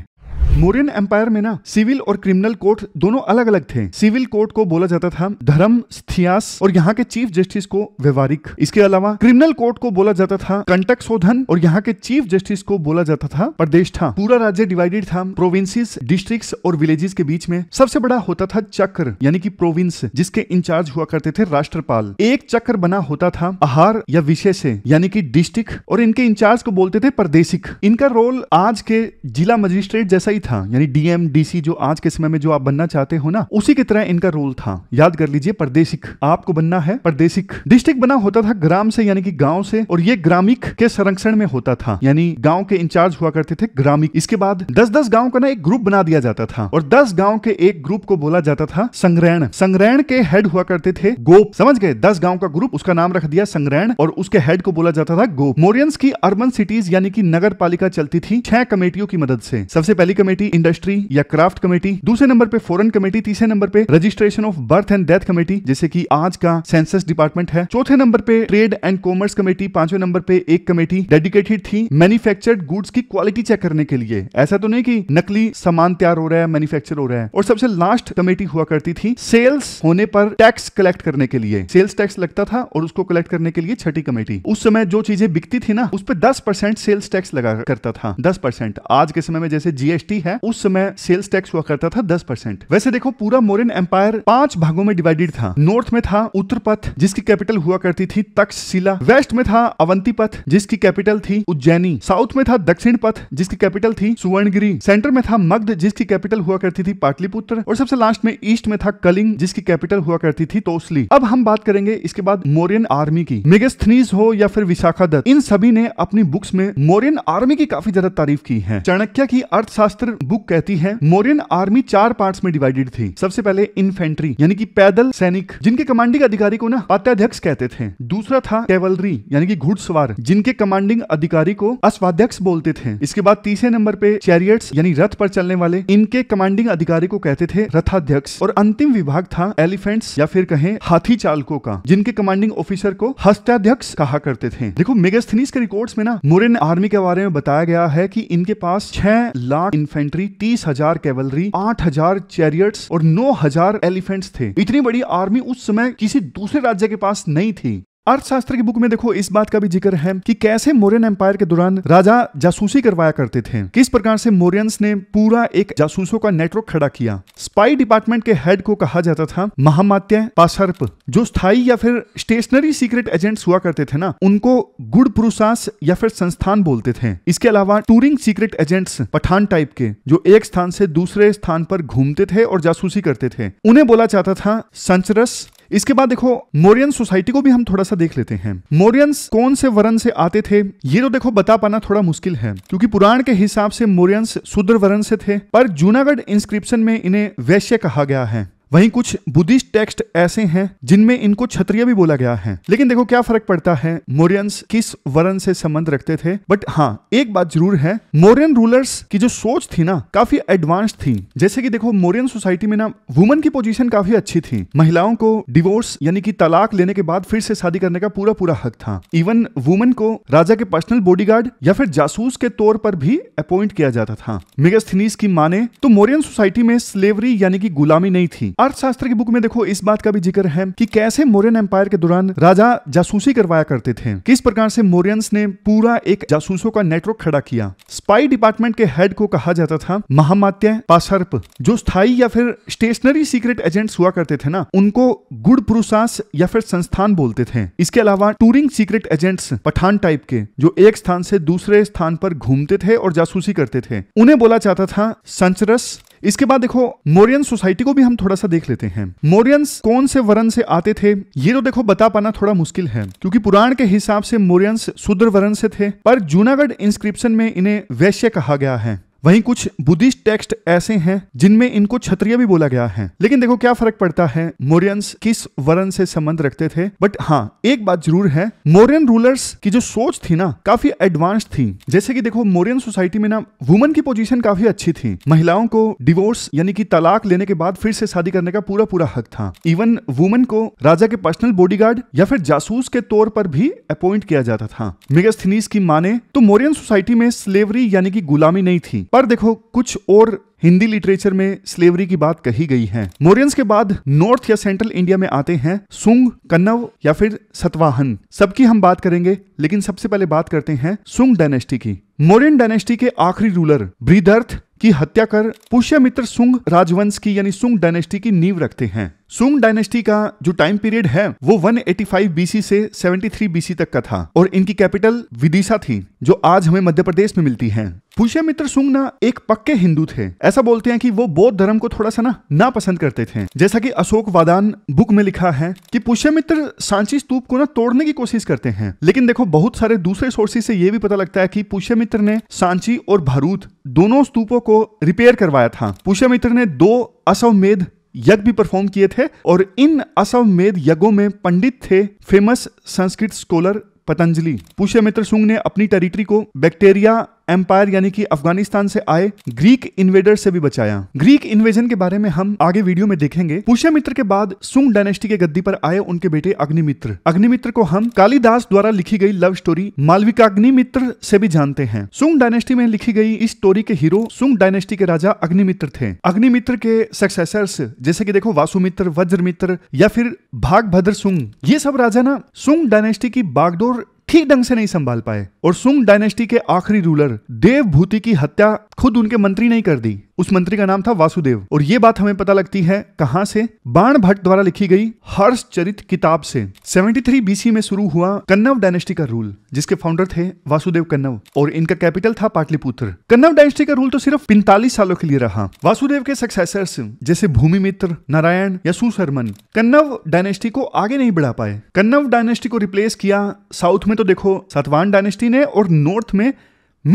मोरियन एम्पायर में ना सिविल और क्रिमिनल कोर्ट दोनों अलग अलग थे सिविल कोर्ट को बोला जाता था धर्म स्थियास और यहाँ के चीफ जस्टिस को व्यवहारिक इसके अलावा क्रिमिनल कोर्ट को बोला जाता था कंटक शोधन और यहाँ के चीफ जस्टिस को बोला जाता था प्रदेश था पूरा राज्य डिवाइडेड था प्रोविंसेस डिस्ट्रिक्ट और विलेजेस के बीच में सबसे बड़ा होता था चक्र यानी की प्रोविंस जिसके इंचार्ज हुआ करते थे राष्ट्रपाल एक चक्र बना होता था आहार या विषय से यानी की डिस्ट्रिक्ट और इनके इंचार्ज को बोलते थे प्रदेशिक इनका रोल आज के जिला मजिस्ट्रेट जैसा था यानी डीएम डीसी जो आज के समय में जो आप बनना चाहते हो ना उसी की तरह इनका रोल था याद कर लीजिए परदेशिक आपको बनना है परदेशिक डिस्ट्रिक्ट बना होता था ग्राम से यानी कि गांव से और ये ग्रामिक के संरक्षण में होता था यानी गांव के इंचार्ज हुआ करते थे ग्रामिक इसके बाद दस दस गांव का ना एक ग्रुप बना दिया जाता था और दस गांव के एक ग्रुप को बोला जाता था संग्रहण संग्रहण के हेड हुआ करते थे गोप समझ गए दस गांव का ग्रुप उसका नाम रख दिया संग्रहण और उसके हेड को बोला जाता था गोप मोरियंस की अर्बन सिटीज यानी कि नगर पालिका चलती थी छह कमेटियों की मदद से सबसे पहली कमेटी कमेटी इंडस्ट्री या क्राफ्ट कमेटी दूसरे नंबर पे फॉरन कमेटी तीसरे नंबर पे registration of birth and death committee जैसे की आज का सेंसस डिपार्टमेंट है चौथे नंबर पे ट्रेड एंड कॉमर्स कमेटी पांचवे नंबर पे एक कमेटी डेडिकेटेड थी मैन्युफैक्चर्ड गुड्स की क्वालिटी चेक करने के लिए ऐसा तो नहीं की नकली सामान तैयार हो रहा है मैन्युफैक्चर हो रहा है और सबसे लास्ट कमेटी हुआ करती थी सेल्स होने पर टैक्स कलेक्ट करने के लिए सेल्स टैक्स लगता था और उसको कलेक्ट करने के लिए छठी कमेटी उस समय जो चीजें बिकती थी ना उस पर दस परसेंट सेल्स टैक्स लगा करता था दस परसेंट आज के समय में जैसे जीएसटी है उस समय सेल्स टैक्स हुआ करता था दस परसेंट वैसे देखो पूरा मोरियन एम्पायर पांच भागों में डिवाइडेड था नॉर्थ में था उत्तर पथ जिसकी कैपिटल हुआ करती थी तक्षशिला वेस्ट में था अवंती पथ जिसकी कैपिटल थी उज्जैनी साउथ में था दक्षिण पथ जिसकी कैपिटल थी सुवर्णगिरी सेंटर में था मग्ध जिसकी कैपिटल हुआ करती थी पाटलिपुत्र और सबसे लास्ट में ईस्ट में था कलिंग जिसकी कैपिटल हुआ करती थी तोसली अब हम बात करेंगे इसके बाद मोरियन आर्मी की मेगस्थनीज हो या फिर विशाखा दत्त इन सभी ने अपनी बुक्स में मोरियन आर्मी की काफी ज्यादा तारीफ की है चाणक्य की अर्थशास्त्र बुक कहती है मोरियन आर्मी चार पार्ट में डिवाइडेड थी सबसे पहले इन्फेंट्री यानी की पैदल सैनिक जिनके कमांडिंग अधिकारी को ना अत्याध्यक्ष कहते थे दूसरा था कैवलरी यानी कि घुड़सवार जिनके कमांडिंग अधिकारी को अस्वाध्यक्ष बोलते थे इसके बाद तीसरे नंबर पे चैरियट्स यानी रथ पर चलने वाले इनके कमांडिंग अधिकारी को कहते थे रथाध्यक्ष और अंतिम विभाग था एलिफेंट्स या फिर कहें हाथी चालकों का जिनके कमांडिंग ऑफिसर को हस्ताध्यक्ष कहा करते थे देखो मेगास्थनीस के रिकॉर्ड्स में ना मोरिन आर्मी के बारे में बताया गया है कि इनके पास छह लाख इन्फेंट इन्फेंट्री तीस हजार कैवलरी आठ हजार चैरियट्स और नौ हजार एलिफेंट्स थे इतनी बड़ी आर्मी उस समय किसी दूसरे राज्य के पास नहीं थी अर्थशास्त्र की बुक में देखो इस बात का भी जिक्र है कि कैसे मोरियन एम्पायर के दौरान राजा जासूसी करवाया करते थे किस प्रकार से मोरियंस ने पूरा एक जासूसों का नेटवर्क खड़ा किया स्पाई डिपार्टमेंट के हेड को कहा जाता था महामात्य पासर्प जो स्थायी या फिर स्टेशनरी सीक्रेट एजेंट्स हुआ करते थे ना उनको गुड़ पुरुषास या फिर संस्थान बोलते थे इसके अलावा touring secret agents Pathan type के जो एक स्थान से दूसरे स्थान पर घूमते थे और जासूसी करते थे उन्हें बोला जाता था संचरस इसके बाद देखो मोरियन सोसाइटी को भी हम थोड़ा सा देख लेते हैं मोरियंस कौन से वरण से आते थे ये तो देखो बता पाना थोड़ा मुश्किल है क्योंकि पुराण के हिसाब से मोरियंस शुद्र वरण से थे पर जूनागढ़ इंस्क्रिप्शन में इन्हें वैश्य कहा गया है वहीं कुछ बुद्धिस्ट टेक्स्ट ऐसे हैं जिनमें इनको क्षत्रिय भी बोला गया है लेकिन देखो क्या फर्क पड़ता है मोरियंस किस वर्ण से संबंध रखते थे बट हाँ एक बात जरूर है मोरियन रूलर्स की जो सोच थी ना काफी एडवांस थी जैसे कि देखो मोरियन सोसाइटी में ना वुमन की पोजीशन काफी अच्छी थी महिलाओं को डिवोर्स यानी कि तलाक लेने के बाद फिर से शादी करने का पूरा पूरा हक था इवन वुमन को राजा के पर्सनल बॉडी या फिर जासूस के तौर पर भी अपॉइंट किया जाता था मेगास्थनीस की माने तो मोरियन सोसाइटी में स्लेवरी यानी कि गुलामी नहीं थी अर्थशास्त्र की बुक में देखो इस बात का भी जिक्र है कि कैसे मोरियन एम्पायर के दौरान राजा जासूसी करवाया करते थे किस प्रकार से मोरियंस ने पूरा एक जासूसों का नेटवर्क खड़ा किया स्पाई डिपार्टमेंट के हेड को कहा जाता था महामात्य पासर्प जो स्थायी या फिर स्टेशनरी सीक्रेट एजेंट हुआ करते थे ना उनको गुड़ पुरुषास या फिर संस्थान बोलते थे इसके अलावा touring secret agents Pathan type के जो एक स्थान से दूसरे स्थान पर घूमते थे और जासूसी करते थे उन्हें बोला जाता था संचरस इसके बाद देखो मोरियन सोसाइटी को भी हम थोड़ा सा देख लेते हैं मोरियंस कौन से वरण से आते थे ये तो देखो बता पाना थोड़ा मुश्किल है क्योंकि पुराण के हिसाब से मोरियंस शुद्र वरण से थे पर जूनागढ़ इंस्क्रिप्शन में इन्हें वैश्य कहा गया है वहीं कुछ बुद्धिस्ट टेक्स्ट ऐसे हैं जिनमें इनको क्षत्रिय भी बोला गया है लेकिन देखो क्या फर्क पड़ता है मोरियंस किस वर्ण से संबंध रखते थे बट हाँ एक बात जरूर है मोरियन रूलर्स की जो सोच थी ना काफी एडवांस थी जैसे कि देखो मोरियन सोसाइटी में ना वुमन की पोजीशन काफी अच्छी थी महिलाओं को डिवोर्स यानी कि तलाक लेने के बाद फिर से शादी करने का पूरा पूरा हक था इवन वुमन को राजा के पर्सनल बॉडीगार्ड या फिर जासूस के तौर पर भी अपॉइंट किया जाता था मेगास्थनीस की माने तो मोरियन सोसाइटी में स्लेवरी यानी कि गुलामी नहीं थी पर देखो कुछ और हिंदी लिटरेचर में स्लेवरी की बात कही गई है मोरियंस के बाद नॉर्थ या सेंट्रल इंडिया में आते हैं सुंग कन्नव या फिर सतवाहन सबकी हम बात करेंगे लेकिन सबसे पहले बात करते हैं सुंग डायनेस्टी की मोरियन डायनेस्टी के आखिरी रूलर ब्रीदर्थ की हत्या कर पुष्यमित्र सुंग राजवंश की यानी सुंग डायनेस्टी की नींव रखते हैं सुंग डायनेस्टी का जो टाइम पीरियड है वो 185 बीसी से 73 बीसी तक का था और इनकी कैपिटल विदिशा थी जो आज हमें मध्य प्रदेश में मिलती है पुष्यमित्र सुंग ना एक पक्के हिंदू थे ऐसा बोलते हैं कि वो बौद्ध धर्म को थोड़ा सा ना ना पसंद करते थे जैसा कि अशोक वादान बुक में लिखा है कि पुष्यमित्र सांची स्तूप को ना तोड़ने की कोशिश करते हैं लेकिन देखो बहुत सारे दूसरे सोर्सेज से ये भी पता लगता है कि पुष्यमित्र पुष्यमित्र ने सांची और भारूत दोनों स्तूपों को रिपेयर करवाया था पुष्यमित्र ने दो असवमेध यज्ञ भी परफॉर्म किए थे और इन असवमेध यज्ञों में पंडित थे फेमस संस्कृत स्कॉलर पतंजलि पुष्यमित्र सुंग ने अपनी टेरिटरी को बैक्टेरिया एम्पायर यानी कि अफगानिस्तान से आए ग्रीक इन्वेडर से भी बचाया ग्रीक इन्वेजन के बारे में हम आगे वीडियो में देखेंगे पुष्यमित्र के बाद सुंग डायनेस्टी के गद्दी पर आए उनके बेटे अग्निमित्र अग्निमित्र को हम कालिदास द्वारा लिखी गई लव स्टोरी मालविकाग्निमित्र से भी जानते हैं सुंग डायनेस्टी में लिखी गई इस स्टोरी के हीरो सुंग डायनेस्टी के राजा अग्निमित्र थे अग्निमित्र के सक्सेसर्स जैसे की देखो वासुमित्र वज्रमित्र या फिर भागभद्र सुंग ये सब राजा ना सुंग डायनेस्टी की बागडोर ठीक ढंग से नहीं संभाल पाए और सुंग डायनेस्टी के आखिरी रूलर देवभूति की हत्या खुद उनके मंत्री नहीं कर दी उस मंत्री का नाम था वासुदेव और ये बात हमें पता लगती है कहाँ से बाण भट्ट द्वारा लिखी गई हर्ष चरित किताब से 73 बीसी में शुरू हुआ कन्नव डायनेस्टी का रूल जिसके फाउंडर थे वासुदेव कन्नव और इनका कैपिटल था पाटलिपुत्र कन्नव डायनेस्टी का रूल तो सिर्फ पैंतालीस सालों के लिए रहा वासुदेव के सक्सेसर्स जैसे भूमि मित्र नारायण या सुशर्मन कन्नव डायनेस्टी को आगे नहीं बढ़ा पाए कन्नव डायनेस्टी को रिप्लेस किया साउथ में तो देखो सतवान डायनेस्टी ने और नॉर्थ में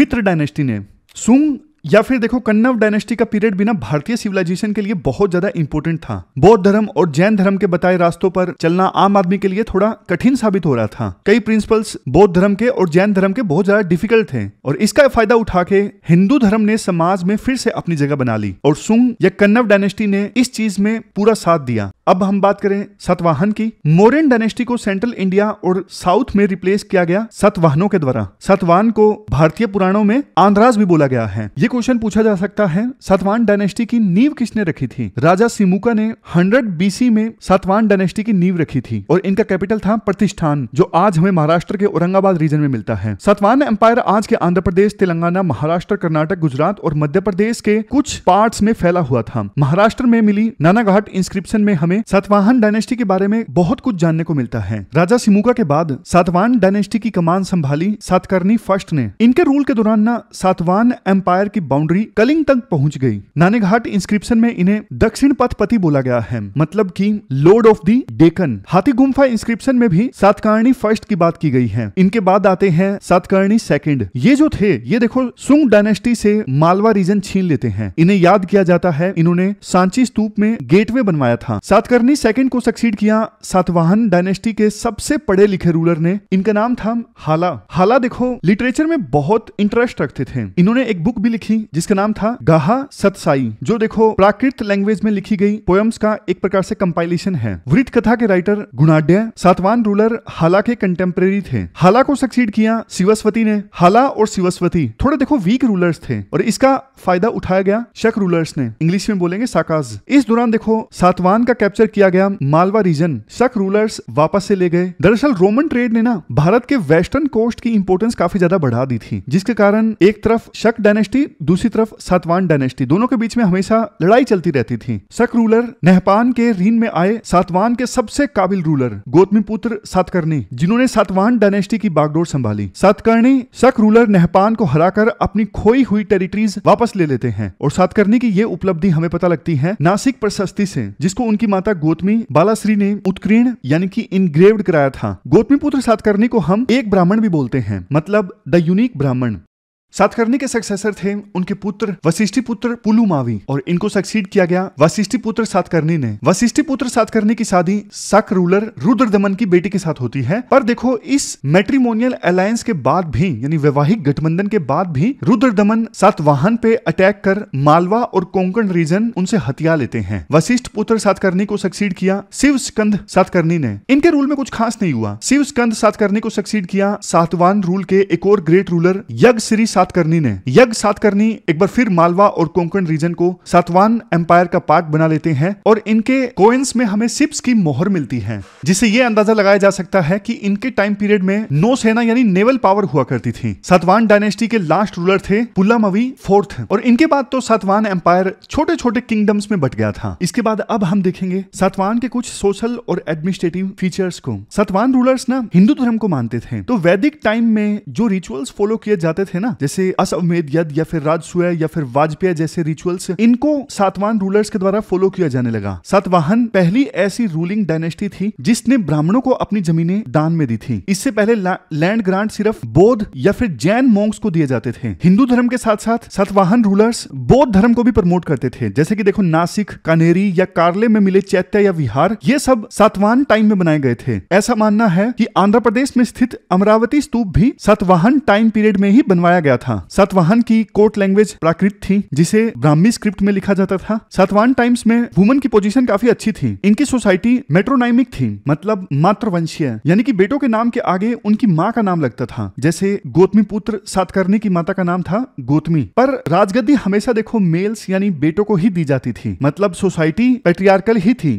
मित्र डायनेस्टी ने सुंग या फिर देखो कन्नव डायनेस्टी का पीरियड बिना भारतीय सिविलाइजेशन के लिए बहुत ज्यादा इंपोर्टेंट था बौद्ध धर्म और जैन धर्म के बताए रास्तों पर चलना आम आदमी के लिए थोड़ा कठिन साबित हो रहा था कई प्रिंसिपल्स बौद्ध धर्म के और जैन धर्म के बहुत ज्यादा डिफिकल्ट थे और इसका फायदा उठा के हिंदू धर्म ने समाज में फिर से अपनी जगह बना ली और सुंग या कन्नव डायनेस्टी ने इस चीज में पूरा साथ दिया अब हम बात करें सतवाहन की मोरन डायनेस्टी को सेंट्रल इंडिया और साउथ में रिप्लेस किया गया सतवाहनों के द्वारा सतवान को भारतीय पुराणों में आंध्राज भी बोला गया है ये क्वेश्चन पूछा जा सकता है सतवान डायनेस्टी की नींव किसने रखी थी राजा सिमुका ने हंड्रेड बीसी में सतवान डायनेस्टी की नींव रखी थी और इनका कैपिटल था प्रतिष्ठान जो आज हमें महाराष्ट्र के औरंगाबाद रीजन में मिलता है सतवान एम्पायर आज के आंध्र प्रदेश तेलंगाना महाराष्ट्र कर्नाटक गुजरात और मध्य प्रदेश के कुछ पार्ट में फैला हुआ था महाराष्ट्र में मिली नानाघाट इंस्क्रिप्शन में हमें में सातवाहन डायनेस्टी के बारे में बहुत कुछ जानने को मिलता है राजा सिमुका के बाद सातवान डायनेस्टी की कमान संभाली सातकर्णी फर्स्ट ने इनके रूल के दौरान ना सातवान एम्पायर की बाउंड्री कलिंग तक पहुंच गई नानेघाट इंस्क्रिप्शन में इन्हें दक्षिण पति बोला गया है मतलब की लोर्ड ऑफ दी डेकन हाथी गुम्फा इंस्क्रिप्शन में भी सातकर्णी फर्स्ट की बात की गई है इनके बाद आते हैं सातकर्णी सेकंड ये जो थे ये देखो सुंग डायनेस्टी से मालवा रीजन छीन लेते हैं इन्हें याद किया जाता है इन्होंने सांची स्तूप में गेटवे बनवाया था सात सातकर्णी सेकेंड को सक्सीड किया सातवाहन डायनेस्टी के सबसे पढ़े लिखे रूलर ने इनका नाम था हाला हाला देखो लिटरेचर में बहुत इंटरेस्ट रखते थे इन्होंने एक बुक भी लिखी जिसका नाम था गाहा सतसाई जो देखो प्राकृत लैंग्वेज में लिखी गई पोएम्स का एक प्रकार से कंपाइलेशन है वृत कथा के राइटर गुणाड्य सातवान रूलर हाला के कंटेम्प्रेरी थे हाला को सक्सीड किया शिवस्वती ने हाला और शिवस्वती थोड़े देखो वीक रूलर्स थे और इसका फायदा उठाया गया शक रूलर्स ने इंग्लिश में बोलेंगे साकाज इस दौरान देखो सातवान का कैप्चर किया गया मालवा रीजन शक रूलर्स वापस से ले गए दरअसल रोमन ट्रेड ने ना भारत के वेस्टर्न कोस्ट की इंपोर्टेंस काफी ज्यादा बढ़ा दी थी जिसके कारण एक तरफ शक डायनेस्टी दूसरी तरफ सातवान डायनेस्टी दोनों के बीच में हमेशा लड़ाई चलती रहती थी शक रूलर नेहपान के रीन में आए सातवान के सबसे काबिल रूलर गोतमी पुत्र सातकर्णी जिन्होंने सातवान डायनेस्टी की बागडोर संभाली सातकर्णी शक रूलर नेहपान को हराकर अपनी खोई हुई टेरिटरीज वापस वापस ले लेते हैं और सातकर्णी की ये उपलब्धि हमें पता लगती है नासिक प्रशस्ति से जिसको उनकी माता गोतमी बालाश्री ने उत्कीर्ण यानी कि इनग्रेव्ड कराया था गोतमी पुत्र सातकर्णी को हम एक ब्राह्मण भी बोलते हैं मतलब द यूनिक ब्राह्मण सातकर्णी के सक्सेसर थे उनके पुत्र वशिष्ठी पुत्र पुलुमावी और इनको सक्सीड किया गया वशिष्ठी पुत्र सातकर्णी ने वशिष्ठी पुत्र सातकर्णी की शादी सक रूलर रुद्र दमन की बेटी के साथ होती है पर देखो इस मेट्रीमोनियल अलायंस के बाद भी यानी वैवाहिक गठबंधन के बाद भी रुद्र दमन सातवाहन पे अटैक कर मालवा और कोंकण रीजन उनसे हथिया लेते हैं वशिष्ठ पुत्र सातकर्णी को सक्सीड किया शिव स्कंद सातकर्णी ने इनके रूल में कुछ खास नहीं हुआ शिव स्कंद सातकर्णी को सक्सीड किया सातवान रूल के एक और ग्रेट रूलर यज्ञ श्री सातकर्णी ने यज्ञ सातकर्णी एक बार फिर मालवा और कोंकण रीजन को सातवान एम्पायर का पार्ट बना लेते हैं और इनके कोइंस में हमें सिप्स की मोहर मिलती है जिसे ये अंदाजा लगाया जा सकता है कि इनके टाइम पीरियड में नौसेना यानी नेवल पावर हुआ करती थी सातवान डायनेस्टी के लास्ट रूलर थे पुल्लामवी फोर्थ और इनके बाद तो सातवान एम्पायर छोटे छोटे किंगडम्स में बट गया था इसके बाद अब हम देखेंगे सातवान के कुछ सोशल और एडमिनिस्ट्रेटिव फीचर्स को सातवान रूलर्स ना हिंदू धर्म को मानते थे तो वैदिक टाइम में जो रिचुअल्स फॉलो किए जाते थे ना जैसे असमेद यद या फिर राजसूय या फिर वाजपेय जैसे रिचुअल्स इनको सातवान रूलर्स के द्वारा फॉलो किया जाने लगा सातवाहन पहली ऐसी रूलिंग डायनेस्टी थी जिसने ब्राह्मणों को अपनी जमीनें दान में दी थी इससे पहले लैंड ग्रांट सिर्फ बौद्ध या फिर जैन मोंग्स को दिए जाते थे हिंदू धर्म के साथ साथ सातवाहन रूलर्स बौद्ध धर्म को भी प्रमोट करते थे जैसे कि देखो नासिक कानेरी या कार्ले में मिले चैत्य या विहार ये सब सातवाहन टाइम में बनाए गए थे ऐसा मानना है कि आंध्र प्रदेश में स्थित अमरावती स्तूप भी सातवाहन टाइम पीरियड में ही बनवाया गया गया था सातवाहन की कोर्ट लैंग्वेज प्राकृत थी जिसे ब्राह्मी स्क्रिप्ट में लिखा जाता था सातवाहन टाइम्स में वुमन की पोजीशन काफी अच्छी थी इनकी सोसाइटी मेट्रोनाइमिक थी मतलब मातृवंशीय यानी कि बेटों के नाम के आगे उनकी माँ का नाम लगता था जैसे गोतमी पुत्र सातकर्णी की माता का नाम था गोतमी पर राजगद्दी हमेशा देखो मेल्स यानी बेटों को ही दी जाती थी मतलब सोसाइटी पेट्रियार्कल ही थी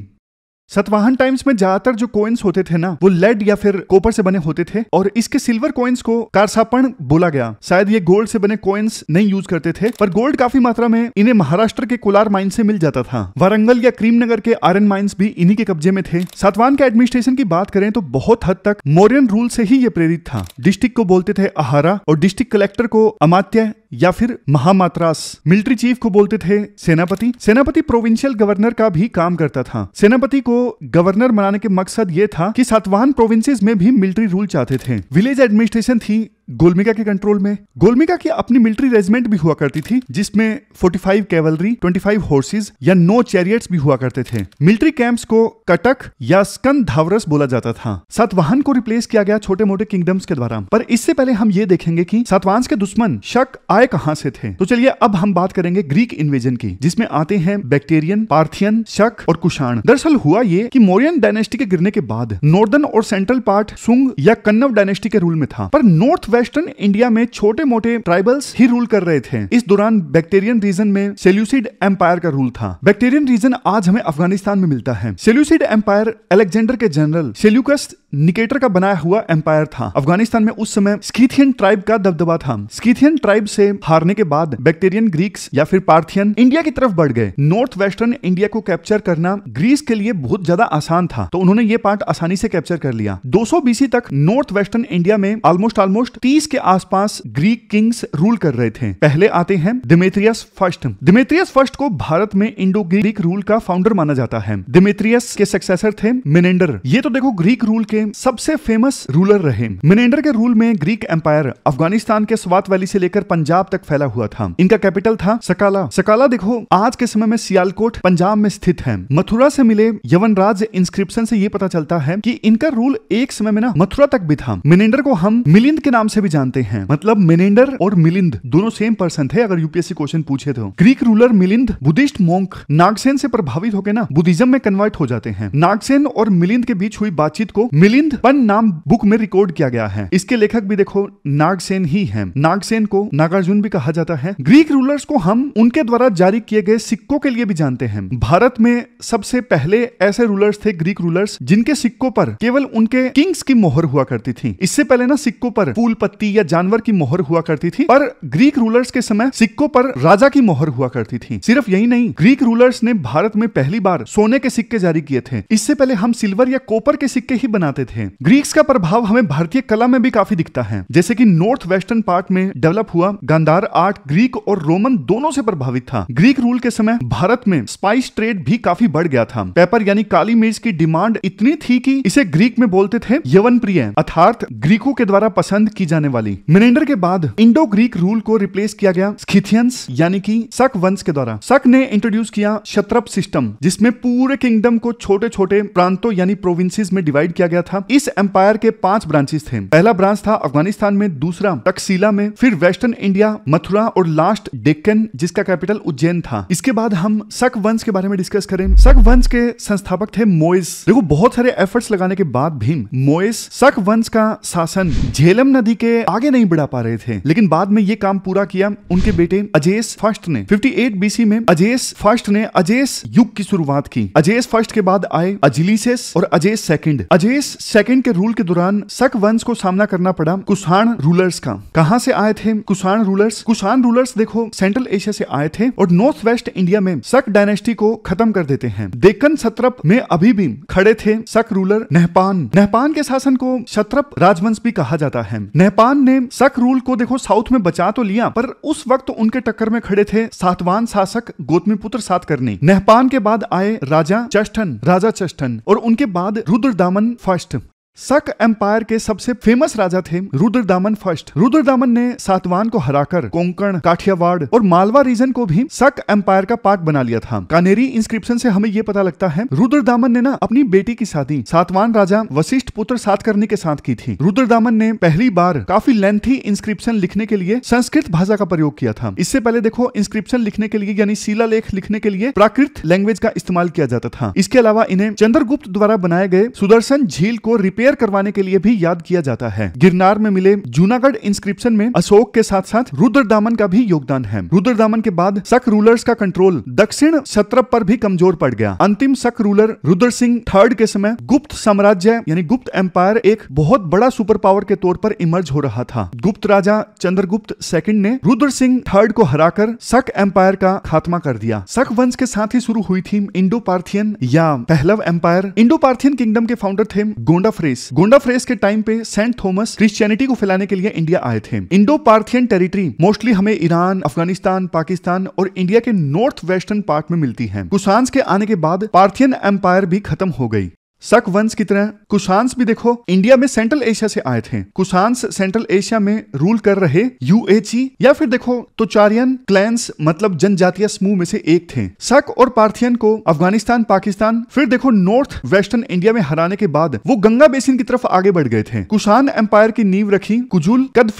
सतवाहन टाइम्स में ज्यादातर जो कोइंस होते थे ना वो लेड या फिर कॉपर से बने होते थे और इसके सिल्वर कोइंस को कारसापण बोला गया शायद ये गोल्ड से बने कोइंस नहीं यूज करते थे पर गोल्ड काफी मात्रा में इन्हें महाराष्ट्र के कोलार माइन से मिल जाता था वारंगल या क्रीमनगर के आयरन माइन्स भी इन्हीं के कब्जे में थे सातवान के एडमिनिस्ट्रेशन की बात करें तो बहुत हद तक मोरियन रूल से ही ये प्रेरित था डिस्ट्रिक्ट को बोलते थे अहारा और डिस्ट्रिक्ट कलेक्टर को अमात्य या फिर महामात्रास मिलिट्री चीफ को बोलते थे सेनापति सेनापति प्रोविंशियल गवर्नर का भी काम करता था सेनापति को गवर्नर बनाने के मकसद ये था कि सातवाहन प्रोविंसेस में भी मिलिट्री रूल चाहते थे विलेज एडमिनिस्ट्रेशन थी गोलमिका के कंट्रोल में गोलमिका की अपनी मिलिट्री रेजिमेंट भी हुआ करती थी जिसमें 45 कैवलरी 25 हॉर्सेज या नो चैरियट्स भी हुआ करते थे मिलिट्री कैंप्स को कटक या स्कंद धावरस बोला जाता था सातवाहन को रिप्लेस किया गया छोटे मोटे किंगडम्स के द्वारा पर इससे पहले हम ये देखेंगे की सातवां के दुश्मन शक आए कहाँ से थे तो चलिए अब हम बात करेंगे ग्रीक इन्वेजन की जिसमें आते हैं बैक्टेरियन पार्थियन शक और कुषाण दरअसल हुआ ये की मोरियन डायनेस्टी के गिरने के बाद नॉर्दर्न और सेंट्रल पार्ट सुंग या कन्नव डायनेस्टी के रूल में था पर नॉर्थ वेस्टर्न इंडिया में छोटे मोटे ट्राइबल्स ही रूल कर रहे थे इस दौरान बैक्टेरियन रीजन में सेल्यूसिड एम्पायर का रूल था बैक्टेरियन रीजन आज हमें अफगानिस्तान में मिलता है सेल्यूसिड एम्पायर अलेक्जेंडर के जनरल सेल्यूकस निकेटर का बनाया हुआ एम्पायर था अफगानिस्तान में उस समय स्कीथियन ट्राइब का दबदबा था स्कीथियन ट्राइब से हारने के बाद बैक्टेरियन ग्रीक्स या फिर पार्थियन इंडिया की तरफ बढ़ गए नॉर्थ वेस्टर्न इंडिया को कैप्चर करना ग्रीस के लिए बहुत ज्यादा आसान था तो उन्होंने ये पार्ट आसानी से कैप्चर कर लिया 200 सौ तक नॉर्थ वेस्टर्न इंडिया में ऑलमोस्ट ऑलमोस्ट तीस के आसपास ग्रीक किंग्स रूल कर रहे थे पहले आते हैं दिमेत्रियस फर्स्ट दिमेत्रियस फर्स्ट को भारत में इंडो ग्रीक रूल का फाउंडर माना जाता है दिमेत्रियस के सक्सेसर थे मिनेंडर ये तो देखो ग्रीक रूल के सबसे फेमस रूलर रहे मिनेंडर के रूल में ग्रीक एम्पायर अफगानिस्तान के स्वात वैली से लेकर पंजाब तक फैला हुआ था इनका कैपिटल था सकाला सकाला देखो आज के समय में सियालकोट पंजाब में स्थित है मथुरा से मिले यवन राज्य इंस्क्रिप्शन से ये पता चलता है की इनका रूल एक समय में ना मथुरा तक भी था मिनेंडर को हम मिलिंद के नाम से से भी जानते हैं मतलब मिनेंडर और मिलिंद दोनों सेम पर्सन थे अगर यूपीएससी क्वेश्चन पूछे तो Greek ruler Milinda Buddhist monk Nagasena से प्रभावित होकर ना बुद्धिज्म में कन्वर्ट हो जाते हैं नागसेन और मिलिंद के बीच हुई बातचीत को मिलिंद पन नाम बुक में रिकॉर्ड किया गया है इसके लेखक भी देखो नागसेन ही है नागसेन को नागार्जुन भी कहा जाता है ग्रीक रूलर्स को हम उनके द्वारा जारी किए गए सिक्कों के लिए भी जानते हैं भारत में सबसे पहले ऐसे रूलर्स थे ग्रीक रूलर्स जिनके सिक्कों पर केवल उनके किंग्स की मोहर हुआ करती थी इससे पहले ना सिक्कों पर फूल पत्ती या जानवर की मोहर हुआ करती थी पर ग्रीक रूलर्स के समय सिक्कों पर राजा की मोहर हुआ करती थी सिर्फ यही नहीं ग्रीक रूलर्स ने भारत में पहली बार सोने के सिक्के जारी किए थे इससे पहले हम सिल्वर या कोपर के सिक्के ही बनाते थे ग्रीक्स का प्रभाव हमें भारतीय कला में भी काफी दिखता है जैसे की नॉर्थ वेस्टर्न पार्ट में डेवलप हुआ गांधार आर्ट ग्रीक और रोमन दोनों से प्रभावित था ग्रीक रूल के समय भारत में स्पाइस ट्रेड भी काफी बढ़ गया था पेपर यानी काली मिर्च की डिमांड इतनी थी कि इसे ग्रीक में बोलते थे यवन प्रिय अर्थात ग्रीकों के द्वारा पसंद की जाने वाली मिनेंडर के बाद इंडो ग्रीक रूल को रिप्लेस किया गया स्खिथियंस यानी कि सक वंश के द्वारा सक ने इंट्रोड्यूस किया शत्रप सिस्टम जिसमें पूरे किंगडम को छोटे छोटे प्रांतों यानी प्रोविंसेस में डिवाइड किया गया था इस एम्पायर के पांच ब्रांचेस थे पहला ब्रांच था अफगानिस्तान में दूसरा तकसीला में फिर वेस्टर्न इंडिया मथुरा और लास्ट डेक्कन जिसका कैपिटल उज्जैन था इसके बाद हम सक वंश के बारे में डिस्कस करें सक वंश के संस्थापक थे मोइस देखो बहुत सारे एफर्ट्स लगाने के बाद भीम मोइस सक वंश का शासन झेलम नदी के आगे नहीं बढ़ा पा रहे थे लेकिन बाद में ये काम पूरा किया उनके बेटे अजेस फर्स्ट ने 58 बीसी में अजेस फर्स्ट ने अजेस युग की शुरुआत की अजेस फर्स्ट के बाद आए अजिलीसेस और अजेस सेकंड अजेस सेकंड के रूल के दौरान सक वंश को सामना करना पड़ा कुषाण रूलर्स का कहा से आए थे कुषाण रूलर्स कुषाण रूलर्स देखो सेंट्रल एशिया से आए थे और नॉर्थ वेस्ट इंडिया में सक डायनेस्टी को खत्म कर देते हैं देकन सत्रप में अभी भी खड़े थे सक रूलर नेहपान नेहपान के शासन को सत्रप राजवंश भी कहा जाता है मेहपान ने सख रूल को देखो साउथ में बचा तो लिया पर उस वक्त उनके टक्कर में खड़े थे सातवान शासक गौतमीपुत्र करने नेहपान के बाद आए राजा चष्टन राजा चष्टन और उनके बाद रुद्र दामन फर्स्ट सक एम्पायर के सबसे फेमस राजा थे रुद्रदामन फर्स्ट रुद्रदामन ने सातवान को हराकर कोंकण काठियावाड़ और मालवा रीजन को भी सक एम्पायर का पार्ट बना लिया था कानेरी इंस्क्रिप्शन से हमें ये पता लगता है रुद्रदामन ने ना अपनी बेटी की शादी सातवान राजा वशिष्ठ पुत्र सात करने के साथ की थी रुद्रदामन ने पहली बार काफी लेंथी इंस्क्रिप्शन लिखने के लिए संस्कृत भाषा का प्रयोग किया था इससे पहले देखो इंस्क्रिप्शन लिखने के लिए यानी शिला लेख लिखने के लिए प्राकृत लैंग्वेज का इस्तेमाल किया जाता था इसके अलावा इन्हें चंद्रगुप्त द्वारा बनाए गए सुदर्शन झील को रिपेयर रिपेयर करवाने के लिए भी याद किया जाता है गिरनार में मिले जूनागढ़ इंस्क्रिप्शन में अशोक के साथ साथ रुद्र दामन का भी योगदान है रुद्र दामन के बाद सक रूलर्स का कंट्रोल दक्षिण सत्र पर भी कमजोर पड़ गया अंतिम सक रूलर रुद्र सिंह थर्ड के समय गुप्त साम्राज्य यानी गुप्त एम्पायर एक बहुत बड़ा सुपर पावर के तौर पर इमर्ज हो रहा था गुप्त राजा चंद्रगुप्त सेकंड ने रुद्र सिंह थर्ड को हराकर सक एम्पायर का खात्मा कर दिया सक वंश के साथ ही शुरू हुई थी इंडो पार्थियन या Pahlava empire Indo Parthian kingdom के फाउंडर थे गोंडा फ्रेस गोंडा फ्रेस के टाइम पे सेंट थॉमस क्रिश्चियनिटी को फैलाने के लिए इंडिया आए थे इंडो पार्थियन टेरिटरी मोस्टली हमें ईरान अफगानिस्तान पाकिस्तान और इंडिया के नॉर्थ वेस्टर्न पार्ट में मिलती है कुसांस के आने के बाद पार्थियन एम्पायर भी खत्म हो गई सक वंश की तरह कुशांस भी देखो इंडिया में सेंट्रल एशिया से आए थे कुशांस सेंट्रल एशिया में रूल कर रहे यूएची या फिर देखो तो चारियन क्लैंस मतलब जनजातीय समूह में से एक थे सक और पार्थियन को अफगानिस्तान पाकिस्तान फिर देखो नॉर्थ वेस्टर्न इंडिया में हराने के बाद वो गंगा बेसिन की तरफ आगे बढ़ गए थे कुशान एम्पायर की नींव रखी कुजुल कद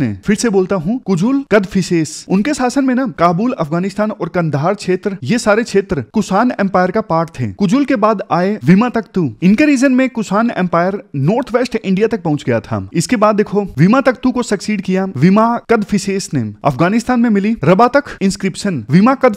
ने फिर से बोलता हूँ कुजुल कद उनके शासन में न काबुल अफगानिस्तान और कंधार क्षेत्र ये सारे क्षेत्र कुशान एम्पायर का पार्ट थे कुजुल के बाद आए विमा तख्तु इनके रीजन में Kushan empire north west India तक पहुंच गया था इसके बाद देखो विमा तक को सक्सीड किया विमा कद ने अफगानिस्तान में मिली रबा तक इंस्क्रिप्शन विमा कद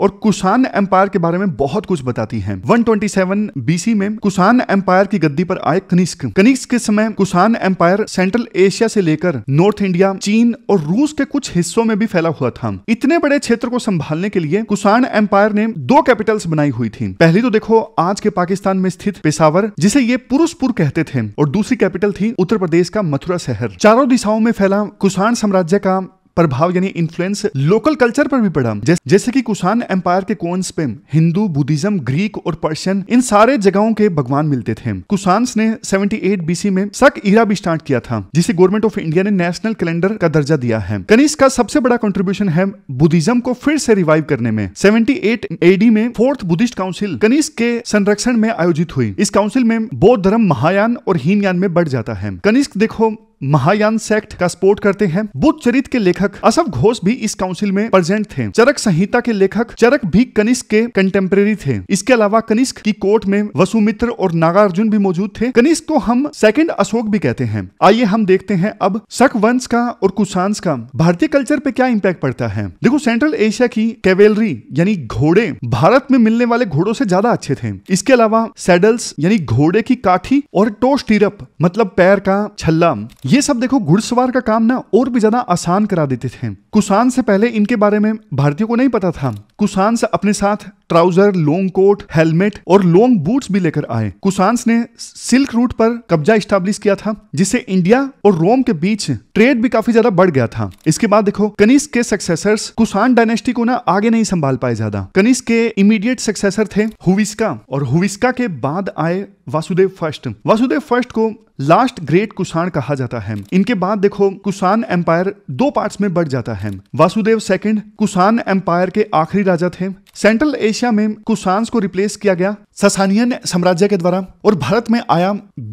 और कुसान एम्पायर के बारे में बहुत कुछ बताती है वन बीसी में कुसान एम्पायर की गद्दी पर आए कनिष्क कनिष्क के समय कुसान एम्पायर सेंट्रल एशिया से लेकर नॉर्थ इंडिया चीन और रूस के कुछ हिस्सों में भी फैला हुआ था इतने बड़े क्षेत्र को संभालने के लिए कुसान एम्पायर ने दो कैपिटल्स बनाई हुई थी पहली तो देखो आज के पाकिस्तान में स्थित पेशावर जिसे ये पुरुषपुर कहते थे और दूसरी कैपिटल थी उत्तर प्रदेश का मथुरा शहर चारों दिशाओं में फैला कुषाण साम्राज्य का प्रभाव यानी इन्फ्लुएंस लोकल कल्चर पर भी पड़ा जैसे कि कुषाण एम्पायर के कोन्स पे हिंदू बुद्धिज्म ग्रीक और पर्शियन इन सारे जगहों के भगवान मिलते थे कुशांस ने 78 बीसी में सक ईरा भी स्टार्ट किया था जिसे गवर्नमेंट ऑफ इंडिया ने नेशनल कैलेंडर का दर्जा दिया है कनिष्क का सबसे बड़ा कंट्रीब्यूशन है बुद्धिज्म को फिर से रिवाइव करने में 78 एडी में फोर्थ बुद्धिस्ट काउंसिल कनिष्क के संरक्षण में आयोजित हुई इस काउंसिल में बौद्ध धर्म महायान और हीनयान में बढ़ जाता है कनिष्क देखो महायान सेक्ट का सपोर्ट करते हैं बुद्ध चरित के लेखक असफ घोष भी इस काउंसिल में प्रेजेंट थे चरक संहिता के लेखक चरक भी कनिष्क के कंटेम्प्रेरी थे इसके अलावा कनिष्क की कोर्ट में वसुमित्र और नागार्जुन भी मौजूद थे कनिष्क को हम सेकंड अशोक भी कहते हैं आइए हम देखते हैं अब सक वंश का और कुशांस का भारतीय कल्चर पे क्या इम्पैक्ट पड़ता है देखो सेंट्रल एशिया की कैवेलरी यानी घोड़े भारत में मिलने वाले घोड़ों से ज्यादा अच्छे थे इसके अलावा सैडल्स यानी घोड़े की काठी और टो स्टीरप मतलब पैर का छल्ला ये सब देखो घुड़सवार का काम ना और भी ज्यादा आसान करा देते थे कुसान से पहले इनके बारे में भारतीयों को नहीं पता था कुसान से अपने साथ ट्राउजर लॉन्ग कोट हेलमेट और लॉन्ग बूट्स भी लेकर आए कुसांस ने सिल्क रूट पर कब्जा स्टाब्लिश किया था जिससे इंडिया और रोम के बीच ट्रेड भी काफी ज्यादा बढ़ गया था इसके बाद देखो कनिष्क के सक्सेसर्स कुसान डायनेस्टी को ना आगे नहीं संभाल पाए ज्यादा कनिष्क के इमीडिएट सक्सेसर थे हुविस्का और हुविस्का के बाद आए वासुदेव फर्स्ट वासुदेव फर्स्ट को लास्ट ग्रेट कुषाण कहा जाता है इनके बाद देखो कुषाण एम्पायर दो पार्ट्स में बढ़ जाता है वासुदेव सेकंड कुषाण एम्पायर के आखिरी राजा थे सेंट्रल एशिया में कुशांस को रिप्लेस किया गया ससानियन साम्राज्य के द्वारा और भारत में आया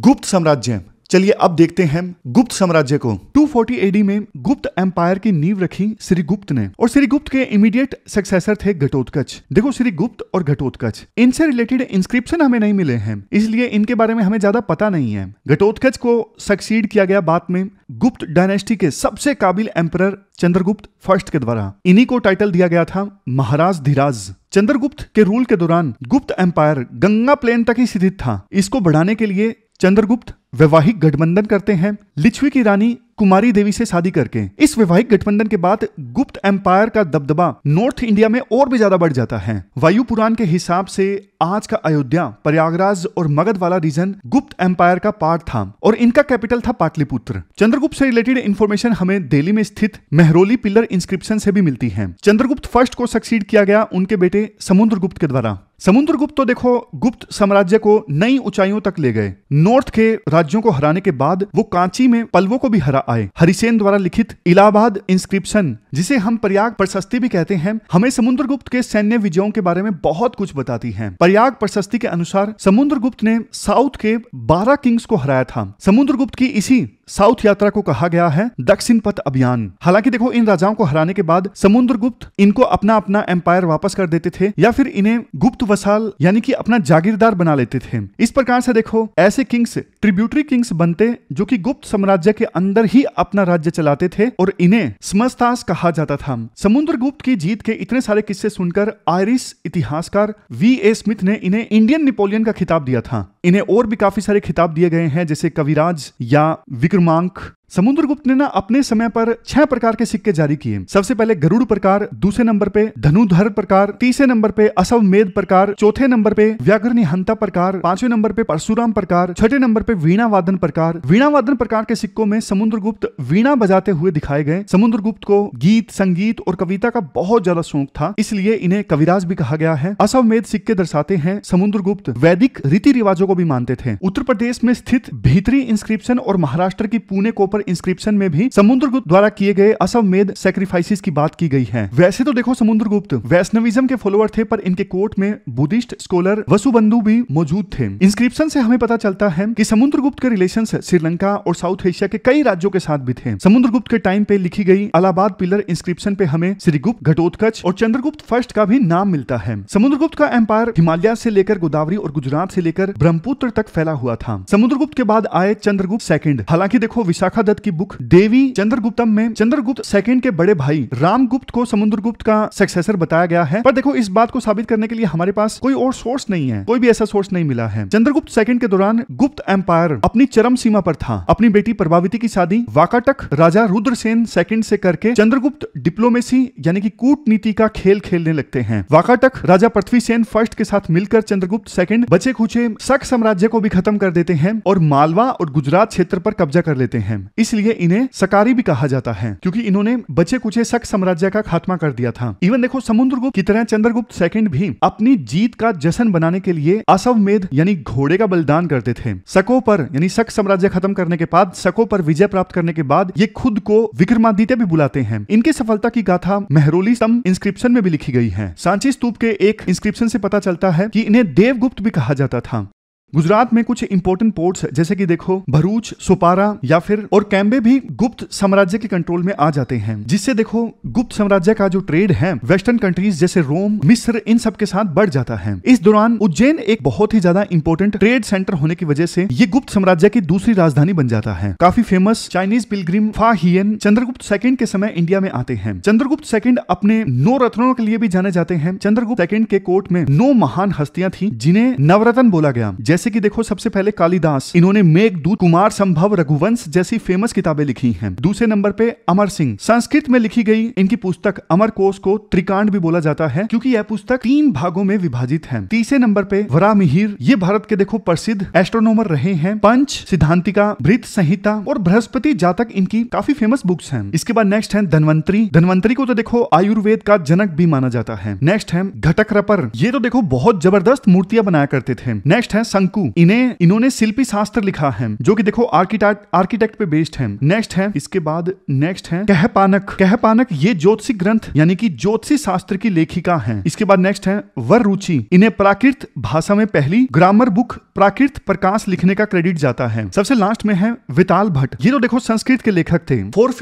गुप्त साम्राज्य चलिए अब देखते हैं गुप्त साम्राज्य को 240 एडी में गुप्त एम्पायर की नींव रखी श्री गुप्त ने और श्री गुप्त के इमीडिएट सक्सेसर थे घटोत्कच देखो श्री गुप्त और घटोत्कच इनसे रिलेटेड इंस्क्रिप्शन हमें नहीं मिले हैं इसलिए इनके बारे में हमें ज्यादा पता नहीं है घटोत्कच को सक्सीड किया गया बाद में गुप्त डायनेस्टी के सबसे काबिल एम्पर चंद्रगुप्त फर्स्ट के द्वारा इन्हीं को टाइटल दिया गया था महाराज धीराज चंद्रगुप्त के रूल के दौरान गुप्त एम्पायर गंगा प्लेन तक ही स्थित था इसको बढ़ाने के लिए चंद्रगुप्त वैवाहिक गठबंधन करते हैं लिच्छवी की रानी कुमारी देवी से शादी करके इस वैवाहिक गठबंधन के बाद गुप्त एम्पायर का दबदबा नॉर्थ इंडिया में और भी ज्यादा बढ़ जाता है वायु पुराण के हिसाब से आज का अयोध्या प्रयागराज और मगध वाला रीजन गुप्त एम्पायर का पार्ट था और इनका कैपिटल था पाटलिपुत्र चंद्रगुप्त से रिलेटेड इन्फॉर्मेशन हमें दिल्ली में स्थित मेहरोली पिलर इंस्क्रिप्शन से भी मिलती है चंद्रगुप्त फर्स्ट को सक्सीड किया गया उनके बेटे समुद्रगुप्त के द्वारा समुद्र गुप्त तो देखो गुप्त साम्राज्य को नई ऊंचाइयों तक ले गए नॉर्थ के राज्यों को हराने के बाद वो कांची में पलवों को भी हरा आए हरिसेन द्वारा लिखित इलाहाबाद इंस्क्रिप्शन जिसे हम प्रयाग प्रशस्ति भी कहते हैं हमें समुद्र गुप्त के सैन्य विजयों के बारे में बहुत कुछ बताती है प्रयाग प्रशस्ति के अनुसार समुद्र ने साउथ के बारह किंग्स को हराया था समुद्र की इसी साउथ यात्रा को कहा गया है दक्षिण पथ अभियान हालांकि देखो इन राजाओं को हराने के बाद समुद्रगुप्त इनको अपना अपना एम्पायर वापस कर देते थे या फिर इन्हें गुप्त वसाल यानी कि अपना जागीरदार बना लेते थे इस प्रकार से देखो ऐसे किंग्स ट्रिब्यूटरी किंग्स बनते जो कि गुप्त साम्राज्य के अंदर ही अपना राज्य चलाते थे और इन्हें समस्तास कहा जाता था समुद्र की जीत के इतने सारे किस्से सुनकर आयरिश इतिहासकार वी ए स्मिथ ने इन्हें इंडियन नेपोलियन का खिताब दिया था इन्हें और भी काफी सारे खिताब दिए गए हैं जैसे कविराज या विक्रम Monk समुद्रगुप्त ने ना अपने समय पर छह प्रकार के सिक्के जारी किए सबसे पहले गरुड़ प्रकार दूसरे नंबर पे धनुधर प्रकार तीसरे नंबर पे असव मेद प्रकार चौथे नंबर पे व्याघ्र निहंता प्रकार पांचवे नंबर पे परशुराम प्रकार छठे नंबर पे वीणा वादन प्रकार वीणा वादन प्रकार के सिक्कों में समुद्रगुप्त वीणा बजाते हुए दिखाए गए समुद्रगुप्त को गीत संगीत और कविता का बहुत ज्यादा शौक था इसलिए इन्हें कविराज भी कहा गया है असवमेध सिक्के दर्शाते हैं समुद्रगुप्त वैदिक रीति रिवाजों को भी मानते थे उत्तर प्रदेश में स्थित भीतरी इंस्क्रिप्शन और महाराष्ट्र की पुणे कोपर पर इंस्क्रिप्शन में भी समुद्रगुप्त द्वारा किए गए असवमेध सेक्रीफाइसिस की बात की गई है वैसे तो देखो समुद्रगुप्त वैष्णविज्म के फॉलोअर थे पर इनके कोर्ट में बुद्धिस्ट स्कॉलर वसुबंधु भी मौजूद थे इंस्क्रिप्शन से हमें पता चलता है कि समुद्रगुप्त के रिलेशन श्रीलंका और साउथ एशिया के कई राज्यों के साथ भी थे समुद्रगुप्त के टाइम पे लिखी गई अलाहाबाद पिलर इंस्क्रिप्शन पे हमें श्रीगुप्त घटोत्कच और चंद्रगुप्त फर्स्ट का भी नाम मिलता है समुद्रगुप्त का एम्पायर हिमालय से लेकर गोदावरी और गुजरात से लेकर ब्रह्मपुत्र तक फैला हुआ था समुद्रगुप्त के बाद आए चंद्रगुप्त सेकंड हालांकि देखो विशाखा दत्त की बुक देवी चंद्रगुप्तम में चंद्रगुप्त सेकंड के बड़े भाई रामगुप्त को समुद्रगुप्त का सक्सेसर बताया गया है पर देखो इस बात को साबित करने के लिए हमारे पास कोई और सोर्स नहीं है कोई भी ऐसा सोर्स नहीं मिला है चंद्रगुप्त सेकंड के दौरान गुप्त एम्पायर अपनी चरम सीमा पर था अपनी बेटी प्रभावती की शादी वाकाटक राजा रुद्रसेन सेकंड से करके चंद्रगुप्त डिप्लोमेसी यानी कि कूटनीति का खेल खेलने लगते हैं वाकाटक राजा पृथ्वी सेन फर्स्ट के साथ मिलकर चंद्रगुप्त सेकंड बचे खुचे सख साम्राज्य को भी खत्म कर देते हैं और मालवा और गुजरात क्षेत्र पर कब्जा कर लेते हैं इसलिए इन्हें सकारी भी कहा जाता है क्योंकि इन्होंने बचे कुछ शक साम्राज्य का खात्मा कर दिया था इवन देखो समुद्रगुप्त की तरह चंद्रगुप्त सेकंड भी अपनी जीत का जश्न बनाने के लिए असवमेध यानी घोड़े का बलिदान करते थे सको पर यानी शक साम्राज्य खत्म करने के बाद सको पर विजय प्राप्त करने के बाद ये खुद को विक्रमादित्य भी बुलाते हैं इनकी सफलता की गाथा मेहरोली स्तंभ इंस्क्रिप्शन में भी लिखी गई है सांची स्तूप के एक इंस्क्रिप्शन से पता चलता है कि इन्हें देवगुप्त भी कहा जाता था गुजरात में कुछ इंपोर्टेंट पोर्ट्स जैसे कि देखो भरूच सोपारा या फिर और कैम्बे भी गुप्त साम्राज्य के कंट्रोल में आ जाते हैं जिससे देखो गुप्त साम्राज्य का जो ट्रेड है वेस्टर्न कंट्रीज जैसे रोम मिस्र इन सब के साथ बढ़ जाता है इस दौरान उज्जैन एक बहुत ही ज्यादा इंपोर्टेंट ट्रेड सेंटर होने की वजह से ये गुप्त साम्राज्य की दूसरी राजधानी बन जाता है काफी फेमस चाइनीज पिलग्रिम फा हियन चंद्रगुप्त सेकंड के समय इंडिया में आते हैं चंद्रगुप्त सेकंड अपने नौ रत्नों के लिए भी जाने जाते हैं चंद्रगुप्त सेकंड के कोर्ट में नौ महान हस्तियां थी जिन्हें नवरत्न बोला गया जैसे कि देखो सबसे पहले कालिदास इन्होंने दूत कुमार संभव रघुवंश जैसी फेमस किताबें लिखी हैं दूसरे नंबर पे अमर सिंह संस्कृत में लिखी गई इनकी पुस्तक अमर कोश को त्रिकांड भी बोला जाता है क्योंकि यह पुस्तक तीन भागों में विभाजित है तीसरे नंबर पे वरा मिहिर ये भारत के देखो प्रसिद्ध एस्ट्रोनोमर रहे हैं पंच सिद्धांतिका वृत संहिता और बृहस्पति जातक इनकी काफी फेमस बुक्स हैं इसके बाद नेक्स्ट है धनवंतरी धनवंतरी को तो देखो आयुर्वेद का जनक भी माना जाता है नेक्स्ट है घटक रपर ये तो देखो बहुत जबरदस्त मूर्तियां बनाया करते थे नेक्स्ट है शंकु इन्हें इन्होंने शिल्पी शास्त्र लिखा है जो कि देखो आर्किटेक्ट आर्किटेक्ट पे बेस्ड है नेक्स्ट है इसके बाद नेक्स्ट है कहपानक कहपानक ये ज्योतिषी ग्रंथ यानी कि ज्योतिषी शास्त्र की लेखिका है इसके बाद नेक्स्ट है वर रुचि इन्हें प्राकृत भाषा में पहली ग्रामर बुक प्राकृत प्रकाश लिखने का क्रेडिट जाता है सबसे लास्ट में है विताल भट्ट ये तो देखो संस्कृत के लेखक थे फोर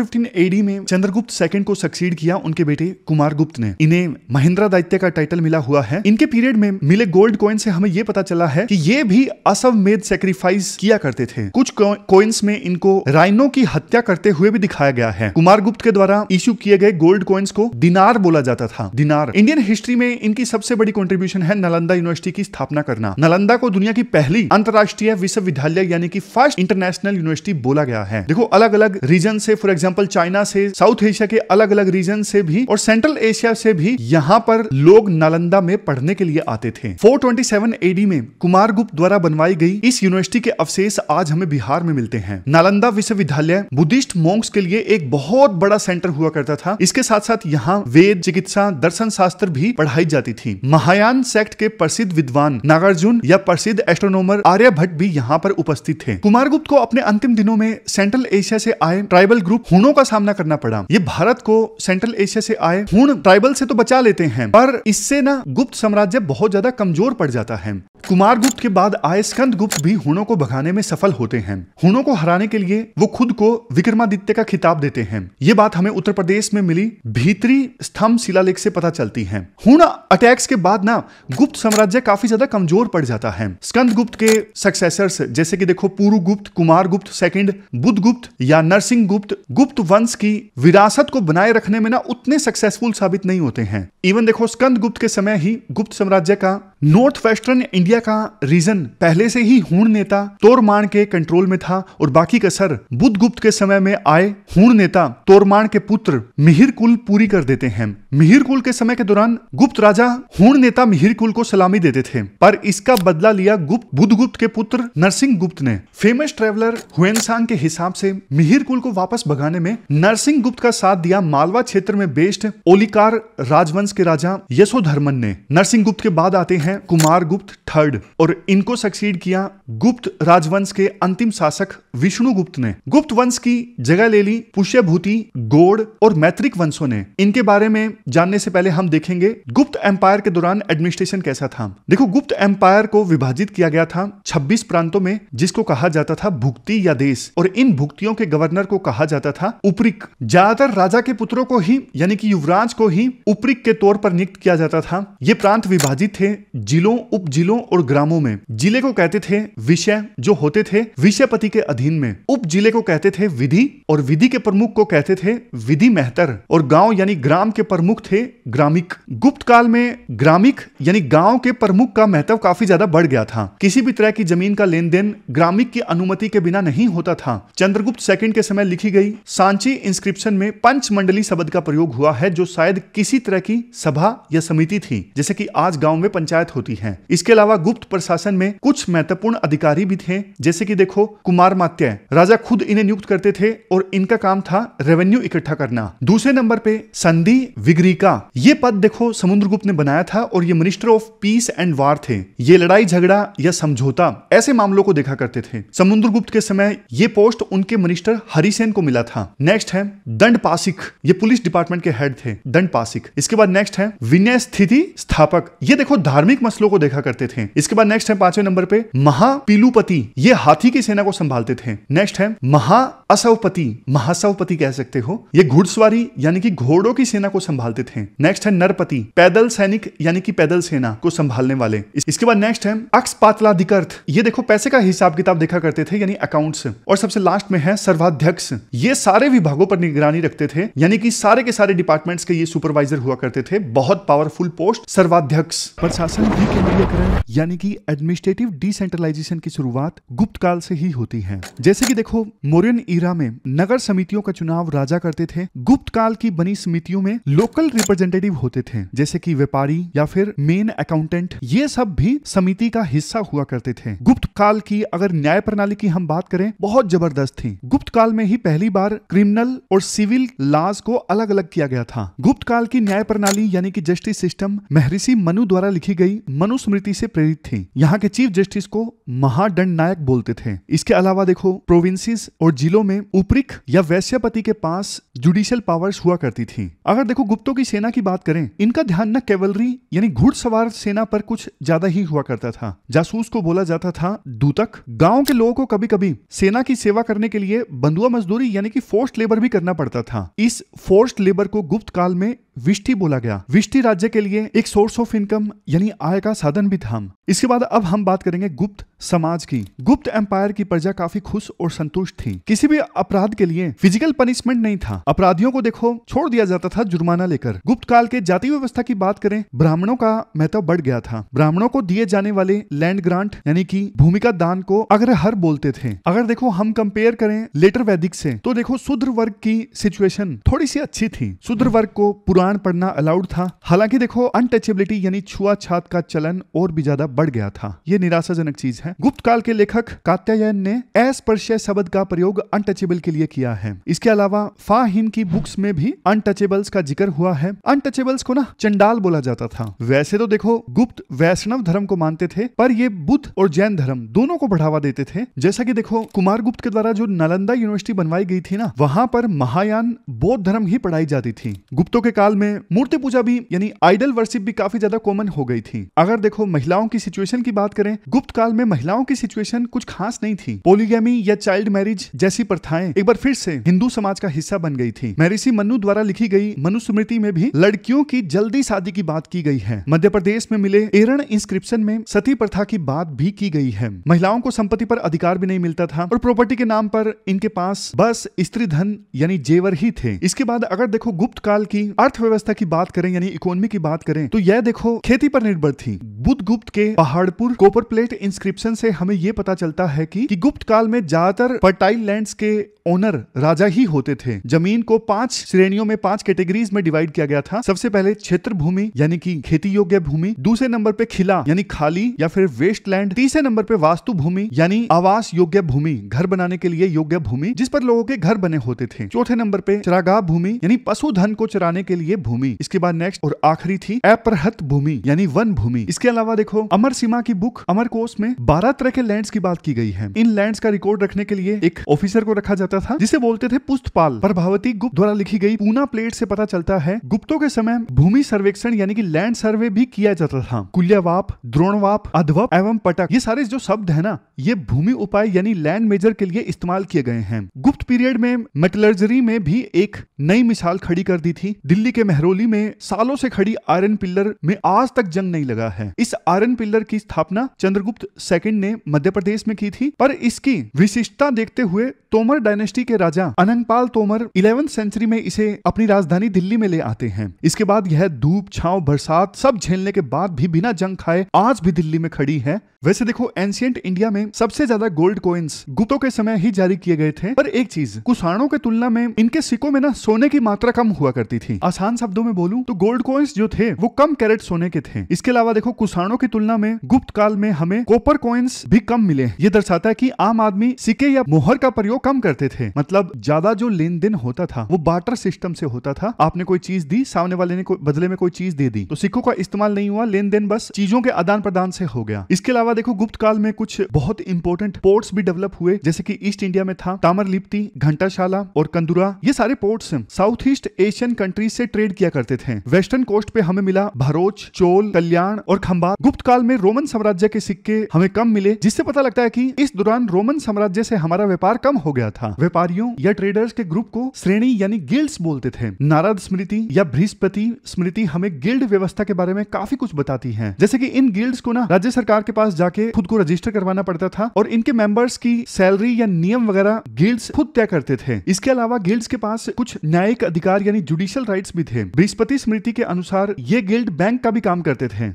एडी में चंद्रगुप्त सेकंड को सक्सीड किया उनके बेटे कुमार गुप्त ने इन्हें महिंद्रा दैत्य का टाइटल मिला हुआ है इनके पीरियड में मिले गोल्ड कॉइन से हमें ये पता चला है कि ये भी भी मेद सेक्रीफाइस किया करते थे कुछ कॉइन्स में इनको राइनो की हत्या करते हुए भी दिखाया गया है कुमार गुप्त के द्वारा इश्यू किए गए गोल्ड कॉइन्स को दिनार बोला जाता था दिनार इंडियन हिस्ट्री में इनकी सबसे बड़ी कॉन्ट्रीब्यूशन है नालंदा यूनिवर्सिटी की स्थापना करना नालंदा को दुनिया की पहली अंतर्राष्ट्रीय विश्वविद्यालय यानी कि फर्स्ट इंटरनेशनल यूनिवर्सिटी बोला गया है देखो अलग अलग रीजन से फॉर एग्जाम्पल चाइना से साउथ एशिया के अलग अलग रीजन से भी और सेंट्रल एशिया से भी यहाँ पर लोग नालंदा में पढ़ने के लिए आते थे फोर सेवन एडी में कुमार गुप्त द्वारा बनवाई गई इस यूनिवर्सिटी के अवशेष आज हमें बिहार में मिलते हैं नालंदा विश्वविद्यालय बुद्धिस्ट मोंग्स के लिए एक बहुत बड़ा सेंटर हुआ करता था इसके साथ साथ यहाँ वेद चिकित्सा दर्शन शास्त्र भी पढ़ाई जाती थी महायान सेक्ट के प्रसिद्ध विद्वान नागार्जुन या प्रसिद्ध एस्ट्रोनोमर आर्यभट्ट भी यहाँ पर उपस्थित थे कुमार गुप्त को अपने अंतिम दिनों में सेंट्रल एशिया से आए ट्राइबल ग्रुप हुनों का सामना करना पड़ा ये भारत को सेंट्रल एशिया से आए हुन ट्राइबल से तो बचा लेते हैं पर इससे ना गुप्त साम्राज्य बहुत ज्यादा कमजोर पड़ जाता है कुमार गुप्त के बाद आयस्कंद गुप्त भी हुणों को भगाने में सफल होते हैं हुणों को हराने के लिए वो खुद को विक्रमादित्य का खिताब देते हैं ये बात हमें उत्तर प्रदेश में मिली भीतरी स्तंभ शिलालेख से पता चलती है हुण अटैक्स के बाद ना गुप्त साम्राज्य काफी ज्यादा कमजोर पड़ जाता है स्कंद गुप्त के सक्सेसर्स जैसे की देखो पूर्व गुप्त कुमार गुप्त सेकेंड बुद्ध गुप्त या नरसिंह गुप्त गुप्त वंश की विरासत को बनाए रखने में ना उतने सक्सेसफुल साबित नहीं होते हैं इवन देखो स्कंद गुप्त के समय ही गुप्त साम्राज्य का नॉर्थ वेस्टर्न इंडिया का रीजन पहले से ही हूण नेता तोरमाण के कंट्रोल में था और बाकी का सर गुप्त के समय में आए हूण नेता तोरमाण के पुत्र मिहिर कुल पूरी कर देते हैं मिहिर कुल के समय के दौरान गुप्त राजा हूण नेता कुल को सलामी देते थे पर इसका बदला लिया गुप्त गुप्त के पुत्र नरसिंह गुप्त ने फेमस ट्रेवलर हुएनसांग के हिसाब से मिहिर कुल को वापस भगाने में नरसिंह गुप्त का साथ दिया मालवा क्षेत्र में बेस्ड ओलिकार राजवंश के राजा यशोधर्मन ने नरसिंह गुप्त के बाद आते हैं हैं कुमार गुप्त थर्ड और इनको सक्सीड किया गुप्त राजवंश के अंतिम शासक विष्णुगुप्त ने गुप्त वंश की जगह ले ली पुष्यभूति गोड़ और मैत्रिक वंशों ने इनके बारे में जानने से पहले हम देखेंगे गुप्त एम्पायर के दौरान एडमिनिस्ट्रेशन कैसा था देखो गुप्त एम्पायर को विभाजित किया गया था छब्बीस प्रांतों में जिसको कहा जाता था भुक्ति या देश और इन भुक्तियों के गवर्नर को कहा जाता था उपरिक ज्यादातर राजा के पुत्रों को ही यानी कि युवराज को ही उपरिक के तौर पर नियुक्त किया जाता था ये प्रांत विभाजित थे जिलों उप जिलों और ग्रामों में जिले को कहते थे विषय जो होते थे विषयपति के अधीन में उप जिले को कहते थे विधि और विधि के प्रमुख को कहते थे विधि मेहतर और गांव यानी ग्राम के प्रमुख थे ग्रामिक गुप्त काल में ग्रामिक यानी गांव के प्रमुख का महत्व काफी ज्यादा बढ़ गया था किसी भी तरह की जमीन का लेन देन ग्रामिक की अनुमति के बिना नहीं होता था चंद्रगुप्त सेकंड के समय लिखी गई सांची इंस्क्रिप्शन में पंच मंडली शब्द का प्रयोग हुआ है जो शायद किसी तरह की सभा या समिति थी जैसे कि आज गांव में पंचायत पंचायत होती है इसके अलावा गुप्त प्रशासन में कुछ महत्वपूर्ण अधिकारी भी थे जैसे कि देखो कुमार मात्य राजा खुद इन्हें नियुक्त करते थे और इनका काम था रेवेन्यू इकट्ठा करना दूसरे नंबर पे संधि विग्रीका ये पद देखो समुद्र ने बनाया था और ये minister of peace and war थे ये लड़ाई झगड़ा या समझौता ऐसे मामलों को देखा करते थे समुद्र के समय ये पोस्ट उनके मिनिस्टर हरिसेन को मिला था नेक्स्ट है दंड पासिक ये पुलिस डिपार्टमेंट के हेड थे दंड पासिक इसके बाद नेक्स्ट है विनय स्थिति स्थापक ये देखो धार्मिक अनेक मसलों को देखा करते थे इसके बाद नेक्स्ट है पांचवें नंबर पे महापीलुपति ये हाथी की सेना को संभालते थे नेक्स्ट है महाअसवपति महासवपति कह सकते हो ये घुड़सवारी यानी कि घोड़ों की सेना को संभालते थे नेक्स्ट है नरपति पैदल सैनिक यानी कि पैदल सेना को संभालने वाले इसके बाद नेक्स्ट है अक्स पातलाधिकर्थ ये देखो पैसे का हिसाब किताब देखा करते थे यानी अकाउंट्स और सबसे लास्ट में है सर्वाध्यक्ष ये सारे विभागों पर निगरानी रखते थे यानी कि सारे के सारे डिपार्टमेंट्स के ये सुपरवाइजर हुआ करते थे बहुत पावरफुल पोस्ट सर्वाध्यक्ष प्रशासन को विकेंद्रीयकरण यानी कि एडमिनिस्ट्रेटिव डिसेंट्रलाइजेशन की शुरुआत गुप्त काल से ही होती है जैसे कि देखो मोरियन ईरा में नगर समितियों का चुनाव राजा करते थे गुप्त काल की बनी समितियों में लोकल रिप्रेजेंटेटिव होते थे जैसे कि व्यापारी या फिर मेन अकाउंटेंट ये सब भी समिति का हिस्सा हुआ करते थे गुप्त काल की अगर न्याय प्रणाली की हम बात करें बहुत जबरदस्त थी गुप्त काल में ही पहली बार क्रिमिनल और सिविल लाज को अलग अलग किया गया था गुप्त काल की न्याय प्रणाली यानी कि जस्टिस सिस्टम महर्षि मनु द्वारा लिखी गई मनुस्मृति से प्रेरित थी यहाँ के चीफ जस्टिस को महादंड नायक बोलते थे इसके अलावा देखो प्रोविंसेस और जिलों में उपरिक या वैश्यपति के पास जुडिशियल पावर्स हुआ करती थी अगर देखो गुप्तों की सेना की बात करें इनका ध्यान न कैवलरी यानी घुड़सवार सेना पर कुछ ज्यादा ही हुआ करता था जासूस को बोला जाता था दूतक गाँव के लोगों को कभी कभी सेना की सेवा करने के लिए बंधुआ मजदूरी यानी कि फोर्स्ट लेबर भी करना पड़ता था इस फोर्स्ट लेबर को गुप्त काल में विष्टि बोला गया विष्टि राज्य के लिए एक सोर्स ऑफ इनकम यानी आय का साधन भी था इसके बाद अब हम बात करेंगे गुप्त समाज की गुप्त एम्पायर की प्रजा काफी खुश और संतुष्ट थी किसी भी अपराध के लिए फिजिकल पनिशमेंट नहीं था अपराधियों को देखो छोड़ दिया जाता था जुर्माना लेकर गुप्त काल के जाति व्यवस्था की बात करें ब्राह्मणों का महत्व बढ़ गया था ब्राह्मणों को दिए जाने वाले लैंड ग्रांट यानी की भूमि का दान को अग्रहर बोलते थे अगर देखो हम कंपेयर करें लेटर वैदिक से तो देखो शुद्र वर्ग की सिचुएशन थोड़ी सी अच्छी थी शुद्र वर्ग को पुराना कुरान पढ़ना अलाउड था हालांकि देखो अनटचेबिलिटी यानी छुआछात का चलन और भी ज्यादा बढ़ गया था ये निराशाजनक चीज है गुप्त काल के लेखक कात्यायन ने अस्पर्श शब्द का प्रयोग अनटचेबल के लिए किया है इसके अलावा फाहिम की बुक्स में भी अनटचेबल्स का जिक्र हुआ है अनटचेबल्स को ना चंडाल बोला जाता था वैसे तो देखो गुप्त वैष्णव धर्म को मानते थे पर ये बुद्ध और जैन धर्म दोनों को बढ़ावा देते थे जैसा कि देखो कुमार गुप्त के द्वारा जो नालंदा यूनिवर्सिटी बनवाई गई थी ना वहां पर महायान बौद्ध धर्म ही पढ़ाई जाती थी गुप्तों के काल में मूर्ति पूजा भी यानी आइडल वर्शिप भी काफी ज्यादा कॉमन हो गई थी अगर देखो महिलाओं की सिचुएशन की बात करें गुप्त काल में महिलाओं की सिचुएशन कुछ खास नहीं थी पोलिगेमी या चाइल्ड मैरिज जैसी प्रथाएं एक बार फिर से हिंदू समाज का हिस्सा बन गई थी मैरिसी मनु द्वारा लिखी गई मनुस्मृति में भी लड़कियों की जल्दी शादी की बात की गई है मध्य प्रदेश में मिले एरण इंस्क्रिप्शन में सती प्रथा की बात भी की गई है महिलाओं को संपत्ति पर अधिकार भी नहीं मिलता था और प्रॉपर्टी के नाम पर इनके पास बस स्त्री धन यानी जेवर ही थे इसके बाद अगर देखो गुप्त काल की अर्थ अर्थव्यवस्था की बात करें यानी इकोनॉमी की बात करें तो यह देखो खेती पर निर्भर थी बुद्ध गुप्त के पहाड़पुर कोपर प्लेट इंस्क्रिप्शन से हमें यह पता चलता है कि, कि गुप्त काल में ज्यादातर फर्टाइल लैंड के ओनर राजा ही होते थे जमीन को पांच श्रेणियों में पांच कैटेगरीज में डिवाइड किया गया था सबसे पहले क्षेत्र भूमि यानी कि खेती योग्य भूमि दूसरे नंबर पे खिला यानी खाली या फिर वेस्ट लैंड तीसरे नंबर पे वास्तु भूमि यानी आवास योग्य भूमि घर बनाने के लिए योग्य भूमि जिस पर लोगों के घर बने होते थे चौथे नंबर पे चरागाह भूमि यानी पशुधन को चराने के लिए ये भूमि इसके बाद नेक्स्ट और आखिरी थी अपरहत भूमि यानी वन भूमि इसके अलावा देखो अमर सीमा की बुक अमर कोष में बारह तरह के लैंड की बात की गई है इन लैंड का रिकॉर्ड रखने के लिए एक ऑफिसर को रखा जाता था जिसे बोलते थे पुस्तपाल प्रभावती गुप्त द्वारा लिखी गई पूना प्लेट से पता चलता है गुप्तों के समय भूमि सर्वेक्षण यानी कि लैंड सर्वे भी किया जाता था कुल्यावाप द्रोणवाप अधवप एवं पटक ये सारे जो शब्द है ना ये भूमि उपाय यानी लैंड मेजर के लिए इस्तेमाल किए गए हैं गुप्त पीरियड में मेटलर्जरी में भी एक नई मिसाल खड़ी कर दी थी दिल्ली के मेहरोली में सालों से खड़ी आयरन पिल्लर में आज तक जंग नहीं लगा है इस आयरन पिल्लर की स्थापना चंद्रगुप्त सेकंड ने मध्य प्रदेश में की थी पर इसकी विशिष्टता देखते हुए तोमर डायनेस्टी के राजा अनंगपाल तोमर इलेवेंथ सेंचुरी में इसे अपनी राजधानी दिल्ली में ले आते हैं इसके बाद यह धूप छाव बरसात सब झेलने के बाद भी बिना जंग खाए आज भी दिल्ली में खड़ी है वैसे देखो एंशियंट इंडिया में सबसे ज्यादा गोल्ड कोइंस गुप्तों के समय ही जारी किए गए थे पर एक चीज कुसाणों के तुलना में इनके सिक्कों में ना सोने की मात्रा कम हुआ करती थी आसान आसान शब्दों में बोलूं तो गोल्ड कॉइन्स जो थे वो कम कैरेट सोने के थे इसके अलावा देखो कुसानों की तुलना में गुप्त काल में हमें कॉपर कॉइन्स भी कम मिले ये दर्शाता है की आम आदमी सिक्के या मोहर का प्रयोग कम करते थे मतलब ज्यादा जो लेन देन होता था वो बार्टर सिस्टम से होता था आपने कोई चीज दी सामने वाले ने बदले में कोई चीज दे दी तो सिक्कों का इस्तेमाल नहीं हुआ लेन देन बस चीजों के आदान प्रदान से हो गया इसके अलावा देखो गुप्त काल में कुछ बहुत इंपोर्टेंट पोर्ट्स भी डेवलप हुए जैसे कि ईस्ट इंडिया में था तामरलिप्ति घंटाशाला और कंदुरा ये सारे ports south east Asian countries से ट्रेड किया करते थे वेस्टर्न कोस्ट पे हमें मिला भरोच चोल कल्याण और खंबा गुप्त काल में रोमन साम्राज्य के सिक्के हमें कम मिले जिससे पता लगता है कि इस दौरान रोमन साम्राज्य से हमारा व्यापार कम हो गया था व्यापारियों या ट्रेडर्स के ग्रुप को श्रेणी यानी गिल्ड्स बोलते थे नारद स्मृति या बृहस्पति स्मृति हमें गिल्ड व्यवस्था के बारे में काफी कुछ बताती है जैसे की इन गिल्ड्स को ना राज्य सरकार के पास जाके खुद को रजिस्टर करवाना पड़ता था और इनके मेंबर्स की सैलरी या नियम वगैरह गिल्ड्स खुद तय करते थे इसके अलावा गिल्ड्स के पास कुछ न्यायिक अधिकार यानी जुडिशियल राइट्स भी थे बृहस्पति स्मृति के अनुसार ये गिल्ड बैंक का भी काम करते थे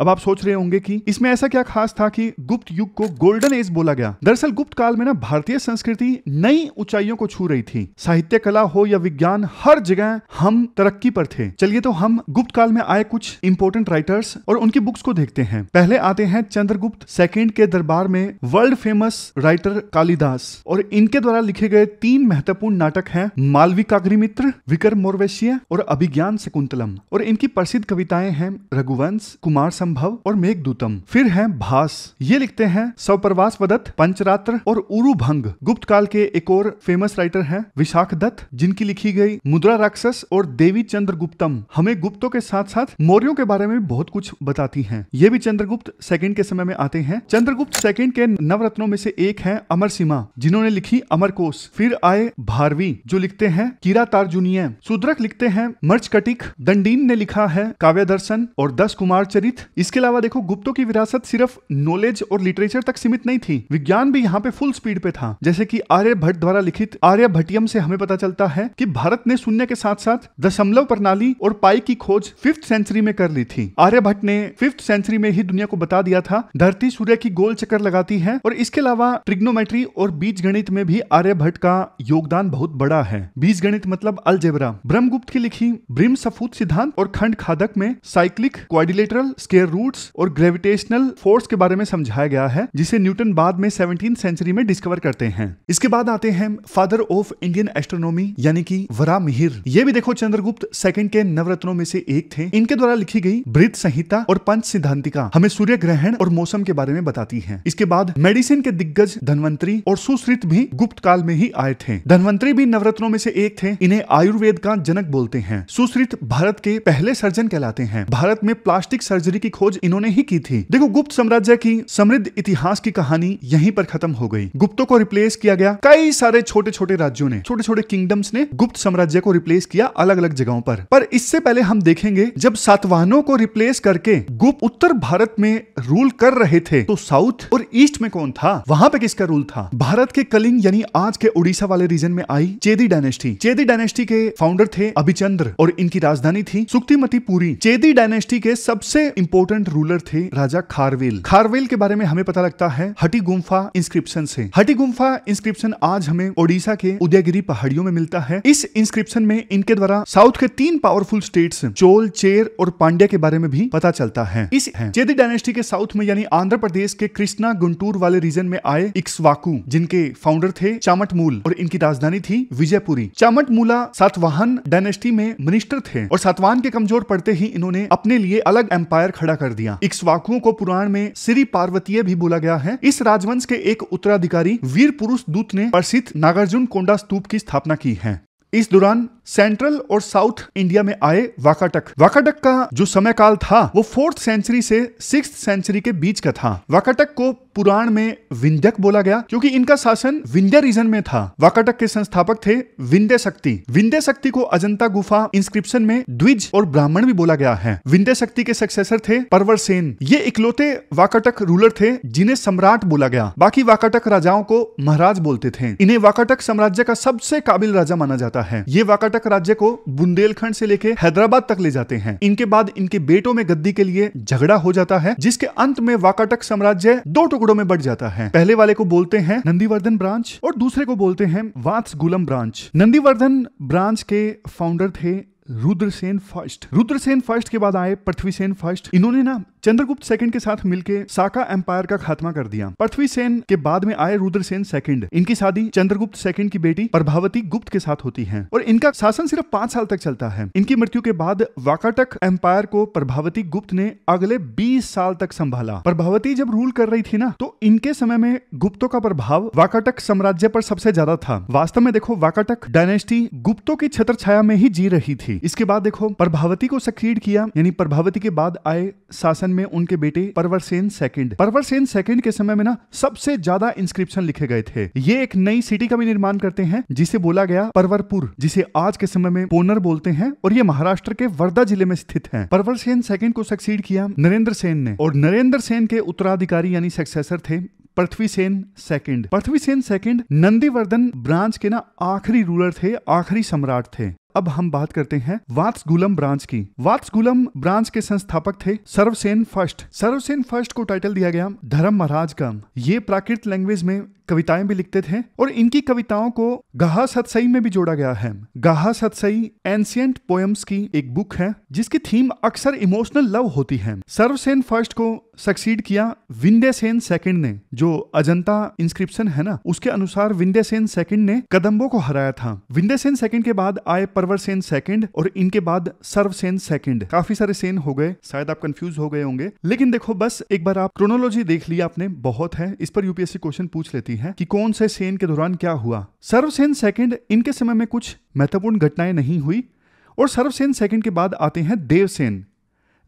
अब आप सोच रहे होंगे कि इसमें ऐसा क्या खास था कि गुप्त युग को गोल्डन एज बोला गया दरअसल गुप्त काल में ना भारतीय संस्कृति नई ऊंचाइयों को छू रही थी साहित्य कला हो या विज्ञान हर जगह हम तरक्की पर थे चलिए तो हम गुप्त काल में आए कुछ इंपोर्टेंट राइटर्स और उनकी बुक्स को देखते हैं पहले आते हैं चंद्रगुप्त सेकेंड के दरबार में वर्ल्ड फेमस राइटर कालिदास और इनके द्वारा लिखे गए तीन महत्वपूर्ण नाटक है मित्र विक्रम मोरवेशिया और अभिज्ञान शकुंतलम और इनकी प्रसिद्ध कविताएं हैं रघुवंश कुमार असंभव और मेघदूतम फिर है भास ये लिखते हैं सवप्रवास वदत पंचरात्र और उरु भंग गुप्त काल के एक और फेमस राइटर हैं विशाख दत्त जिनकी लिखी गई मुद्रा राक्षस और देवी चंद्र गुप्तम हमें गुप्तों के साथ साथ मौर्यों के बारे में भी बहुत कुछ बताती हैं ये भी चंद्रगुप्त सेकंड के समय में आते हैं चंद्रगुप्त सेकंड के नवरत्नों में से एक है अमर सीमा जिन्होंने लिखी अमर कोश फिर आए भारवी जो लिखते हैं कीरा तार्जुनिय सुद्रक लिखते हैं मर्च कटिक दंडीन ने लिखा है काव्य दर्शन और दस कुमार चरित इसके अलावा देखो गुप्तों की विरासत सिर्फ नॉलेज और लिटरेचर तक सीमित नहीं थी विज्ञान भी यहाँ पे फुल स्पीड पे था जैसे कि आर्यभट्ट द्वारा लिखित आर्य भट्टियम से हमें पता चलता है कि भारत ने शून्य के साथ साथ दशमलव प्रणाली और पाई की खोज फिफ्थ सेंचुरी में कर ली थी आर्यभट्ट ने फिफ्थ सेंचुरी में ही दुनिया को बता दिया था धरती सूर्य की गोल चक्कर लगाती है और इसके अलावा ट्रिग्नोमेट्री और बीज गणित में भी आर्यभट्ट का योगदान बहुत बड़ा है बीज गणित मतलब अलजेबरा ब्रह्मगुप्त की लिखी ब्रिम सफूत सिद्धांत और खंड खादक में cyclic quadrilateral square their roots और ग्रेविटेशनल फोर्स के बारे में समझाया गया है जिसे न्यूटन बाद में सेवनटीन सेंचुरी में डिस्कवर करते हैं इसके बाद आते हैं फादर ऑफ इंडियन एस्ट्रोनॉमी यानी कि वरा मिहिर ये भी देखो चंद्रगुप्त सेकंड के नवरत्नों में से एक थे इनके द्वारा लिखी गई वृत संहिता और पंच सिद्धांतिका हमें सूर्य ग्रहण और मौसम के बारे में बताती है इसके बाद मेडिसिन के दिग्गज धनवंतरी और सुश्रित भी गुप्त काल में ही आए थे धनवंतरी भी नवरत्नों में से एक थे इन्हें आयुर्वेद का जनक बोलते हैं सुश्रित भारत के पहले सर्जन कहलाते हैं भारत में प्लास्टिक सर्जरी की खोज इन्होंने ही की थी देखो गुप्त साम्राज्य की समृद्ध इतिहास की कहानी यहीं पर खत्म हो गई गुप्तों को रिप्लेस किया गया कई सारे छोटे छोटे राज्यों ने छोटे छोटे किंगडम्स ने गुप्त साम्राज्य को रिप्लेस किया अलग अलग जगहों पर पर इससे पहले हम देखेंगे जब सातवाहनों को रिप्लेस करके गुप्त उत्तर भारत में रूल कर रहे थे तो साउथ और ईस्ट में कौन था वहां पे किसका रूल था भारत के कलिंग यानी आज के उड़ीसा वाले रीजन में आई चेदी डायनेस्टी चेदी डायनेस्टी के फाउंडर थे अभिचंद्र और इनकी राजधानी थी सुक्तिमती पुरी चेदी डायनेस्टी के सबसे इंपोर्टेंट इम्पोर्टेंट रूलर थे राजा खारवेल खारवेल के बारे में हमें पता लगता है हटी गुम्फा इंस्क्रिप्शन से हटी गुम्फा इंस्क्रिप्शन आज हमें ओडिशा के उदयगिरी पहाड़ियों में मिलता है इस इंस्क्रिप्शन में इनके द्वारा साउथ के तीन पावरफुल स्टेट चोल चेर और पांड्या के बारे में भी पता चलता है इस चेदी डायनेस्टी के साउथ में यानी आंध्र प्रदेश के कृष्णा गुंटूर वाले रीजन में आए इक्सवाकू जिनके फाउंडर थे चामटमूल और इनकी राजधानी थी विजयपुरी चामटमूला सातवाहन डायनेस्टी में मिनिस्टर थे और सातवाहन के कमजोर पड़ते ही इन्होंने अपने लिए अलग एम्पायर खड़ा पैदा कर दिया इक्सवाकुओं को पुराण में श्री पार्वतीय भी बोला गया है इस राजवंश के एक उत्तराधिकारी वीर पुरुष दूत ने प्रसिद्ध नागार्जुन कोंडा स्तूप की स्थापना की है इस दौरान सेंट्रल और साउथ इंडिया में आए वाकाटक वाकाटक का जो समय काल था वो फोर्थ सेंचुरी से सिक्स सेंचुरी के बीच का था वाकाटक को पुराण में विंध्यक बोला गया क्योंकि इनका शासन विंध्य रीजन में था वाकाटक के संस्थापक थे विंध्य शक्ति विंध्य शक्ति को अजंता गुफा इंस्क्रिप्शन में द्विज और ब्राह्मण भी बोला गया है विंध्य शक्ति के सक्सेसर थे परवर सेन ये इकलौते वाकाटक रूलर थे जिन्हें सम्राट बोला गया बाकी वाकाटक राजाओं को महाराज बोलते थे इन्हें वाकाटक साम्राज्य का सबसे काबिल राजा माना जाता जाता है ये वाकाटक राज्य को बुंदेलखंड से लेके हैदराबाद तक ले जाते हैं इनके बाद इनके बेटों में गद्दी के लिए झगड़ा हो जाता है जिसके अंत में वाकाटक साम्राज्य दो टुकड़ों में बढ़ जाता है पहले वाले को बोलते हैं नंदीवर्धन ब्रांच और दूसरे को बोलते हैं Vatsagulma branch Nandivardhana branch के फाउंडर थे रुद्रसेन फर्स्ट रुद्रसेन फर्स्ट के बाद आए पृथ्वीसेन फर्स्ट इन्होंने ना चंद्रगुप्त सेकंड के साथ मिलकर साका एम्पायर का खात्मा कर दिया पृथ्वी सेन के बाद में आए रुद्रसेन सेकंड इनकी शादी चंद्रगुप्त सेकंड की बेटी प्रभावती गुप्त के साथ होती है और इनका शासन सिर्फ पांच साल तक चलता है इनकी मृत्यु के बाद वाकाटक एम्पायर को प्रभावती गुप्त ने अगले बीस साल तक संभाला प्रभावती जब रूल कर रही थी ना तो इनके समय में गुप्तों का प्रभाव वाकाटक साम्राज्य पर सबसे ज्यादा था वास्तव में देखो वाकाटक डायनेस्टी गुप्तों की छत्र छाया में ही जी रही थी इसके बाद देखो प्रभावती को सक्रीड किया यानी प्रभावती के बाद आए शासन में उनके बेटे Pravarasena second Pravarasena second के समय में ना सबसे ज्यादा इंस्क्रिप्शन लिखे गए थे ये एक नई सिटी का भी निर्माण करते हैं जिसे बोला गया परवरपुर जिसे आज के समय में पोनर बोलते हैं और ये महाराष्ट्र के वर्धा जिले में स्थित है परवर सेन सेकेंड को सक्सीड किया नरेंद्र सेन ने और नरेंद्र सेन के उत्तराधिकारी यानी सक्सेसर थे Prithvisena second Prithvisena second Nandivardhana branch के ना आखिरी रूलर थे आखिरी सम्राट थे अब हम बात करते हैं वात्सगुलम ब्रांच की वात्सगुलम ब्रांच के संस्थापक थे सर्वसेन फर्स्ट सर्वसेन फर्स्ट को टाइटल दिया गया धर्म महाराज का ये प्राकृत लैंग्वेज में कविताएं भी लिखते थे और इनकी कविताओं को गाहा सतसई में भी जोड़ा गया है गाहा सतसई एंशियंट पोएम्स की एक बुक है जिसकी थीम अक्सर इमोशनल लव होती है सर्वसेन फर्स्ट को सक्सीड किया विंडे सेन सेकंड ने जो अजंता इंस्क्रिप्शन है ना उसके अनुसार विंडे सेन सेकंड ने कदम्बो को हराया था विंडे सेन सेकंड के बाद आए परवर सेन सेकंड और इनके बाद सर्व सेन सेकंड काफी सारे सेन हो गए शायद आप कंफ्यूज हो गए होंगे लेकिन देखो बस एक बार आप क्रोनोलॉजी देख लिया आपने बहुत है इस पर यूपीएससी क्वेश्चन पूछ लेती होती है कि कौन से सेन के दौरान क्या हुआ सर्वसेन सेकंड इनके समय में कुछ महत्वपूर्ण घटनाएं नहीं हुई और सर्वसेन सेकंड के बाद आते हैं देवसेन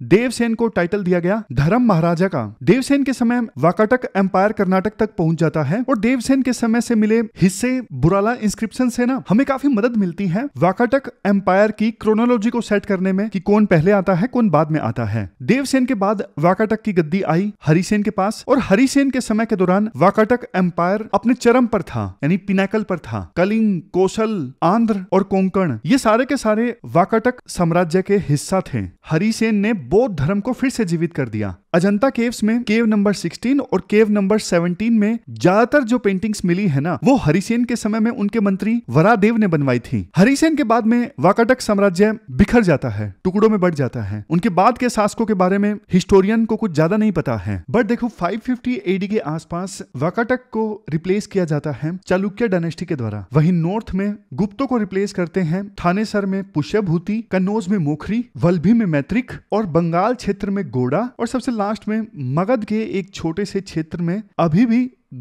देवसेन को टाइटल दिया गया धर्म महाराजा का देवसेन के समय वाकाटक एम्पायर कर्नाटक तक पहुंच जाता है और देवसेन के समय से मिले हिस्से बुराला इंस्क्रिप्शन से ना हमें काफी मदद मिलती है वाकाटक एम्पायर की क्रोनोलॉजी को सेट करने में कि कौन पहले आता है कौन बाद में आता है देवसेन के बाद वाकाटक की गद्दी आई हरिसेन के पास और हरिसेन के समय के दौरान वाकाटक एम्पायर अपने चरम पर था यानी पिनाकल पर था कलिंग कोशल आंध्र और कोंकण ये सारे के सारे वाकाटक साम्राज्य के हिस्सा थे हरिसेन ने बौद्ध धर्म को फिर से जीवित कर दिया अजंता केव्स में केव नंबर 16 और केव नंबर 17 में ज्यादातर जो पेंटिंग्स मिली है ना वो हरिसेन के समय में उनके मंत्री वरादेव ने बनवाई थी हरिसेन के बाद में वाकाटक साम्राज्य बिखर जाता है टुकड़ों में बढ़ जाता है उनके बाद के शासकों के बारे में हिस्टोरियन को कुछ ज्यादा नहीं पता है बट देखो 550 एडी के आसपास वाकाटक को रिप्लेस किया जाता है चालुक्य डायनेस्टी के द्वारा वही नॉर्थ में गुप्तों को रिप्लेस करते हैं थानेसर में पुष्यभूति कन्नौज में मोखरी वल्भी में मैत्रिक और बंगाल क्षेत्र में गोड़ा और सबसे लास्ट में मगध के एक छोटे से क्षेत्र में अभी भी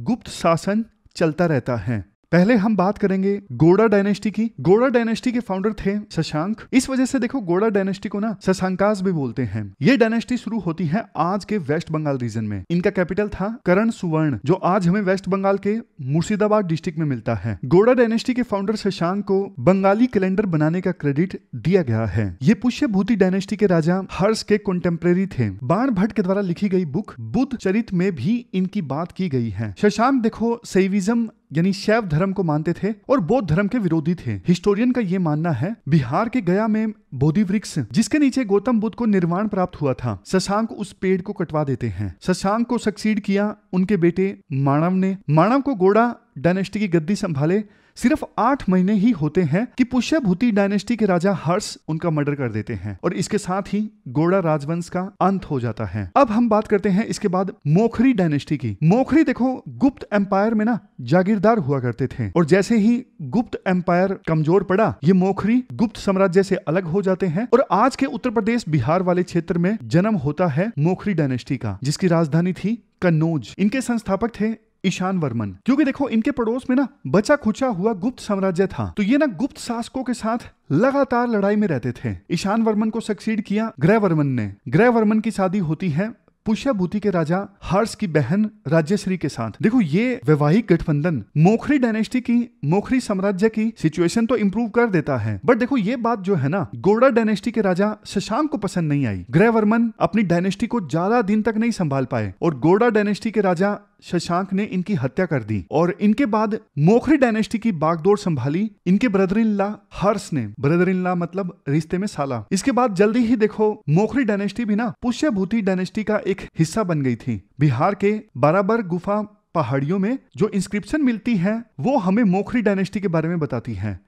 गुप्त शासन चलता रहता है पहले हम बात करेंगे गोड़ा डायनेस्टी की गोड़ा डायनेस्टी के फाउंडर थे शशांक इस वजह से देखो गोड़ा डायनेस्टी को ना शशांकास भी बोलते हैं ये डायनेस्टी शुरू होती है आज के वेस्ट बंगाल रीजन में इनका कैपिटल था करण सुवर्ण जो आज हमें वेस्ट बंगाल के मुर्शिदाबाद डिस्ट्रिक्ट में मिलता है गोड़ा डायनेस्टी के फाउंडर शशांक को बंगाली कैलेंडर बनाने का क्रेडिट दिया गया है ये पुष्य भूति डायनेस्टी के राजा हर्ष के कंटेम्प्रेरी थे बाण भट्ट के द्वारा लिखी गई बुक बुद्ध चरित में भी इनकी बात की गई है शशांक देखो सेविज्म यानी शैव धर्म को मानते थे और बौद्ध धर्म के विरोधी थे हिस्टोरियन का ये मानना है बिहार के गया में बोधि वृक्ष जिसके नीचे गौतम बुद्ध को निर्वाण प्राप्त हुआ था शशांक उस पेड़ को कटवा देते हैं शशांक को सक्सीड किया उनके बेटे मानव ने मानव को गोड़ा डायनेस्टी की गद्दी संभाले सिर्फ आठ महीने ही होते हैं कि पुष्यभूति डायनेस्टी के राजा हर्ष उनका मर्डर कर देते हैं और इसके साथ ही गोड़ा राजवंश का अंत हो जाता है अब हम बात करते हैं इसके बाद मोखरी डायनेस्टी की मोखरी देखो गुप्त एम्पायर में ना जागीरदार हुआ करते थे और जैसे ही गुप्त एम्पायर कमजोर पड़ा ये मोखरी गुप्त साम्राज्य से अलग हो जाते हैं और आज के उत्तर प्रदेश बिहार वाले क्षेत्र में जन्म होता है मोखरी डायनेस्टी का जिसकी राजधानी थी कन्नौज इनके संस्थापक थे ईशान वर्मन क्योंकि देखो इनके पड़ोस में ना बचा खुचा हुआ गुप्त साम्राज्य था तो ये ना गुप्त शासकों के साथ लगातार लड़ाई में रहते थे ईशान वर्मन को सक्सीड किया ग्रह वर्मन ने ग्रह वर्मन की शादी होती है पुष्यभूति के राजा हर्ष की बहन राज्यश्री के साथ देखो ये वैवाहिक गठबंधन मोखरी डायनेस्टी की मोखरी साम्राज्य की सिचुएशन तो इम्प्रूव कर देता है बट देखो ये बात जो है ना गोड़ा डायनेस्टी के राजा शशांक को पसंद नहीं आई ग्रह वर्मन अपनी डायनेस्टी को ज्यादा दिन तक नहीं संभाल पाए और गोड़ा डायनेस्टी के राजा शशांक ने इनकी हत्या कर दी और इनके बाद मोखरी डायनेस्टी की बागडोर संभाली इनके ब्रदर इन ला हर्ष ने ब्रदर इन ला मतलब रिश्ते में साला इसके बाद जल्दी ही देखो मोखरी डायनेस्टी भी ना पुष्यभूति डायनेस्टी का एक हिस्सा बन गई थी बिहार के बराबर गुफा पहाड़ियों में जो इंस्क्रिप्शन मिलती है वो हमें मोखरी डायनेस्टी के बारे में बताती है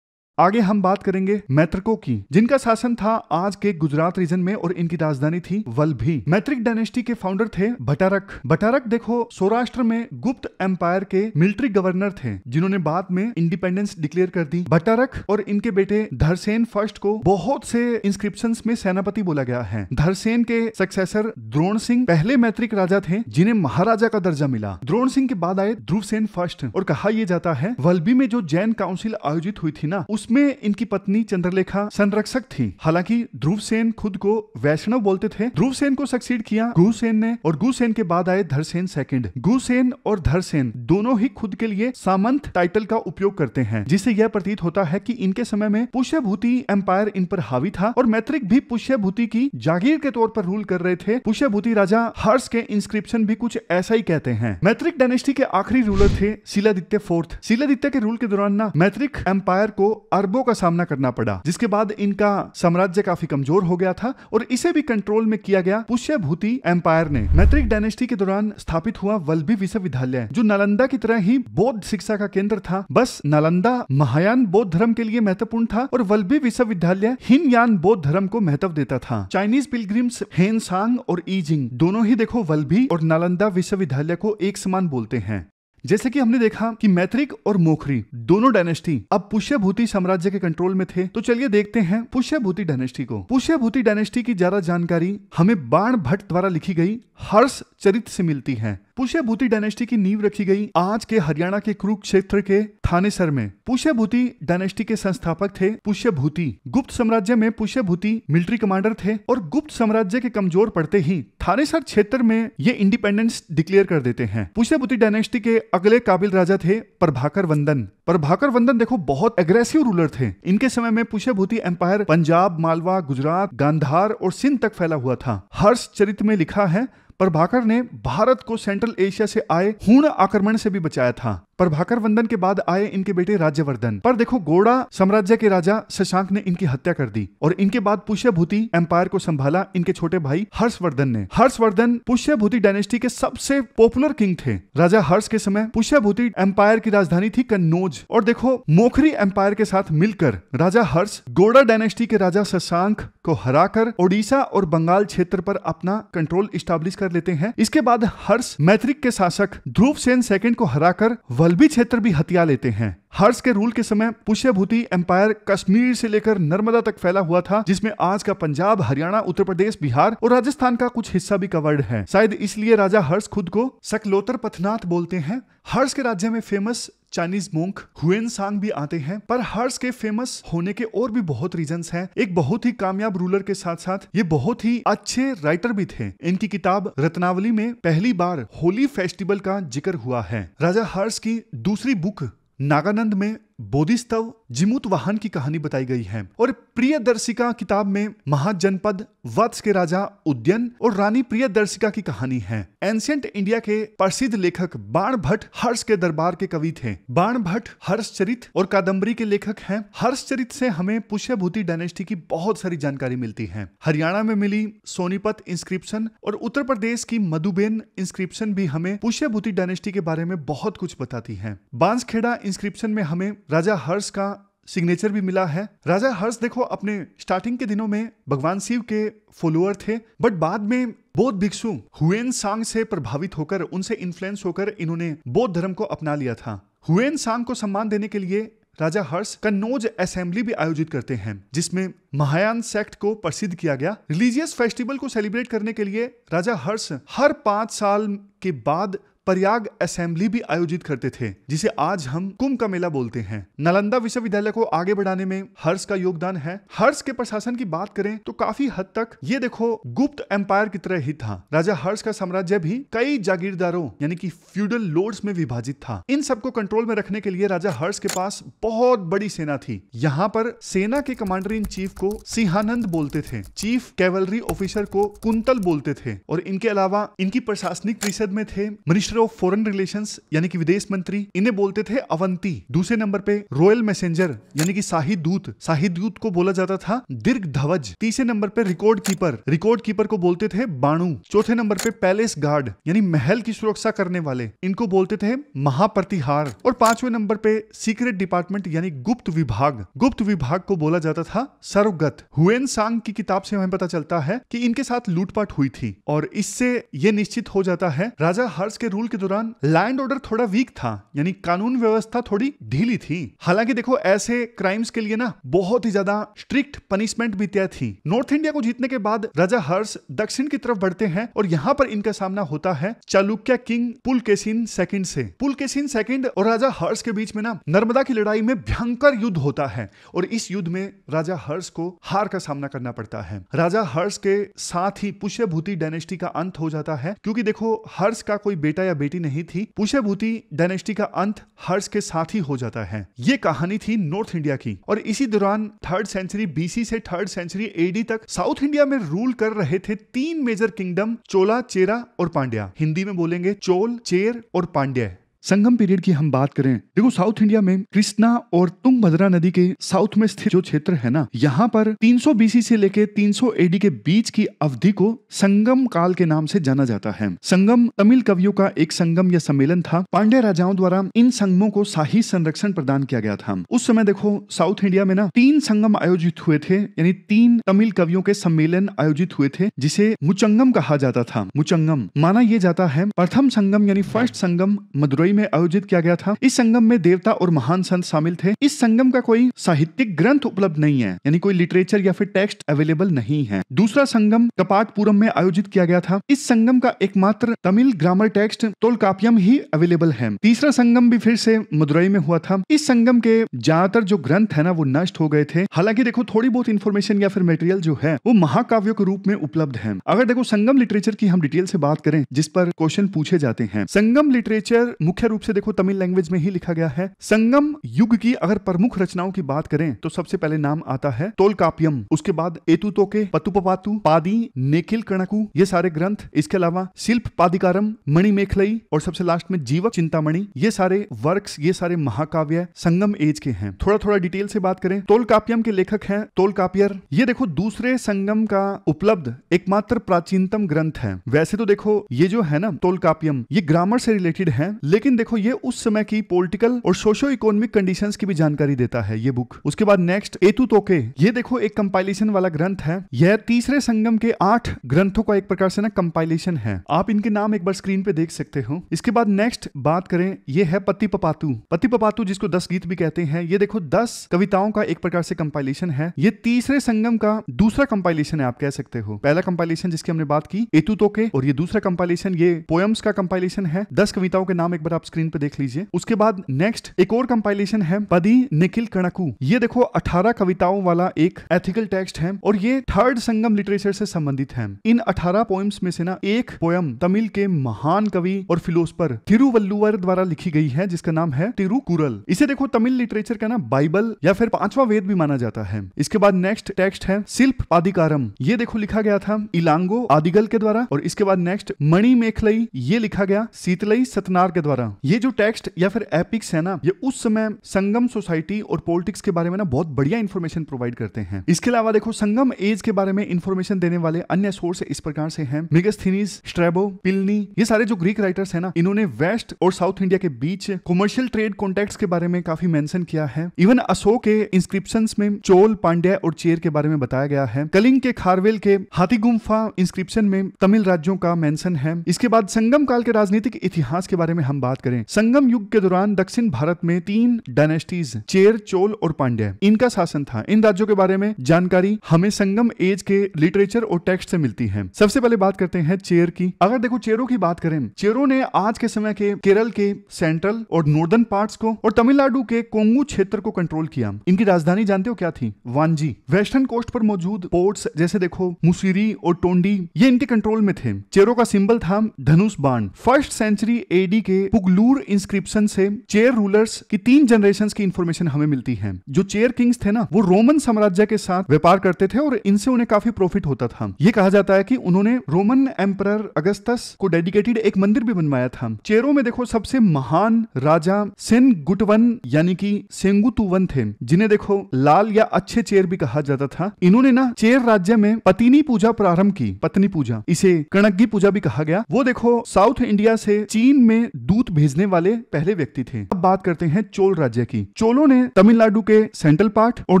आगे हम बात करेंगे मैत्रकों की जिनका शासन था आज के गुजरात रीजन में और इनकी राजधानी थी वल्भी मैत्रिक डायनेस्टी के फाउंडर थे भटारक भटारक देखो सौराष्ट्र में गुप्त एम्पायर के मिलिट्री गवर्नर थे जिन्होंने बाद में इंडिपेंडेंस डिक्लेयर कर दी भटारक और इनके बेटे धरसेन फर्स्ट को बहुत से इंस्क्रिप्शन में सेनापति बोला गया है धरसेन के सक्सेसर द्रोण सिंह पहले मैत्रिक राजा थे जिन्हें महाराजा का दर्जा मिला द्रोण सिंह के बाद आए ध्रुव सेन फर्स्ट और कहा यह जाता है वल्बी में जो जैन काउंसिल आयोजित हुई थी ना उस इसमें इनकी पत्नी चंद्रलेखा संरक्षक थी हालांकि ध्रुव सेन खुद को वैष्णव बोलते थे ध्रुव सेन को सक्सीड किया गुसेन ने और गुसेन के बाद आए धरसेन सेकंड गुसेन और धरसेन दोनों ही खुद के लिए सामंत टाइटल का उपयोग करते हैं जिससे यह प्रतीत होता है कि इनके समय में पुष्यभूति एम्पायर इन पर हावी था और मैत्रिक भी पुष्यभूति की जागीर के तौर पर रूल कर रहे थे पुष्यभूति राजा हर्ष के इंस्क्रिप्शन भी कुछ ऐसा ही कहते हैं मैत्रिक डायनेस्टी के आखिरी रूलर थे शिलादित्य फोर्थ शिलादित्य के रूल के दौरान ना मैत्रिक एम्पायर को अरबों का सामना करना पड़ा जिसके बाद इनका साम्राज्य काफी कमजोर हो गया था और इसे भी कंट्रोल में किया गया पुष्यभूति एम्पायर ने मैत्रिक डायनेस्टी के दौरान स्थापित हुआ वल्भी विश्वविद्यालय जो नालंदा की तरह ही बौद्ध शिक्षा का केंद्र था बस नालंदा महायान बौद्ध धर्म के लिए महत्वपूर्ण था और वल्भी विश्वविद्यालय हिनयान बौद्ध धर्म को महत्व देता था चाइनीज पिलग्रिम्स सांग और ईजिंग दोनों ही देखो वल्भी और नालंदा विश्वविद्यालय को एक समान बोलते हैं जैसे कि हमने देखा कि मैत्रिक और मोखरी दोनों डायनेस्टी अब पुष्यभूति साम्राज्य के कंट्रोल में थे तो चलिए देखते हैं पुष्यभूति डायनेस्टी को पुष्यभूति डायनेस्टी की ज्यादा जानकारी हमें बाण भट्ट द्वारा लिखी गई हर्ष चरित से मिलती है पुष्यभूति डायनेस्टी की नींव रखी गई आज के हरियाणा के कुरुक्षेत्र के थानेसर में पुष्यभूति डायनेस्टी के संस्थापक थे पुष्यभूति गुप्त साम्राज्य में पुष्यभूति मिलिट्री कमांडर थे और गुप्त साम्राज्य के कमजोर पड़ते ही थानेसर क्षेत्र में ये इंडिपेंडेंस डिक्लेयर कर देते हैं पुष्यभूति डायनेस्टी के अगले काबिल राजा थे प्रभाकर वंदन प्रभाकर वंदन देखो बहुत एग्रेसिव रूलर थे इनके समय में पुष्यभूति एम्पायर पंजाब मालवा गुजरात गांधार और सिंध तक फैला हुआ था हर्ष चरित्र में लिखा है प्रभाकर ने भारत को सेंट्रल एशिया से आए हूण आक्रमण से भी बचाया था प्रभाकर वंदन के बाद आए इनके बेटे राज्यवर्धन पर देखो गोड़ा साम्राज्य के राजा शशांक ने इनकी हत्या कर दी और इनके बाद पुष्यभूति एम्पायर को संभाला इनके छोटे भाई हर्षवर्धन ने हर्षवर्धन पुष्यभूति डायनेस्टी के सबसे पॉपुलर किंग थे राजा हर्ष के समय पुष्यभूति एम्पायर की राजधानी थी कन्नौज और देखो मोखरी एम्पायर के साथ मिलकर राजा हर्ष गोड़ा डायनेस्टी के राजा शशांक को हराकर ओडिशा और बंगाल क्षेत्र पर अपना कंट्रोल स्टाब्लिश कर लेते हैं इसके बाद हर्ष मैत्रिक के शासक ध्रुव सेन सेकेंड को हराकर मलबी क्षेत्र भी हथिया लेते हैं हर्ष के रूल के समय पुष्यभूति एम्पायर कश्मीर से लेकर नर्मदा तक फैला हुआ था जिसमें आज का पंजाब हरियाणा उत्तर प्रदेश बिहार और राजस्थान का कुछ हिस्सा भी कवर्ड है शायद इसलिए राजा हर्ष खुद को सकलोतर पथनाथ बोलते हैं हर्ष के राज्य में फेमस चाइनीज मोंक हुएन सांग भी आते हैं पर हर्ष के फेमस होने के और भी बहुत रीजन हैं एक बहुत ही कामयाब रूलर के साथ साथ ये बहुत ही अच्छे राइटर भी थे इनकी किताब रत्नावली में पहली बार होली फेस्टिवल का जिक्र हुआ है राजा हर्ष की दूसरी बुक नागानंद में बोधिस्तव जिमुत वाहन की कहानी बताई गई है और प्रिय दर्शिका किताब में महाजनपद वत्स के राजा उद्यन और रानी दर्शिका की कहानी है एंशियंट इंडिया के प्रसिद्ध लेखक बाण भट्ट हर्ष के दरबार के कवि थे बाण भट्ट चरित और कादम्बरी के लेखक हैं चरित से हमें पुष्यभूति डायनेस्टी की बहुत सारी जानकारी मिलती है हरियाणा में मिली सोनीपत इंस्क्रिप्शन और उत्तर प्रदेश की मधुबेन इंस्क्रिप्शन भी हमें पुष्यभूति डायनेस्टी के बारे में बहुत कुछ बताती है बांसखेड़ा इंस्क्रिप्शन में हमें राजा हर्ष का सिग्नेचर भी मिला है राजा हर्ष देखो अपने स्टार्टिंग के दिनों में भगवान शिव के फॉलोअर थे बट बाद में बौद्ध भिक्षु हुएन सांग से प्रभावित होकर उनसे इन्फ्लुएंस होकर इन्होंने बौद्ध धर्म को अपना लिया था हुएन सांग को सम्मान देने के लिए राजा हर्ष कन्नौज असेंबली भी आयोजित करते हैं जिसमें महायान सेक्ट को प्रसिद्ध किया गया रिलीजियस फेस्टिवल को सेलिब्रेट करने के लिए राजा हर्ष हर पांच साल के बाद प्रयाग असेंबली भी आयोजित करते थे जिसे आज हम कुंभ का मेला बोलते हैं नालंदा विश्वविद्यालय को आगे बढ़ाने में हर्ष का योगदान है हर्ष के प्रशासन की बात करें तो काफी हद तक ये देखो गुप्त एम्पायर की तरह ही था राजा हर्ष का साम्राज्य भी कई जागीरदारों यानी कि फ्यूडल लॉर्ड्स में विभाजित था इन सबको कंट्रोल में रखने के लिए राजा हर्ष के पास बहुत बड़ी सेना थी यहाँ पर सेना के कमांडर इन चीफ को सिंहानंद बोलते थे चीफ कैवलरी ऑफिसर को कुंतल बोलते थे और इनके अलावा इनकी प्रशासनिक परिषद में थे मिनिस्टर ऑफ फॉरेन रिलेशंस यानी कि विदेश मंत्री इन्हें बोलते थे अवंती दूसरे नंबर पे रॉयल मैसेजर यानी कि शाही दूत शाही दूत को बोला जाता था दीर्घ धवज तीसरे नंबर पे रिकॉर्ड कीपर रिकॉर्ड कीपर को बोलते थे बाणु चौथे नंबर पे पैलेस गार्ड यानी महल की सुरक्षा करने वाले इनको बोलते थे महाप्रतिहार और पांचवें नंबर पे सीक्रेट डिपार्टमेंट यानी गुप्त विभाग गुप्त विभाग को बोला जाता था सर्वगत हुएन सांग की किताब से हमें पता चलता है कि इनके साथ लूटपाट हुई थी और इससे ये निश्चित हो जाता है राजा हर्ष के रूल के दौरान लैंड ऑर्डर थोड़ा वीक था यानी कानून व्यवस्था थोड़ी ढीली थी हालांकि देखो ऐसे क्राइम्स के लिए ना बहुत ही ज्यादा स्ट्रिक्ट पनिशमेंट भी तय थी नॉर्थ इंडिया को जीतने के बाद राजा हर्ष दक्षिण की तरफ बढ़ते हैं और यहाँ पर इनका सामना होता है चालुक्य किंग पुलकेसिन सेकंड से पुलकेसिन सेकंड और राजा हर्ष के बीच में ना नर्मदा की लड़ाई में भयंकर युद्ध होता है और इस युद्ध में राजा हर्ष को हार का सामना करना पड़ता है राजा हर्ष के साथ ही पुष्यभूति डायनेस्टी का अंत हो जाता है क्योंकि देखो हर्ष का कोई बेटा या बेटी नहीं थी पुष्यभूति डायनेस्टी का अंत हर्ष के साथ ही हो जाता है ये कहानी थी नॉर्थ इंडिया की और इसी दौरान थर्ड सेंचुरी बीसी से थर्ड सेंचुरी एडी तक साउथ इंडिया में रूल कर रहे थे तीन मेजर किंगडम चोला चेरा और पांड्या हिंदी में बोलेंगे चोल चेर और पांड्या संगम पीरियड की हम बात करें देखो साउथ इंडिया में कृष्णा और तुंगभद्रा नदी के साउथ में स्थित जो क्षेत्र है ना यहाँ पर 300 बीसी से लेकर 300 एडी के बीच की अवधि को संगम काल के नाम से जाना जाता है संगम तमिल कवियों का एक संगम या सम्मेलन था पांडे राजाओं द्वारा इन संगमों को शाही संरक्षण प्रदान किया गया था उस समय देखो साउथ इंडिया में ना तीन संगम आयोजित हुए थे यानी तीन तमिल कवियों के सम्मेलन आयोजित हुए थे जिसे मुचंगम कहा जाता था मुचंगम माना यह जाता है प्रथम संगम यानी फर्स्ट संगम मदुरई मुंबई में आयोजित किया गया था इस संगम में देवता और महान संत शामिल थे इस संगम का कोई साहित्यिक ग्रंथ उपलब्ध नहीं है यानी कोई लिटरेचर या फिर टेक्स्ट अवेलेबल नहीं है दूसरा संगम कपाटपुरम में आयोजित किया गया था इस संगम का एकमात्र तमिल ग्रामर टेक्स्ट तोलकापियम ही अवेलेबल है तीसरा संगम भी फिर से मदुरई में हुआ था इस संगम के ज्यादातर जो ग्रंथ है ना वो नष्ट हो गए थे हालांकि देखो थोड़ी बहुत इन्फॉर्मेशन या फिर मेटेरियल जो है वो महाकाव्यों के रूप में उपलब्ध है अगर देखो संगम लिटरेचर की हम डिटेल से बात करें जिस पर क्वेश्चन पूछे जाते हैं संगम लिटरेचर मुख्य मुख्य रूप से देखो तमिल लैंग्वेज में ही लिखा गया है संगम युग की अगर प्रमुख रचनाओं की बात करें तो सबसे पहले नाम आता है तोलकापियम उसके बाद एतु तोके पतुपातु पादी नेकिल कणकु ये सारे ग्रंथ इसके अलावा शिल्प पादिकारम मणिमेखलई और सबसे लास्ट में जीवक चिंतामणि ये सारे वर्क ये सारे महाकाव्य संगम एज के हैं थोड़ा थोड़ा डिटेल से बात करें तोलकापियम के लेखक तोल तोलकापियर ये देखो दूसरे संगम का उपलब्ध एकमात्र प्राचीनतम ग्रंथ है वैसे तो देखो ये जो है ना तोलकापियम ये ग्रामर से रिलेटेड है लेकिन लेकिन देखो ये उस समय की पोलिटिकल और सोशो इकोनॉमिक कंडीशंस की भी जानकारी देता है ये बुक उसके बाद नेक्स्ट एतु तोके ये देखो एक कंपाइलेशन वाला ग्रंथ है यह तीसरे संगम के आठ ग्रंथों का एक प्रकार से ना कंपाइलेशन है आप इनके नाम एक बार स्क्रीन पे देख सकते हो इसके बाद नेक्स्ट बात करें ये है पति पपातु पति पपातु जिसको दस गीत भी कहते हैं ये देखो दस कविताओं का एक प्रकार से कंपाइलेशन है ये तीसरे संगम का दूसरा कंपाइलेशन है आप कह सकते हो पहला कंपाइलेशन जिसकी हमने बात की एतु तोके और ये दूसरा कंपाइलेशन ये पोएम्स का कंपाइलेशन है दस कविताओं के नाम एक बार आप स्क्रीन पे देख लीजिए उसके बाद नेक्स्ट एक और कंपाइलेशन है पदी निखिल कणकू ये देखो अठारह कविताओं वाला एक एथिकल टेक्स्ट है और ये थर्ड संगम लिटरेचर से संबंधित है इन अठारह पोइम्स में से ना एक पोयम तमिल के महान कवि और फिलोसफर थिरुवल्लुवर द्वारा लिखी गई है जिसका नाम है तिरुकुरल इसे देखो तमिल लिटरेचर का ना बाइबल या फिर पांचवा वेद भी माना जाता है इसके बाद नेक्स्ट टेक्स्ट है शिल्प आदिकारम ये देखो लिखा गया था इलांगो आदिगल के द्वारा और इसके बाद नेक्स्ट मणि मेखलई ये लिखा गया शीतलई सतनार के द्वारा ना ये जो टेक्स्ट या फिर एपिक्स है ना ये उस समय संगम सोसाइटी और पॉलिटिक्स के बारे में ना बहुत बढ़िया इन्फॉर्मेशन प्रोवाइड करते हैं इसके अलावा देखो संगम एज के बारे में इन्फॉर्मेशन देने वाले अन्य सोर्स इस प्रकार से हैं मेगस्थीनीस स्ट्रेबो पिलनी ये सारे जो ग्रीक राइटर्स है ना इन्होंने वेस्ट और साउथ इंडिया के बीच कॉमर्शियल ट्रेड कॉन्टेक्ट के बारे में काफी मेंशन किया है इवन अशोक के इंस्क्रिप्शन में चोल पांड्या और चेर के बारे में बताया गया है कलिंग के खारवेल के हाथी गुम्फा इंस्क्रिप्शन में तमिल राज्यों का मेंशन है इसके बाद संगम काल के राजनीतिक इतिहास के बारे में हम बात बात करें संगम युग के दौरान दक्षिण भारत में तीन डायनेस्टीज चेर चोल और पांड्य इनका शासन था इन राज्यों के बारे में जानकारी हमें संगम एज के लिटरेचर और टेक्स्ट से मिलती है सबसे पहले बात करते हैं चेर की अगर देखो चेरों की बात करें चेरों ने आज के समय के केरल के सेंट्रल और नॉर्दर्न पार्ट्स को और तमिलनाडु के कोंगू क्षेत्र को कंट्रोल किया इनकी राजधानी जानते हो क्या थी वांजी वेस्टर्न कोस्ट पर मौजूद पोर्ट्स जैसे देखो मुसीरी और टोंडी ये इनके कंट्रोल में थे चेरों का सिंबल था धनुष बाण फर्स्ट सेंचुरी एडी के पुगलूर इंस्क्रिप्शन से चेयर रूलर्स की तीन जनरेशन की इन्फॉर्मेशन हमें मिलती है जो चेयर किंग्स थे ना वो रोमन साम्राज्य के साथ व्यापार करते थे और इनसे उन्हें काफी प्रॉफिट होता था ये कहा जाता है कि उन्होंने रोमन एम्पर अगस्तस को डेडिकेटेड एक मंदिर भी बनवाया था चेयरों में देखो सबसे महान राजा सेन गुटवन यानी कि सेंगुतुवन थे जिन्हें देखो लाल या अच्छे चेयर भी कहा जाता था इन्होंने ना चेयर राज्य में पतिनी पूजा प्रारंभ की पत्नी पूजा इसे कणग्गी पूजा भी कहा गया वो देखो साउथ इंडिया से चीन में दूत भेजने वाले पहले व्यक्ति थे अब बात करते हैं चोल राज्य की चोलों ने तमिलनाडु के सेंट्रल पार्ट और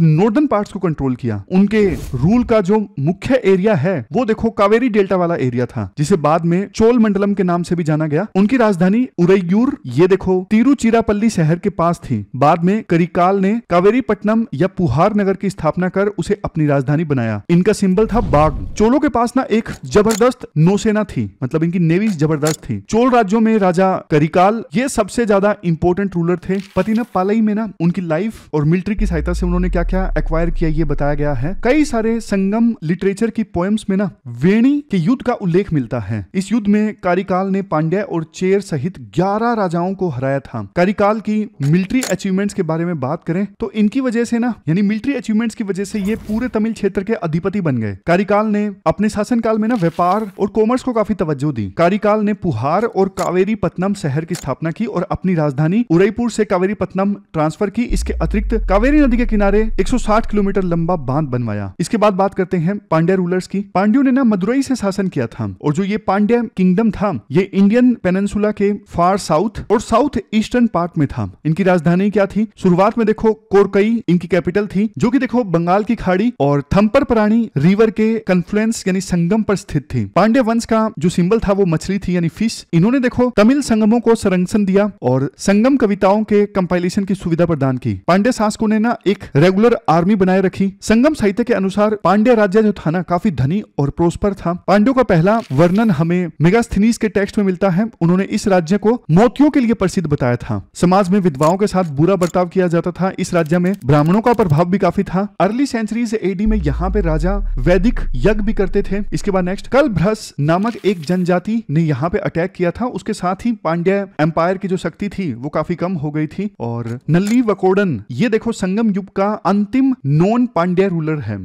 नॉर्दर्न पार्ट को कंट्रोल किया उनके रूल का जो मुख्य एरिया है वो देखो कावेरी डेल्टा वाला एरिया था जिसे बाद में चोल मंडलम के नाम से भी जाना गया उनकी राजधानी उरैयूर ये देखो तिरुचिरापल्ली शहर के पास थी बाद में करिकाल ने कावेरी पट्टनम या पुहार नगर की स्थापना कर उसे अपनी राजधानी बनाया इनका सिंबल था बाघ चोलों के पास ना एक जबरदस्त नौसेना थी मतलब इनकी नेवी जबरदस्त थी चोल राज्यों में राजा करिकाल काल ये सबसे ज्यादा इंपोर्टेंट रूलर थे पतिनप पालई में ना उनकी लाइफ और मिलिट्री की सहायता से उन्होंने क्या क्या एक्वायर किया ये बताया गया है कई सारे संगम लिटरेचर की पोएम्स में ना वेणी के युद्ध का उल्लेख मिलता है इस युद्ध में कारिकाल ने पांड्या और चेर सहित ग्यारह राजाओं को हराया था कारिकाल की मिलिट्री अचीवमेंट्स के बारे में बात करें तो इनकी वजह से ना यानी मिलिट्री अचीवमेंट्स की वजह से ये पूरे तमिल क्षेत्र के अधिपति बन गए कारिकाल ने अपने शासन काल में ना व्यापार और कॉमर्स को काफी तवज्जो दी कारिकाल ने पुहार और कावेरी पत्नम शहर की स्थापना की और अपनी राजधानी उदयपुर से पत्नम ट्रांसफर की इसके अतिरिक्त कावेरी नदी के किनारे 160 किलोमीटर लंबा बांध बनवाया इसके बाद बात करते हैं पांड्या रूलर्स की पांड्यों ने ना मदुरई से शासन किया था और जो ये पांड्या किंगडम था ये इंडियन पेनसुला के फार साउथ और साउथ ईस्टर्न पार्ट में था इनकी राजधानी क्या थी शुरुआत में देखो कोरकई इनकी कैपिटल थी जो की देखो बंगाल की खाड़ी और थम्पर प्राणी रिवर के कन्फ्लुएंस यानी संगम पर स्थित थी पांडे वंश का जो सिंबल था वो मछली थी यानी फिश इन्होंने देखो तमिल संगमों को संरक्षण दिया और संगम कविताओं के कंपाइलेशन की सुविधा प्रदान की पांडे शासकों ने ना एक रेगुलर आर्मी बनाए रखी संगम साहित्य के अनुसार पांड्य राज्य जो था ना काफी धनी और प्रोस्पर था पांडव का पहला वर्णन हमें मेगास्थनीस के टेक्स्ट में मिलता है उन्होंने इस राज्य को मोतियों के लिए प्रसिद्ध बताया था समाज में विधवाओं के साथ बुरा बर्ताव किया जाता था इस राज्य में ब्राह्मणों का प्रभाव भी काफी था अर्ली सेंचुरी एडी में यहाँ पे राजा वैदिक यज्ञ भी करते थे इसके बाद नेक्स्ट कल भ्रस नामक एक जनजाति ने यहाँ पे अटैक किया था उसके साथ ही पांड्या एम्पायर की जो शक्ति थी वो काफी कम हो गई थी और नल्ली वकोडन ये देखो संगम युग का अंतिम नॉन पांड्या रूलर है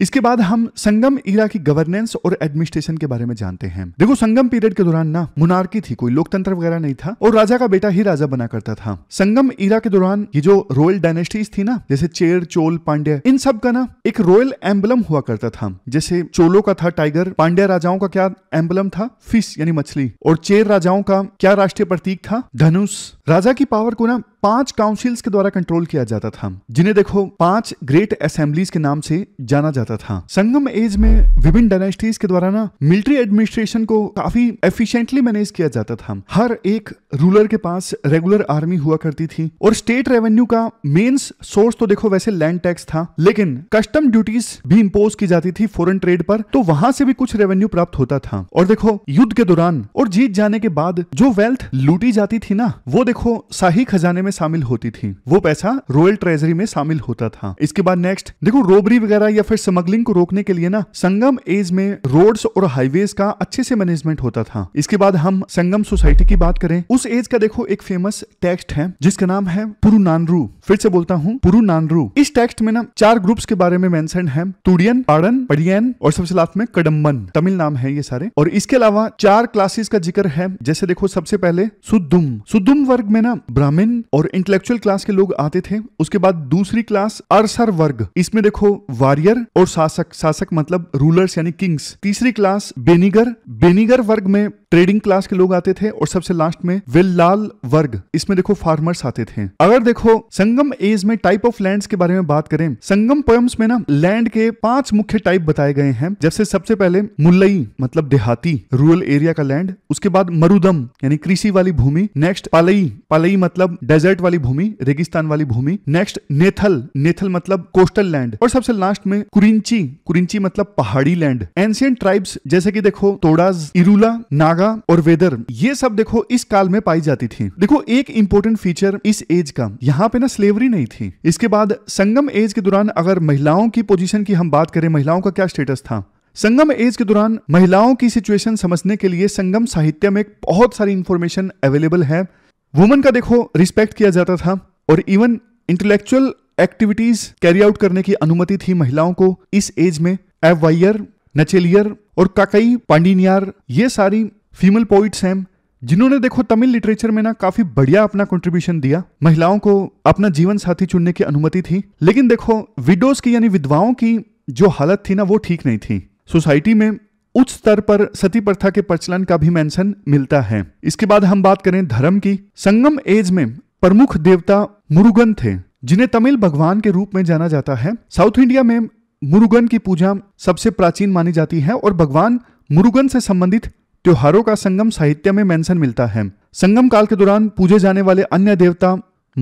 इसके बाद हम संगम ईरा की गवर्नेंस और एडमिनिस्ट्रेशन के बारे में जानते हैं देखो संगम पीरियड के दौरान ना मुनार्की थी कोई लोकतंत्र वगैरह नहीं था और राजा का बेटा ही राजा बना करता था संगम ईरा के दौरान ये जो रॉयल डायनेस्टीज थी ना जैसे चेर चोल पांड्य इन सब का ना एक रॉयल एम्बलम हुआ करता था जैसे चोलो का था टाइगर पांड्य राजाओं का क्या एम्बलम था फिश यानी मछली और चेर राजाओं का क्या राष्ट्रीय प्रतीक था धनुष राजा की पावर को ना पांच काउंसिल्स के द्वारा कंट्रोल किया जाता था जिन्हें देखो पांच ग्रेट असेंबलीज के नाम से जाना जाता था संगम एज में विभिन्न डायनेस्टीज के द्वारा ना मिलिट्री एडमिनिस्ट्रेशन को काफी एफिशिएंटली मैनेज किया जाता था हर एक रूलर के पास रेगुलर आर्मी हुआ करती थी और स्टेट रेवेन्यू का मेन सोर्स तो देखो वैसे लैंड टैक्स था लेकिन कस्टम ड्यूटीज भी इम्पोज की जाती थी फॉरन ट्रेड पर तो वहां से भी कुछ रेवेन्यू प्राप्त होता था और देखो युद्ध के दौरान और जीत जाने के बाद जो वेल्थ लूटी जाती थी ना वो देखो शाही खजाने में में शामिल होती थी वो पैसा रॉयल ट्रेजरी में शामिल होता था इसके बाद नेक्स्ट देखो रोबरी वगैरह या फिर स्मगलिंग को रोकने के लिए ना संगम एज में रोड्स और हाईवेज का अच्छे से मैनेजमेंट होता था इसके बाद हम संगम सोसाइटी की बात करें उस एज का देखो एक फेमस टेक्स्ट है जिसका नाम है पुरु नानरू फिर से बोलता हूँ पुरु नानरू इस टेक्स्ट में ना चार ग्रुप्स के बारे में मेंशन है तुड़ियन पाड़न पड़ियन और सबसे लास्ट में कडम्बन तमिल नाम है ये सारे और इसके अलावा चार क्लासेस का जिक्र है जैसे देखो सबसे पहले सुदुम सुदुम वर्ग में ना ब्राह्मण और इंटेलेक्चुअल क्लास के लोग आते थे उसके बाद दूसरी क्लास अरसर वर्ग इसमें देखो वारियर और शासक शासक मतलब रूलर्स यानी किंग्स तीसरी क्लास बेनीगर बेनीगर वर्ग में ट्रेडिंग क्लास के लोग आते थे और सबसे लास्ट में विल्लाल वर्ग इसमें देखो फार्मर्स आते थे अगर देखो संगम एज में टाइप ऑफ लैंड्स के बारे में बात करें संगम पोएम्स में ना लैंड के पांच मुख्य टाइप बताए गए हैं जैसे सबसे पहले मुल्लई मतलब देहाती रूरल एरिया का लैंड उसके बाद मरुदम यानी कृषि वाली भूमि नेक्स्ट पालई पालई मतलब डेजर्ट डेजर्ट वाली भूमि रेगिस्तान वाली भूमि नेक्स्ट नेथल नेथल मतलब कोस्टल लैंड और सबसे लास्ट में कुरिंची कुरिंची मतलब पहाड़ी लैंड एंशियंट ट्राइब्स जैसे कि देखो तोड़ाज इरूला नागा और वेदर ये सब देखो इस काल में पाई जाती थी देखो एक इंपोर्टेंट फीचर इस एज का यहाँ पे ना स्लेवरी नहीं थी इसके बाद संगम एज के दौरान अगर महिलाओं की पोजीशन की हम बात करें महिलाओं का क्या स्टेटस था संगम एज के दौरान महिलाओं की सिचुएशन समझने के लिए संगम साहित्य में बहुत सारी इंफॉर्मेशन अवेलेबल है वुमन का देखो रिस्पेक्ट किया जाता था और even intellectual activities carry out करने की अनुमति थी महिलाओं को इस एज में एवायर नचेलियर और काकई पांडिनियार ये सारी फीमेल पोइट्स हैं जिन्होंने देखो तमिल लिटरेचर में ना काफी बढ़िया अपना कंट्रीब्यूशन दिया महिलाओं को अपना जीवन साथी चुनने की अनुमति थी लेकिन देखो विडोज की यानी विधवाओं की जो हालत थी ना वो ठीक नहीं थी सोसाइटी में उच्च स्तर पर सती प्रथा के प्रचलन का भी मेंशन मिलता है इसके बाद हम बात करें धर्म की संगम एज में प्रमुख देवता मुरुगन थे जिन्हें तमिल भगवान के रूप में जाना जाता है साउथ इंडिया में मुरुगन की पूजा सबसे प्राचीन मानी जाती है और भगवान मुरुगन से संबंधित त्योहारों का संगम साहित्य में मेंशन मिलता है संगम काल के दौरान पूजे जाने वाले अन्य देवता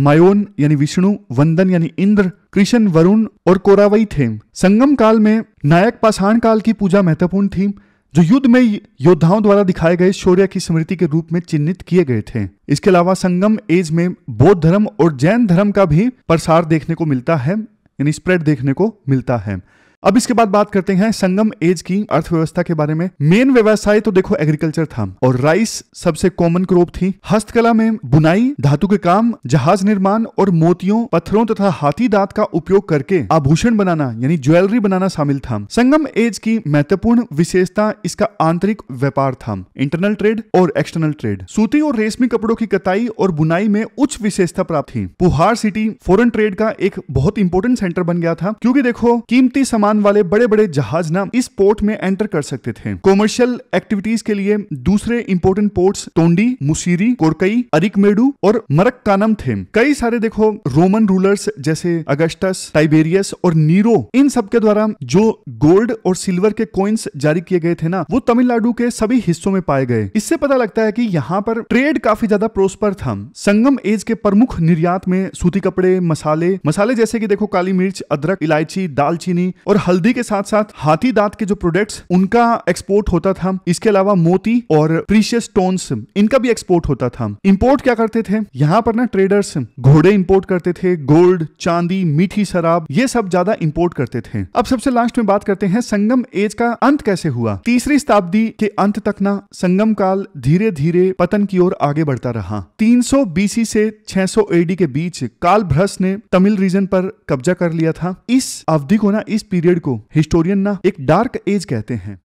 मायोन यानी विष्णु वंदन यानी इंद्र कृष्ण वरुण और कोरावई थे संगम काल में नायक पाषाण काल की पूजा महत्वपूर्ण थी जो युद्ध में योद्धाओं द्वारा दिखाए गए शौर्य की स्मृति के रूप में चिन्हित किए गए थे इसके अलावा संगम एज में बौद्ध धर्म और जैन धर्म का भी प्रसार देखने को मिलता है यानी स्प्रेड देखने को मिलता है अब इसके बाद बात करते हैं संगम एज की अर्थव्यवस्था के बारे में मेन व्यवसाय तो देखो एग्रीकल्चर था और राइस सबसे कॉमन क्रॉप थी हस्तकला में बुनाई धातु के काम जहाज निर्माण और मोतियों पत्थरों तथा हाथी दांत का उपयोग करके आभूषण बनाना यानी ज्वेलरी बनाना शामिल था संगम एज की महत्वपूर्ण विशेषता इसका आंतरिक व्यापार था इंटरनल ट्रेड और एक्सटर्नल ट्रेड सूती और रेशमी कपड़ों की कताई और बुनाई में उच्च विशेषता प्राप्त थी पुहार सिटी फॉरन ट्रेड का एक बहुत इंपोर्टेंट सेंटर बन गया था क्योंकि देखो कीमती सामान उड़ान वाले बड़े बड़े जहाज ना इस पोर्ट में एंटर कर सकते थे कॉमर्शियल एक्टिविटीज के लिए दूसरे इंपोर्टेंट पोर्ट्स तोंडी मुसीरी कोरकई अरिकमेडू और मरक्कानम थे कई सारे देखो रोमन रूलर्स जैसे अगस्टस टाइबेरियस और नीरो इन सब के द्वारा जो गोल्ड और सिल्वर के कॉइन्स जारी किए गए थे ना वो तमिलनाडु के सभी हिस्सों में पाए गए इससे पता लगता है कि यहाँ पर ट्रेड काफी ज्यादा प्रोस्पर था संगम एज के प्रमुख निर्यात में सूती कपड़े मसाले मसाले जैसे कि देखो काली मिर्च अदरक इलायची दालचीनी और हल्दी के साथ साथ हाथी दांत के जो प्रोडक्ट्स उनका एक्सपोर्ट होता था इसके अलावा मोती और प्रीशियस स्टोन्स इनका भी एक्सपोर्ट होता था इंपोर्ट क्या करते थे यहाँ पर ना ट्रेडर्स घोड़े इंपोर्ट करते थे गोल्ड चांदी मीठी शराब ये सब ज्यादा इंपोर्ट करते थे अब सबसे लास्ट में बात करते हैं संगम एज का अंत कैसे हुआ तीसरी शताब्दी के अंत तक ना संगम काल धीरे धीरे पतन की ओर आगे बढ़ता रहा 300 बीसी से छह एडी के बीच काल भ्रस ने तमिल रीजन पर कब्जा कर लिया था इस अवधि को ना इस पीरियड पीरियड को हिस्टोरियन ना एक डार्क एज कहते हैं